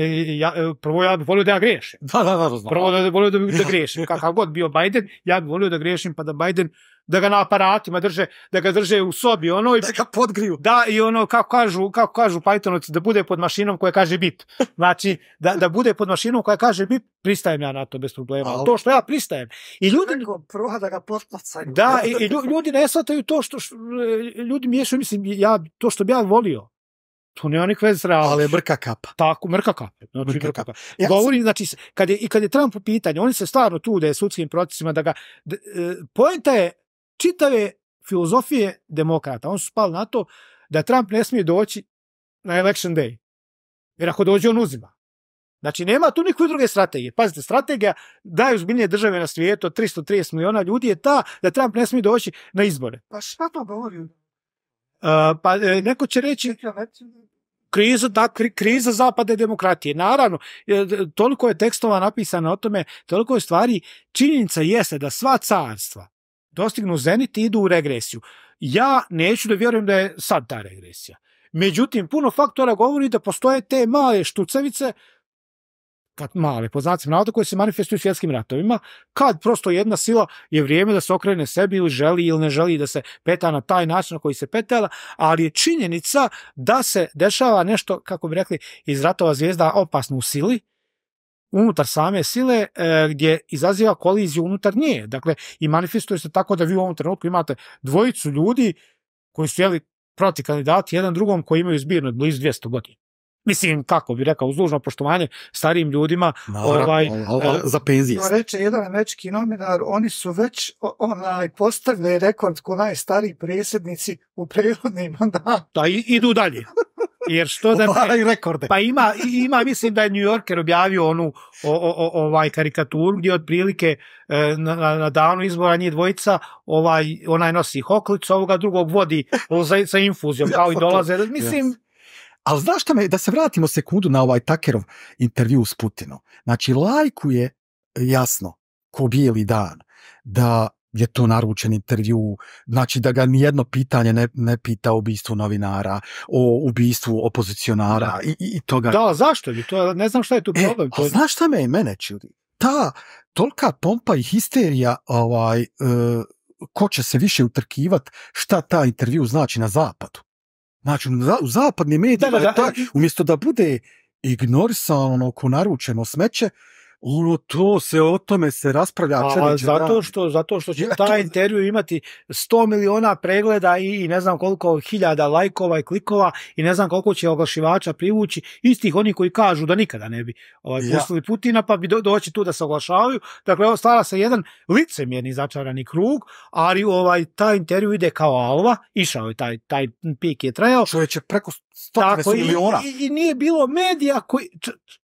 prvo ja bih volio da ja griješim. Da, da, da, Prvo da volio da, <laughs> da Kakav god bio Biden, ja bi volio da griješim pa da Biden da ga na aparatima drže, da ga drže u sobi, ono i... Da ga podgriju. Da, i ono, kako kažu, kako kažu da bude pod mašinom koja kaže bit Znači, da, bude pod mašinom koja kaže bit pristajem ja na to bez problema. Ali... To što ja pristajem. I ljudi... da ga potpacaju. Da, i, ljudi ne shvataju to što, ljudi miješaju, mislim, ja, to što bi ja volio. To nema oni veze Ali mrka Tako, mrka kapa. Znači, mrka, Govori, znači, kad je, i kad je Trump u pitanju, oni se stvarno tude sudskim procesima da ga... E, je čitave filozofije demokrata. On su spali na to da Trump ne smije doći na election day. Jer ako dođe, on uzima. Znači, nema tu nikakve druge strategije. Pazite, strategija uzbilje države na svijetu, 330 miliona ljudi je ta da Trump ne smije doći na izbore. Pa šta to govori? E, pa e, neko će reći kriza, da, kriza zapadne demokratije. Naravno, e, toliko je tekstova napisano o tome, toliko je stvari. Činjenica jeste da sva carstva dostignu zenit i idu u regresiju. Ja neću da vjerujem da je sad ta regresija. Međutim, puno faktora govori da postoje te male štucevice kad male, po znacima navoda, koje se manifestuju svjetskim ratovima, kad prosto jedna sila je vrijeme da se okrene sebi ili želi ili ne želi da se peta na taj način na koji se petela, ali je činjenica da se dešava nešto, kako bi rekli, iz ratova zvijezda opasno u sili, unutar same sile e, gdje izaziva koliziju unutar nje. Dakle, i manifestuje se tako da vi u ovom trenutku imate dvojicu ljudi koji su jeli proti kandidati jedan drugom koji imaju zbirno blizu 200 godina. Mislim, kako bi rekao, uz poštovanje starijim ljudima. ovaj, e, za penzije. Reče jedan američki nominar, oni su već onaj, postavili rekord ko najstariji predsjednici u prirodnim, onda... Da, idu dalje. <laughs> Jer što da Pa ima, ima, mislim da je New Yorker objavio onu ovaj karikaturu gdje otprilike e, na, na danu izbora njih dvojica ovaj, onaj nosi hoklicu, ovoga drugog vodi sa infuzijom, kao i dolaze. Mislim, Ali znaš me, da se vratimo sekundu na ovaj Takerov intervju s Putinom. Znači, lajku je jasno, ko bijeli dan, da je to naručen intervju, znači da ga nijedno pitanje ne, pita o ubistvu novinara, o ubistvu opozicionara i, toga. Da, zašto to? Ne znam šta je tu e, problem. znaš šta me i mene čudi? Ta tolika pompa i histerija ovaj, e, ko će se više utrkivat šta ta intervju znači na zapadu. Znači, u zapadnim medijima Je umjesto da bude ignorisano ono oko naručeno smeće, ono to se o tome se raspravlja a, a zato što zato što će taj intervju imati 100 miliona pregleda i, ne znam koliko hiljada lajkova i klikova i ne znam koliko će oglašivača privući istih oni koji kažu da nikada ne bi ovaj pustili Putina pa bi doći tu da se oglašavaju dakle evo stvara se jedan licemjerni začarani krug ali ovaj taj intervju ide kao alva išao je taj taj pik je trajao čovječe preko 100 miliona i, i, nije bilo medija koji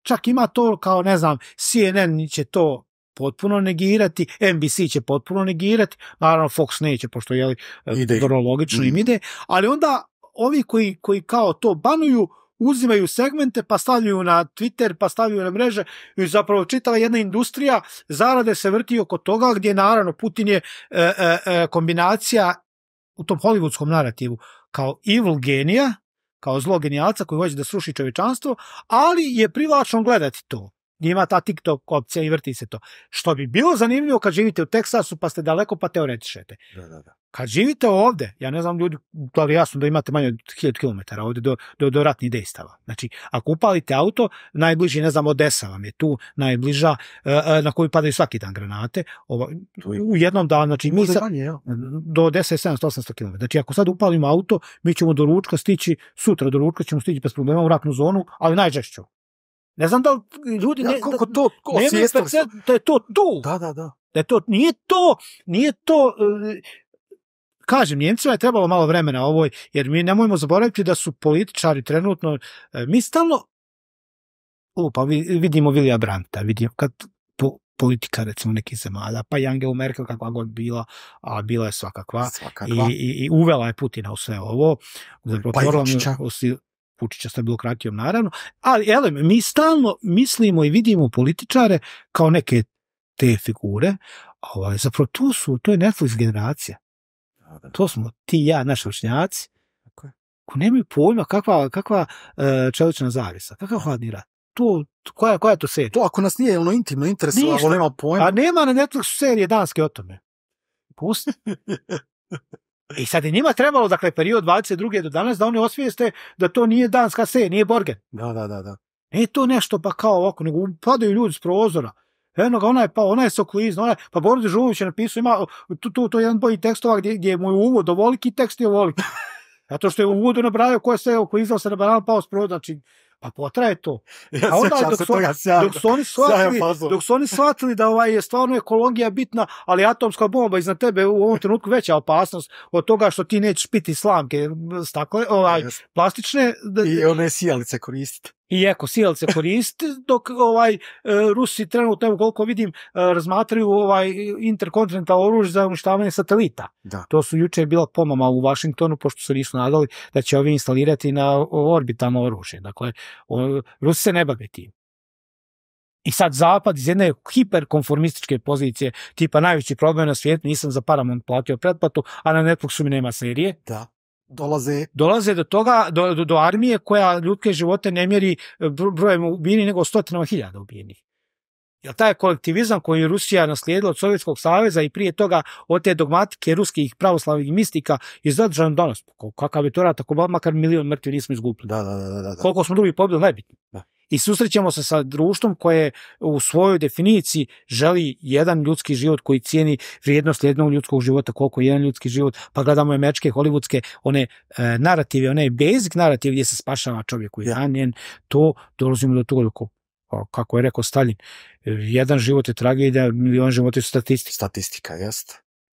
Čak ima to kao, ne znam, CNN će to potpuno negirati, NBC će potpuno negirati, naravno Fox neće, pošto je e, vrlo logično im mhm. ide, ali onda ovi koji, kao to banuju, uzimaju segmente pa stavljaju na Twitter, pa stavljaju na mreže i zapravo čitava jedna industrija zarade se vrti oko toga gdje naravno Putin je e, e, kombinacija u tom hollywoodskom narativu kao evil genija kao zlo genijalca koji hoće da sruši čovječanstvo, ali je privlačno gledati to. Ima ta TikTok opcija i vrti se to. Što bi bilo zanimljivo kad živite u Teksasu pa ste daleko pa teoretišete. Da, da, da. Kad živite ovdje, ja ne znam ljudi, ali jasno da imate manje od 1000 km ovdje do, do, ratnih dejstava. Znači, ako upalite auto, najbliži, ne znam, Odesa vam je tu najbliža, e, e, na koju padaju svaki dan granate. Ovo, u jednom danu, znači, mi do Odesa je 700-800 km. Znači, ako sad upalimo auto, mi ćemo do ručka stići, sutra do ručka ćemo stići bez problema u ratnu zonu, ali najžešću Ne znam da ljudi... Ne, koliko to, ne, to je to tu. Da, da, da. Da to, nije to, nije to e, kažem, Njemcima je trebalo malo vremena ovoj, jer mi nemojmo zaboraviti da su političari trenutno, e, mi stalno, pa vidimo Vilija Branta, vidimo, kad politika recimo nekih zemalja, pa i Angela Merkel kakva god bila, a bila je svakakva, I, uvela je Putina u sve ovo, pa zapravo pa Vučića bilo kratijom, naravno, ali elem, mi stalno mislimo i vidimo političare kao neke te figure, ovaj, zapravo tu su, to je Netflix generacija. To smo ti ja, naši učnjaci, koji nemaju pojma kakva, kakva e, čelična zavisa, kakav hladni rat. To, koja, koja to serija? To ako nas nije ono intimno interesovalo, nema ono, pojma. A nema na Netflixu serije danske o tome. Pusti. <laughs> I sad je njima trebalo, dakle, period 22. do danas, da oni osvijeste da to nije danska serija, nije Borgen. Da, da, da. da. E, to nešto pa kao ovako, nego padaju ljudi s prozora. Eno ga, ona je, pa ona je soklizna, ona pa Boris Žumović je napisao, ima, tu, tu, je jedan bolji tekstova gdje, je mu je uvod ovoliki, tekst je ovoliki. <laughs> Zato što je u uvodu nabrajao ko je sve oklizao, se nabrajao, pao spravo, znači, pa potraje to. A onda dok su, oni shvatili, da ovaj, je stvarno ekologija bitna, ali atomska bomba iznad tebe u ovom trenutku veća opasnost od toga što ti nećeš piti slamke stakle, ovaj, plastične. I one sijalice koristiti i eko se koriste, dok ovaj e, Rusi trenutno, koliko vidim, e, razmatraju ovaj interkontinental oružje za uništavanje satelita. Da. To su jučer bila pomama u Washingtonu, pošto se nisu nadali da će ovi instalirati na orbitama oružje. Dakle, Rusi se ne bave tim. I sad zapad iz jedne hiperkonformističke pozicije, tipa najveći problem na svijetu, nisam za Paramount platio pretplatu, a na Netflixu mi nema serije. Da dolaze do toga do, armije koja ljudske živote ne mjeri e, brojem ubijenih nego stotinama hiljada ubijenih jer taj kolektivizam koji je Rusija naslijedila od Sovjetskog saveza i prije toga od te dogmatike ruskih pravoslavnih mistika je zadržan danas. Kakav je to rat, ako makar milion mrtvi nismo izgubili. Da, da, Koliko smo drugi pobili, najbitnije. Da i susrećemo se sa društvom koje u svojoj definiciji želi jedan ljudski život koji cijeni vrijednost jednog ljudskog života, koliko jedan ljudski život, pa gledamo američke, hollywoodske, one e, narative, one basic narative gdje se spašava čovjek u jedan, to dolazimo do toliko kako je rekao Stalin, e, jedan život je tragedija, milion života je statistika. Statistika,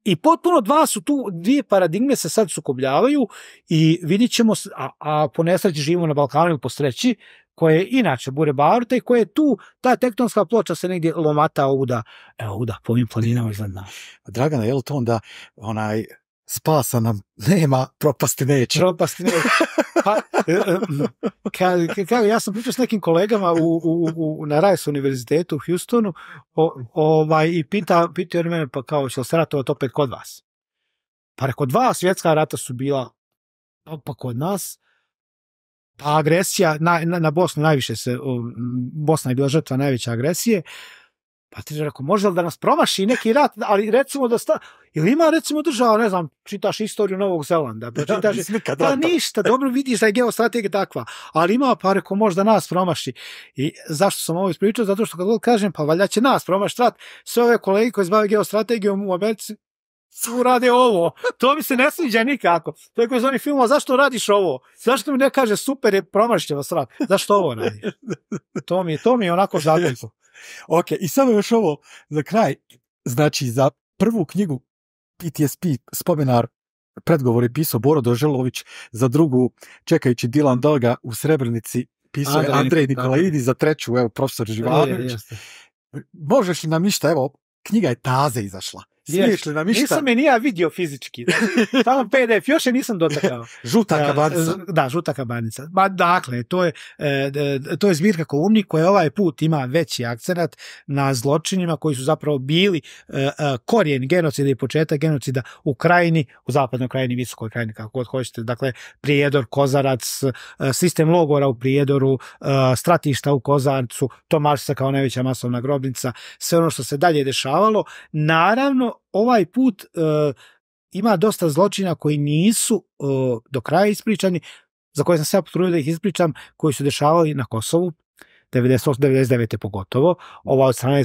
I potpuno dva su tu, dvije paradigme se sad sukobljavaju i vidit ćemo, a, a po nesreći živimo na Balkanu ili po sreći, koje je inače bure baruta i koje je tu, ta tektonska ploča se negdje lomata ovuda, evo ovuda po ovim planinama iznad nas. Dragana, je to onda onaj spasa nam nema, propasti neće. Propasti neće. Pa, e, e, ka, ja sam pričao s nekim kolegama u, na Rice univerzitetu u Houstonu ovaj, i pita, pitao je mene pa kao, će se ratovati opet kod vas? Pa reko, dva svjetska rata su bila pa kod nas, pa agresija, na, na, Bosnu najviše se, Bosna je bila žrtva najveće agresije, pa ti je možda da nas promaši neki rat, ali recimo da Ili ima recimo država, ne znam, čitaš istoriju Novog Zelanda, pa čitaš... da, ništa, dobro vidiš da je geostrategija takva, ali ima pa rekao, možda nas promaši. I zašto sam ovo ispričao? Zato što kad god kažem, pa valja će nas promaši rat, sve ove kolege koje zbave geostrategijom u Americi, urade rade ovo. To mi se ne sviđa nikako. To je koji zvani film, zašto radiš ovo? Zašto mi ne kaže super je vas srat? Zašto ovo radiš? To mi, to mi je onako zadovoljstvo. ok, i samo još ovo za kraj. Znači, za prvu knjigu PTSP spomenar predgovor je pisao Boro Doželović, za drugu čekajući Dilan Doga u Srebrnici pisao je Andrej Nikolaidi, za treću evo profesor Živanović. Možeš li nam ništa, evo, knjiga je taze izašla. Smišljena mišta. Nisam je nija vidio fizički. <laughs> Znači, tamo PDF, još je nisam dotakao. žuta kabanica. Da, žuta kabanica. dakle, to je, e, to je zbirka kolumni koja ovaj put ima veći akcenat na zločinima koji su zapravo bili e, e, korijen genocida i početak genocida u krajini, u zapadnoj krajini, visokoj krajini, kako god hoćete. Dakle, Prijedor, Kozarac, sistem logora u Prijedoru, stratišta u Kozarcu, Tomašica kao najveća masovna grobnica, sve ono što se dalje dešavalo. Naravno, ovaj put e, ima dosta zločina koji nisu e, do kraja ispričani, za koje sam se ja potrudio da ih ispričam, koji su dešavali na Kosovu, 98-99 pogotovo, ova od strane e,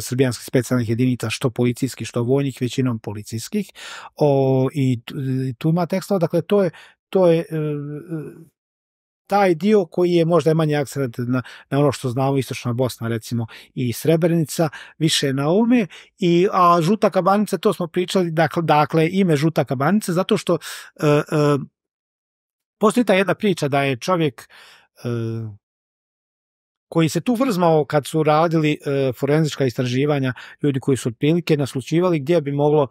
srbijanskih specijalnih jedinica, što policijskih, što vojnih, većinom policijskih, i tu, ima teksta, dakle, to je, to je taj dio koji je možda manje akcent na, na ono što znamo istočna Bosna recimo i Srebrenica više na ovome i a žuta kabanica to smo pričali dakle, dakle ime žuta kabanica zato što e, e, postoji ta jedna priča da je čovjek e, koji se tu vrzmao kad su radili e, forenzička istraživanja ljudi koji su otprilike naslučivali gdje bi moglo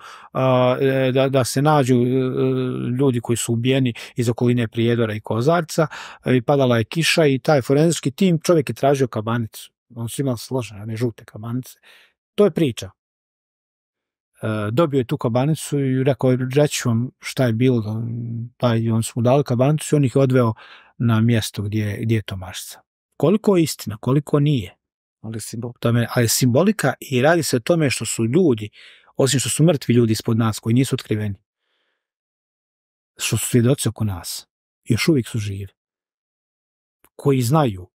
e, da, se nađu e, ljudi koji su ubijeni iz okoline Prijedora i Kozarca i padala je kiša i taj forenzički tim čovjek je tražio kabanicu. On su imali složene, žute kabanice. To je priča. Dobio je tu kabanicu i rekao, reći vam šta je bilo. i on su mu dali kabanicu i on ih je odveo na mjesto gdje, gdje je Tomašca. Koliko je istina, koliko nije. Ali, simbol, tome, simbolika i radi se o tome što su ljudi, osim što su mrtvi ljudi ispod nas koji nisu otkriveni, što su svjedoci oko nas, još uvijek su živi, koji znaju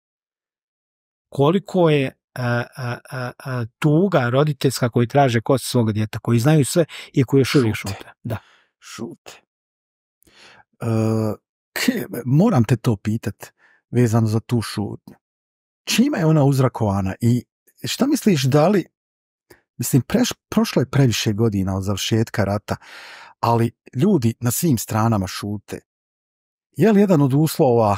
koliko je e, e, e, tuga roditeljska koji traže kost svoga djeta, koji znaju sve i koji još uvijek šute. Da. Šute. moram te to pitati vezano za tu šutnju. Čime je ona uzrakovana i šta misliš da li, mislim, prošlo je previše godina od završetka rata, ali ljudi na svim stranama šute. Je li jedan od uslova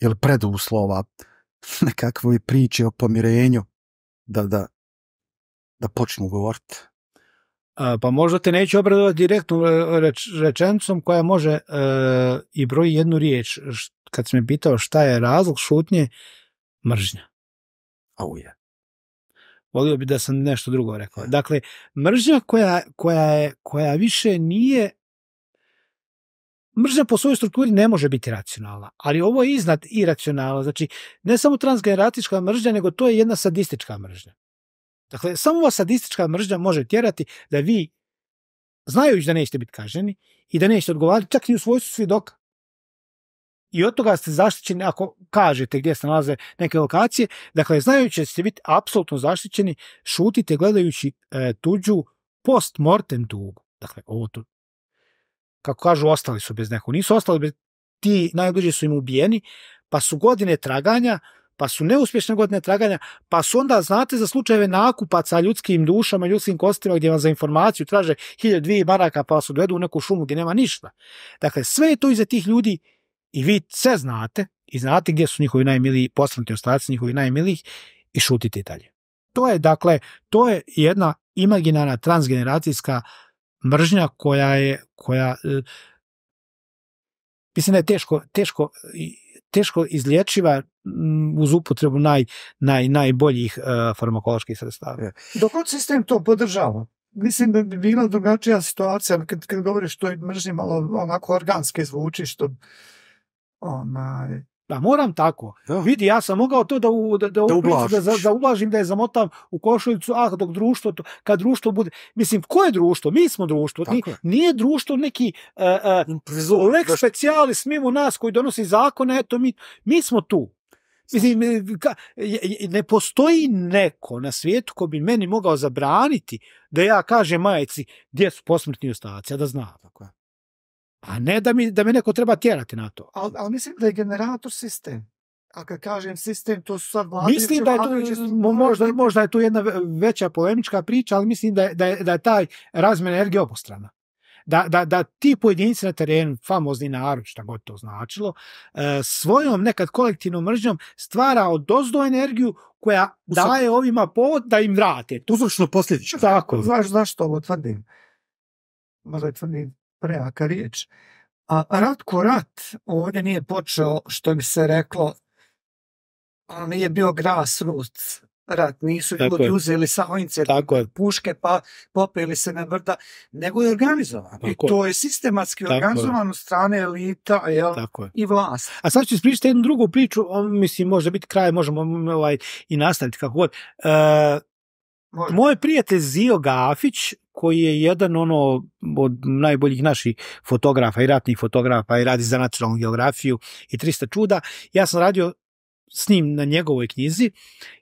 ili preduslova <laughs> nekakvoj priče o pomirenju da, da, počnu govoriti? E, pa možda te neću obradovati direktnom e, rečencom koja može e, i broji jednu riječ, kad si me pitao šta je razlog šutnje, mržnja. je Volio bi da sam nešto drugo rekao. Dakle, mržnja koja, više nije mržnja po svojoj strukturi ne može biti racionalna, ali ovo je iznad racionalna Znači, ne samo transgeneratička mržnja, nego to je jedna sadistička mržnja. Dakle, samo ova sadistička mržnja može tjerati da vi, znajući da nećete biti kažnjeni i da nećete odgovarati, čak i u svojstvu svjedoka, i od toga ste zaštićeni ako kažete gdje se nalaze neke lokacije. Dakle, znajući da ćete biti apsolutno zaštićeni, šutite gledajući e, tuđu post-mortem Dakle, ovo tu. Kako kažu, ostali su bez nekog. Nisu ostali bez ti najbliži su im ubijeni, pa su godine traganja, pa su neuspješne godine traganja, pa su onda, znate, za slučajeve nakupaca ljudskim dušama, ljudskim kostima, gdje vam za informaciju traže hiljadu, dvije maraka, pa vas odvedu u neku šumu gdje nema ništa. Dakle, sve je to iza tih ljudi i vi sve znate i znate gdje su njihovi najmiliji poslanti ostaci njihovi najmilijih i šutite dalje. To je dakle, to je jedna imaginarna transgeneracijska mržnja koja je, koja e, mislim da je teško, teško, teško izlječiva mm, uz upotrebu naj, naj, najboljih e, farmakoloških sredstava. Dok on sistem to podržava, mislim da bi bila drugačija situacija kad, kad govoriš to mržnji malo onako organski zvuči, što onaj, da moram tako. Vidi, ja sam mogao to da, u, da, da, da, ublažim, da je zamotam u košulicu, ah, dok društvo, kad društvo bude... Mislim, ko je društvo? Mi smo društvo. nije društvo neki uh, uh, lek mimo nas koji donosi zakone, eto, mi, mi smo tu. Mislim, e, ne postoji neko na svijetu ko bi meni mogao zabraniti da ja kažem majici gdje su posmrtni ostaci, ja da znam. A ne da, mi, me neko treba tjerati na to. Ali mislim da je generator sistem. A kad kažem sistem, to su sad Mislim da je to možda, možda je tu jedna veća polemička priča, ali mislim da je, da taj razmjena energije obostrana. Da, da, ti pojedinci na terenu, famozni narod, šta god to značilo, e, svojom nekad kolektivnom mržnjom stvara od dozdo energiju koja daje ovima povod da im vrate. Uzročno posljedično. Tako. Znaš zašto ovo tvrdim? Možda je tvrdim prejaka riječ. A Ratko Rat ovdje nije počeo, što bi se reklo, on nije bio grassroots rat, nisu Tako ljudi uzeli samo puške pa popeli se na brda, nego je organizovan. I to je sistematski organizovan od strane elita jel, Tako i vlast. A sad ću ispričati jednu drugu priču, mislim, može biti kraj, možemo ovaj, i nastaviti kako god. E, moj prijatelj Zio Gafić, koji je jedan ono od najboljih naših fotografa i ratnih fotografa i radi za nacionalnu geografiju i 300 čuda. Ja sam radio s njim na njegovoj knjizi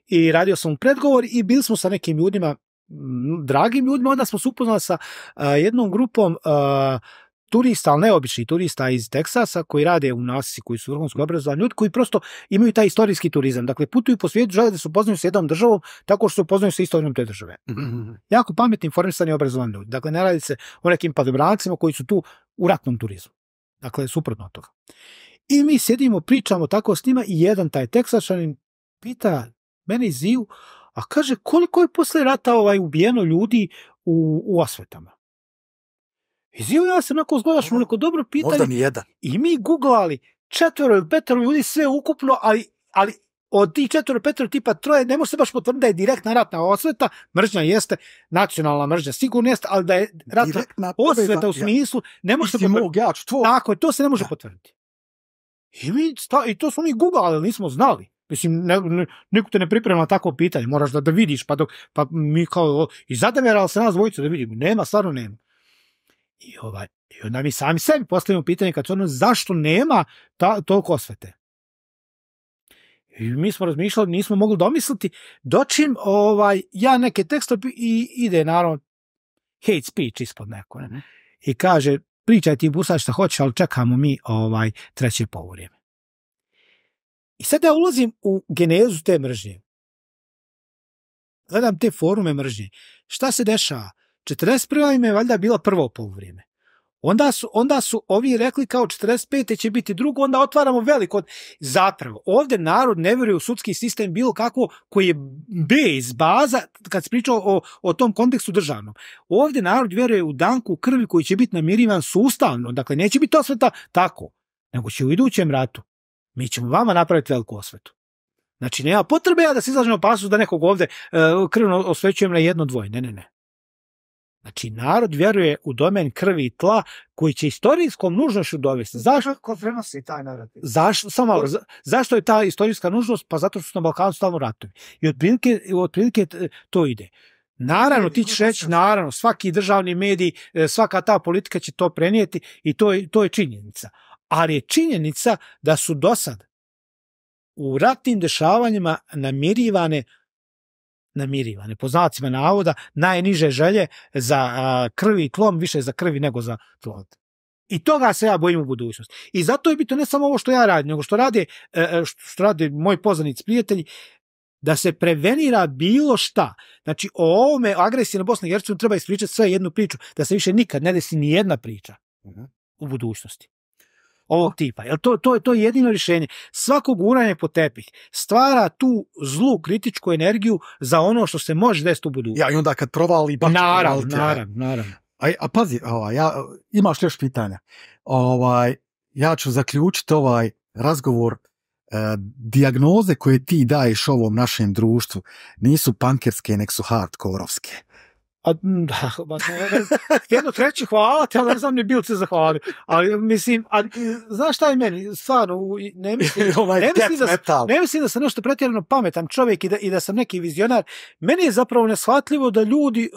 i radio sam predgovor i bili smo sa nekim ljudima, dragim ljudima, onda smo se upoznali sa jednom grupom turista, ali neobični turista iz Teksasa koji rade u nasi, koji su vrhunski obrazovani ljudi, koji prosto imaju taj istorijski turizam. Dakle, putuju po svijetu, žele da se upoznaju s jednom državom tako što se upoznaju sa istorijom te države. <laughs> Jako pametni, informisani obrazovani ljudi. Dakle, ne radi se o nekim padobrancima koji su tu u ratnom turizmu. Dakle, suprotno od toga. I mi sjedimo, pričamo tako s njima i jedan taj Teksašanin pita meni ziv, a kaže koliko je posle rata ovaj ubijeno ljudi u, u osvetama. I ja se onako mu neko dobro pitanje. I mi googlali četvero ili petero ljudi sve ukupno, ali, ali od tih četvero petero tipa troje ne može se baš potvrditi da je direktna ratna osveta, mržnja jeste, nacionalna mržnja sigurno jeste, ali da je ratna osveta u smislu, ne može se potvrditi. Ja, Tako je, to se ne može potvrditi. I, mi, I to smo mi googlali, ali nismo znali. Mislim, ne, te ne priprema na takvo pitanje, moraš da, vidiš, pa, dok, pa mi kao, i zademerali se nas dvojicu da vidimo, nema, stvarno nema. Ovaj, I, onda mi sami sebi postavimo pitanje kad ono zašto nema ta, toliko osvete. I mi smo razmišljali, nismo mogli domisliti dočim ovaj, ja neke tekste i ide naravno hate speech ispod neko. Mhm. I kaže, pričaj ti busa šta hoćeš, ali čekamo mi ovaj treće povrijeme. I sada ja ulazim u genezu te mržnje. Gledam te forume mržnje. Šta se dešava? 41. im je valjda bila prvo polovrijeme. Onda su, onda su ovi rekli kao 45. će biti drugo, onda otvaramo veliko. Zapravo, ovdje narod ne vjeruje u sudski sistem bilo kako koji je bez baza, kad se priča o, tom kontekstu državnom. Ovdje narod vjeruje u danku krvi koji će biti namirivan sustavno. Dakle, neće biti osveta tako, nego će u idućem ratu. Mi ćemo vama napraviti veliku osvetu. Znači, nema potrebe ja da se izlažem opasnost da nekog ovdje e, krvno osvećujem na jedno dvoje. Ne, ne, ne. Znači, narod vjeruje u domen krvi i tla koji će istorijskom nužnošću dovesti. Zašto? Ko prenosi taj narod? Zašto, samo, zašto je ta istorijska nužnost? Pa zato što su na Balkanu stalno ratovi. I otprilike, otprilike e, to ide. Naravno, ti ćeš reći, naravno, svaki državni medij, e, svaka ta politika će to prenijeti i to je, to je činjenica. Ali je činjenica da su do sad u ratnim dešavanjima namirivane namirivane. Po znacima navoda, najniže želje za krvi i tlom, više za krvi nego za tlom. I toga se ja bojim u budućnosti. I zato je bitno ne samo ovo što ja radim, nego što rade, e, e, moj poznanic, moji poznanici prijatelji, da se prevenira bilo šta. Znači, o ovome agresiji na Bosnu i treba ispričati sve jednu priču, da se više nikad ne desi ni jedna priča mhm. u budućnosti ovog tipa. to, je to jedino rješenje. Svako guranje po tepih stvara tu zlu kritičku energiju za ono što se može desiti u budućnosti. Ja, i onda kad provali... Baš naravno, naravno, naravno. A, pazi, ovaj, ja, imaš još pitanja. Ovaj, ja ću zaključiti ovaj razgovor eh, dijagnoze koje ti daješ ovom našem društvu nisu pankerske, nek su hardkorovske. Pa, da, jedno treći hvala te, ali ne znam ni bil se zahvalio. Ali mislim, a, znaš šta je meni, stvarno, ne mislim, <laughs> ovaj da, ne mislim da sam nešto pretjerano pametan čovjek i da, sam neki vizionar. Meni je zapravo neshvatljivo da ljudi e,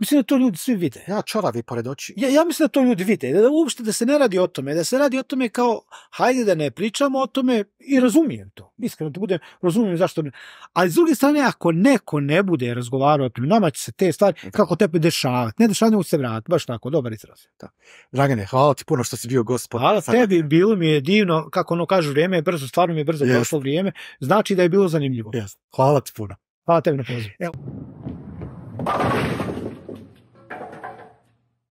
Mislim da to ljudi svi vide. Ja čoravi pored oči. Ja, ja mislim da to ljudi vide. Da, uopšte da se ne radi o tome. Da se radi o tome kao, hajde da ne pričamo o tome i razumijem to. Iskreno da budem, razumijem zašto ne. Ali s druge strane, ako neko ne bude razgovarao o nama će se te stvari kako tebe dešavati. Ne dešavati, nego se vratiti. Baš tako, dobar izraz. Da. Dragane, hvala ti puno što si bio gospod. Hvala tebi, bilo mi je divno, kako ono kažu, vrijeme je brzo, stvarno mi je brzo prošlo vrijeme. Znači da je bilo zanimljivo. Hvala ti puno. Hvala tebi na pozivu.